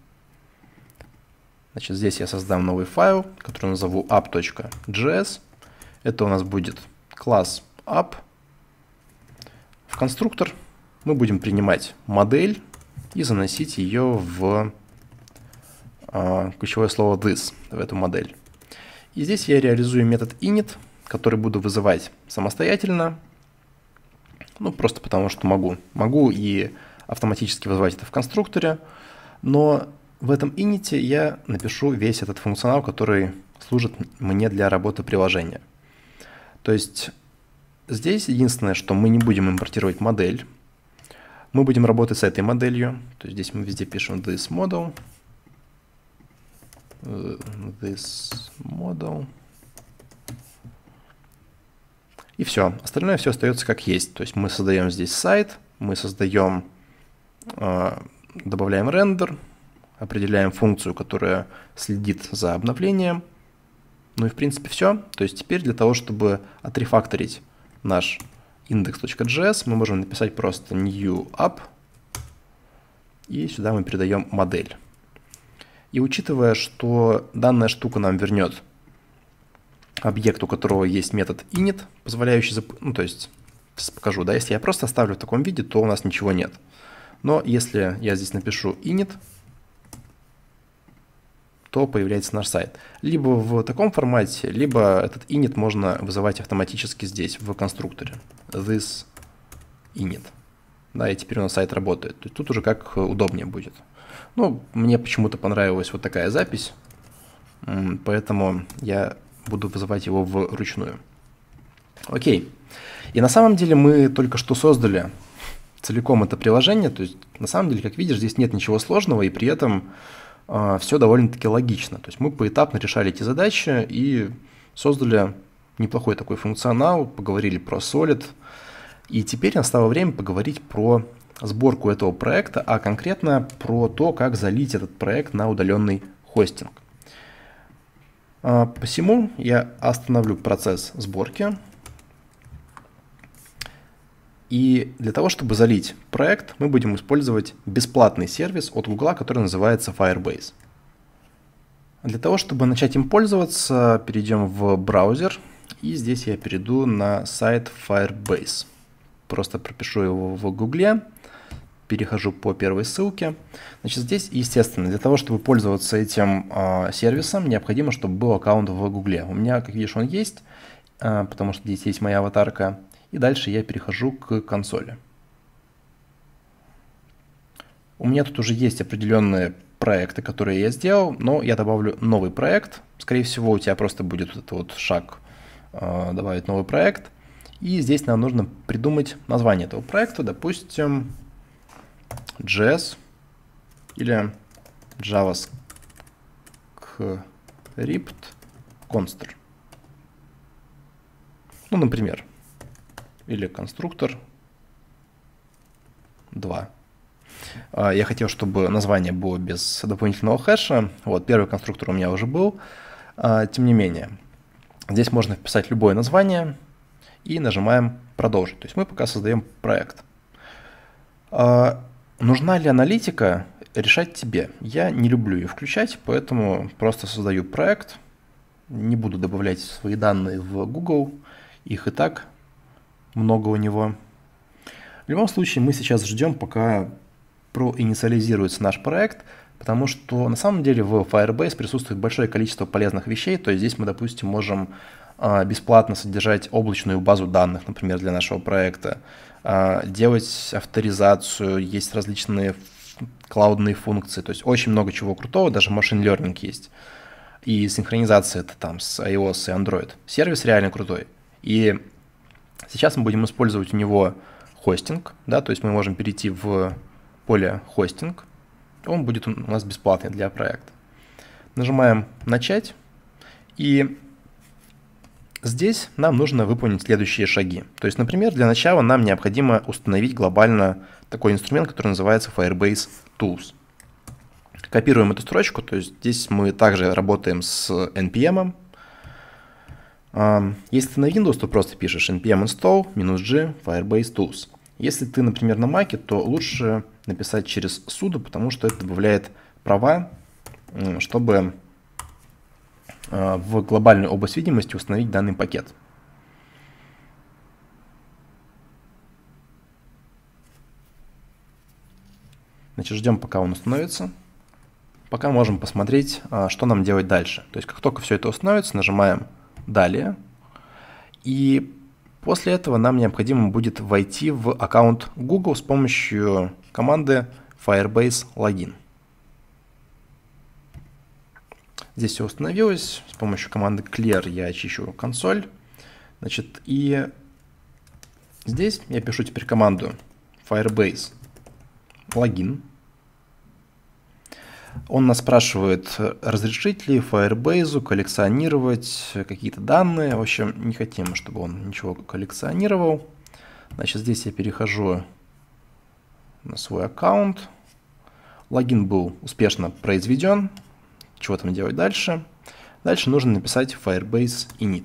Значит, здесь я создам новый файл, который назову app.js. Это у нас будет класс app. В конструктор мы будем принимать модель и заносить ее в а, ключевое слово this, в эту модель. И здесь я реализую метод init, который буду вызывать самостоятельно ну просто потому что могу. Могу и автоматически вызвать это в конструкторе, но в этом init я напишу весь этот функционал, который служит мне для работы приложения. То есть здесь единственное, что мы не будем импортировать модель, мы будем работать с этой моделью. То есть здесь мы везде пишем this model. Э, this model. И все. Остальное все остается как есть. То есть мы создаем здесь сайт, мы создаем, а, добавляем рендер, определяем функцию, которая следит за обновлением. Ну и в принципе все. То есть теперь для того, чтобы отрефакторить наш index.js, мы можем написать просто new app, и сюда мы передаем модель. И учитывая, что данная штука нам вернет объект, у которого есть метод init, позволяющий, зап... ну то есть, покажу, да, если я просто оставлю в таком виде, то у нас ничего нет. Но если я здесь напишу init, то появляется наш сайт. Либо в таком формате, либо этот init можно вызывать автоматически здесь, в конструкторе. This init. Да, и теперь у нас сайт работает. тут уже как удобнее будет. Ну, мне почему-то понравилась вот такая запись, поэтому я буду вызывать его вручную. Окей. И на самом деле мы только что создали целиком это приложение. То есть, на самом деле, как видишь, здесь нет ничего сложного, и при этом э, а, все довольно-таки логично. То есть мы поэтапно решали эти задачи и создали неплохой такой функционал, поговорили про Solid. И теперь настало время поговорить про сборку этого проекта, а конкретно про то, как залить этот проект на удаленный хостинг. А, посему я остановлю процесс сборки. И для того, чтобы залить проект, мы будем использовать бесплатный сервис от Google, который называется Firebase. Для того, чтобы начать им пользоваться, перейдем в браузер. И здесь я перейду на сайт Firebase. Просто пропишу его в Гугле перехожу по первой ссылке. Значит, здесь, естественно, для того, чтобы пользоваться этим э, сервисом, необходимо, чтобы был аккаунт в Гугле. У меня, как видишь, он есть, э, потому что здесь есть моя аватарка. И дальше я перехожу к консоли. У меня тут уже есть определенные проекты, которые я сделал, но я добавлю новый проект. Скорее всего, у тебя просто будет вот этот вот шаг э, «Добавить новый проект». И здесь нам нужно придумать название этого проекта. Допустим, JS или JavaScript constr. Ну, например, или конструктор 2. А, я хотел, чтобы название было без дополнительного хэша. Вот, первый конструктор у меня уже был. А, тем не менее, здесь можно вписать любое название и нажимаем «Продолжить». То есть мы пока создаем проект. А, Нужна ли аналитика? Решать тебе. Я не люблю ее включать, поэтому просто создаю проект. Не буду добавлять свои данные в Google. Их и так много у него. В любом случае, мы сейчас ждем, пока проинициализируется наш проект, потому что на самом деле в Firebase присутствует большое количество полезных вещей. То есть здесь мы, допустим, можем а, бесплатно содержать облачную базу данных, например, для нашего проекта. А, делать авторизацию, есть различные клаудные функции, то есть очень много чего крутого, даже машин learning есть. И синхронизация это там с iOS и Android. Сервис реально крутой. И сейчас мы будем использовать у него хостинг, да, то есть мы можем перейти в поле хостинг, он будет у нас бесплатный для проекта. Нажимаем «Начать», и Здесь нам нужно выполнить следующие шаги. То есть, например, для начала нам необходимо установить глобально такой инструмент, который называется Firebase Tools. Копируем эту строчку, то есть здесь мы также работаем с npm. Если ты на Windows, то просто пишешь npm install -g firebase tools. Если ты, например, на Mac, то лучше написать через sudo, потому что это добавляет права, чтобы Э, в глобальную область видимости установить данный пакет. Значит, ждем, пока он установится. Пока можем посмотреть, э, что нам делать дальше. То есть, как только все это установится, нажимаем «Далее». И после этого нам необходимо будет войти в аккаунт Google с помощью команды Firebase Login. Здесь все установилось. С помощью команды clear я очищу консоль. Значит, и здесь я пишу теперь команду firebase логин. Он нас спрашивает, разрешить ли Firebase коллекционировать какие-то данные. В общем, не хотим, чтобы он ничего коллекционировал. Значит, здесь я перехожу на свой аккаунт. Логин был успешно произведен. Чего там делать дальше? Дальше нужно написать firebase init.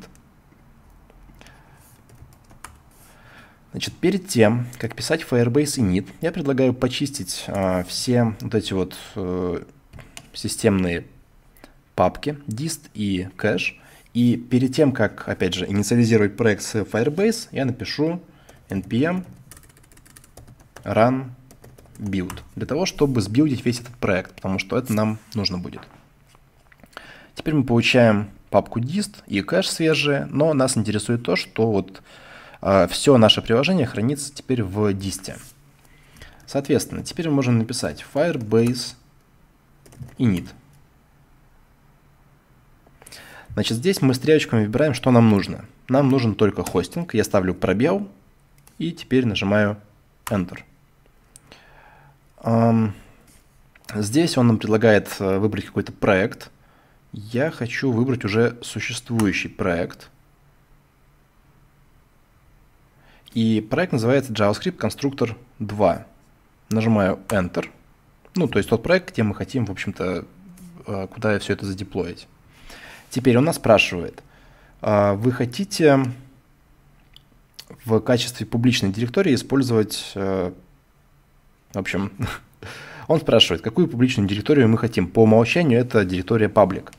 Значит, перед тем, как писать Firebase init, я предлагаю почистить э, все вот эти вот э, системные папки, dist и cache. И перед тем, как, опять же, инициализировать проект с Firebase, я напишу npm run build, для того, чтобы сбилдить весь этот проект, потому что это нам нужно будет. Теперь мы получаем папку dist и кэш свежие, но нас интересует то, что вот э, а, все наше приложение хранится теперь в дисте. Соответственно, теперь мы можем написать firebase init. Значит, здесь мы стрелочками выбираем, что нам нужно. Нам нужен только хостинг. Я ставлю пробел и теперь нажимаю Enter. Здесь он нам предлагает э, выбрать какой-то проект – я хочу выбрать уже существующий проект. И проект называется JavaScript Constructor 2. Нажимаю Enter. Ну, то есть тот проект, где мы хотим, в общем-то, э, куда все это задеплоить. Теперь он нас спрашивает, «А вы хотите в качестве публичной директории использовать, э, в общем, <laughs> он спрашивает, какую публичную директорию мы хотим. По умолчанию это директория public.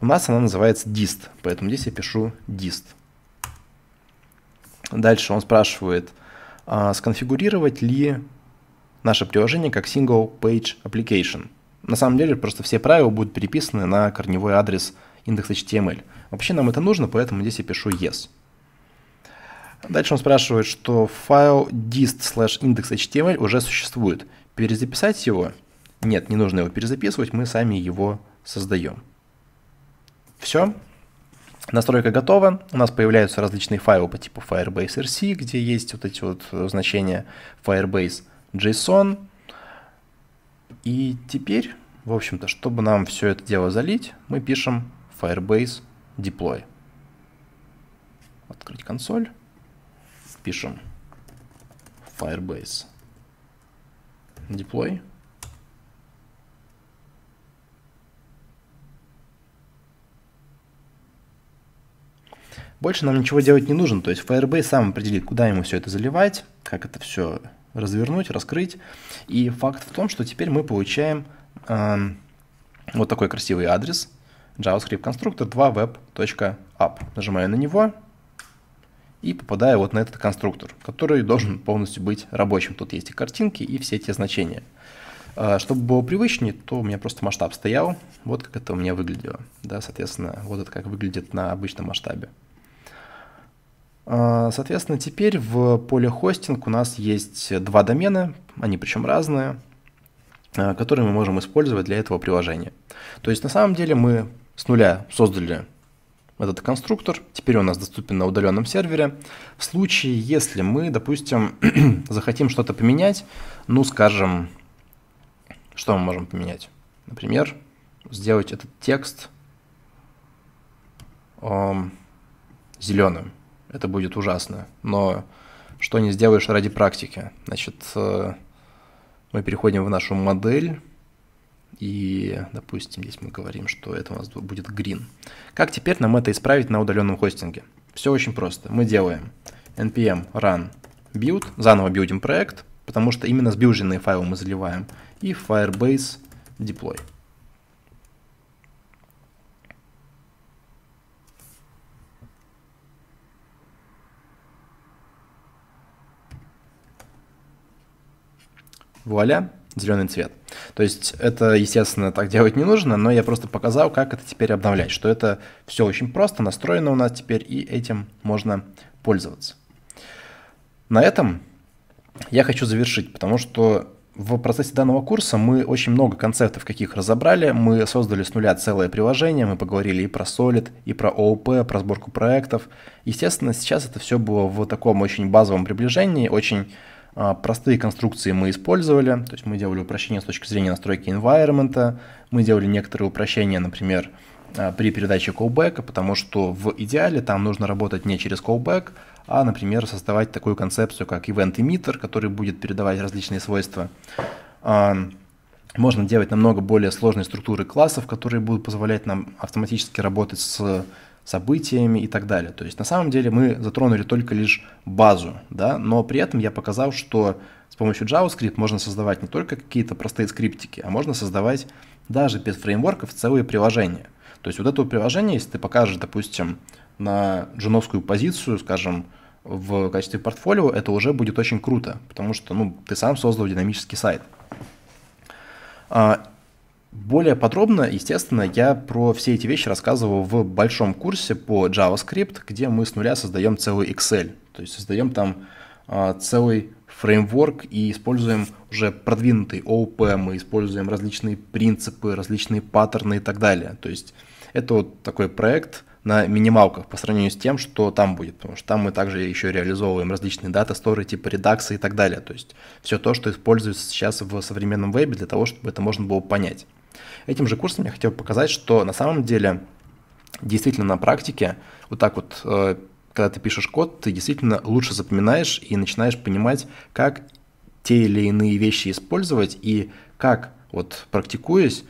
У нас она называется dist, поэтому здесь я пишу dist. Дальше он спрашивает, а, сконфигурировать ли наше приложение как single page application. На самом деле просто все правила будут переписаны на корневой адрес index.html. Вообще нам это нужно, поэтому здесь я пишу yes. Дальше он спрашивает, что файл dist slash index.html уже существует. Перезаписать его? Нет, не нужно его перезаписывать, мы сами его создаем. Все. Настройка готова. У нас появляются различные файлы по типу Firebase RC, где есть вот эти вот э, значения Firebase JSON. И теперь, в общем-то, чтобы нам все это дело залить, мы пишем Firebase deploy. Открыть консоль. Пишем Firebase deploy. Больше нам ничего делать не нужно, то есть Firebase сам определит, куда ему все это заливать, как это все развернуть, раскрыть. И факт в том, что теперь мы получаем э, вот такой красивый адрес JavaScript конструктор 2web.app. Нажимаю на него и попадаю вот на этот конструктор, который должен полностью быть рабочим. Тут есть и картинки, и все те значения. Э, чтобы было привычнее, то у меня просто масштаб стоял. Вот как это у меня выглядело. Да, соответственно, вот это как выглядит на обычном масштабе. А, соответственно, теперь в поле хостинг у нас есть два домена, они причем разные, а, которые мы можем использовать для этого приложения. То есть на самом деле мы с нуля создали этот конструктор, теперь он у нас доступен на удаленном сервере. В случае, если мы, допустим, <clears throat> захотим что-то поменять, ну, скажем, что мы можем поменять? Например, сделать этот текст э, зеленым это будет ужасно. Но что не сделаешь ради практики? Значит, э, мы переходим в нашу модель, и, допустим, здесь мы говорим, что это у нас будет green. Как теперь нам это исправить на удаленном хостинге? Все очень просто. Мы делаем npm run build, заново билдим проект, потому что именно с билженные файлы мы заливаем, и firebase deploy. вуаля, зеленый цвет. То есть это, естественно, так делать не нужно, но я просто показал, как это теперь обновлять, что это все очень просто, настроено у нас теперь, и этим можно пользоваться. На этом я хочу завершить, потому что в процессе данного курса мы очень много концептов каких разобрали. Мы создали с нуля целое приложение, мы поговорили и про Solid, и про ООП, про сборку проектов. Естественно, сейчас это все было в таком очень базовом приближении, очень а, простые конструкции мы использовали, то есть мы делали упрощения с точки зрения настройки environment, мы делали некоторые упрощения, например, а, при передаче callback, потому что в идеале там нужно работать не через callback, а, например, создавать такую концепцию, как event emitter, который будет передавать различные свойства. А, можно делать намного более сложные структуры классов, которые будут позволять нам автоматически работать с событиями и так далее. То есть на самом деле мы затронули только лишь базу, да, но при этом я показал, что с помощью JavaScript можно создавать не только какие-то простые скриптики, а можно создавать даже без фреймворков целые приложения. То есть вот этого приложения, если ты покажешь, допустим, на джуновскую позицию, скажем, в качестве портфолио, это уже будет очень круто, потому что ну, ты сам создал динамический сайт. А, более подробно, естественно, я про все эти вещи рассказываю в большом курсе по JavaScript, где мы с нуля создаем целый Excel. То есть создаем там а, целый фреймворк и используем уже продвинутый OOP, мы используем различные принципы, различные паттерны и так далее. То есть это вот такой проект на минималках по сравнению с тем, что там будет, потому что там мы также еще реализовываем различные дата сторы типа редакции и так далее. То есть все то, что используется сейчас в современном вебе для того, чтобы это можно было понять. Этим же курсом я хотел показать, что на самом деле действительно на практике вот так вот, э, когда ты пишешь код, ты действительно лучше запоминаешь и начинаешь понимать, как те или иные вещи использовать и как вот практикуясь,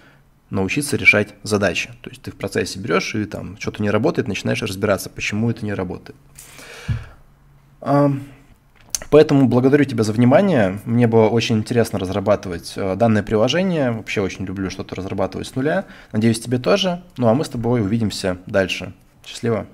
научиться решать задачи. То есть ты в процессе берешь и там что-то не работает, начинаешь разбираться, почему это не работает. Поэтому благодарю тебя за внимание. Мне было очень интересно разрабатывать э, данное приложение. Вообще очень люблю что-то разрабатывать с нуля. Надеюсь, тебе тоже. Ну а мы с тобой увидимся дальше. Счастливо!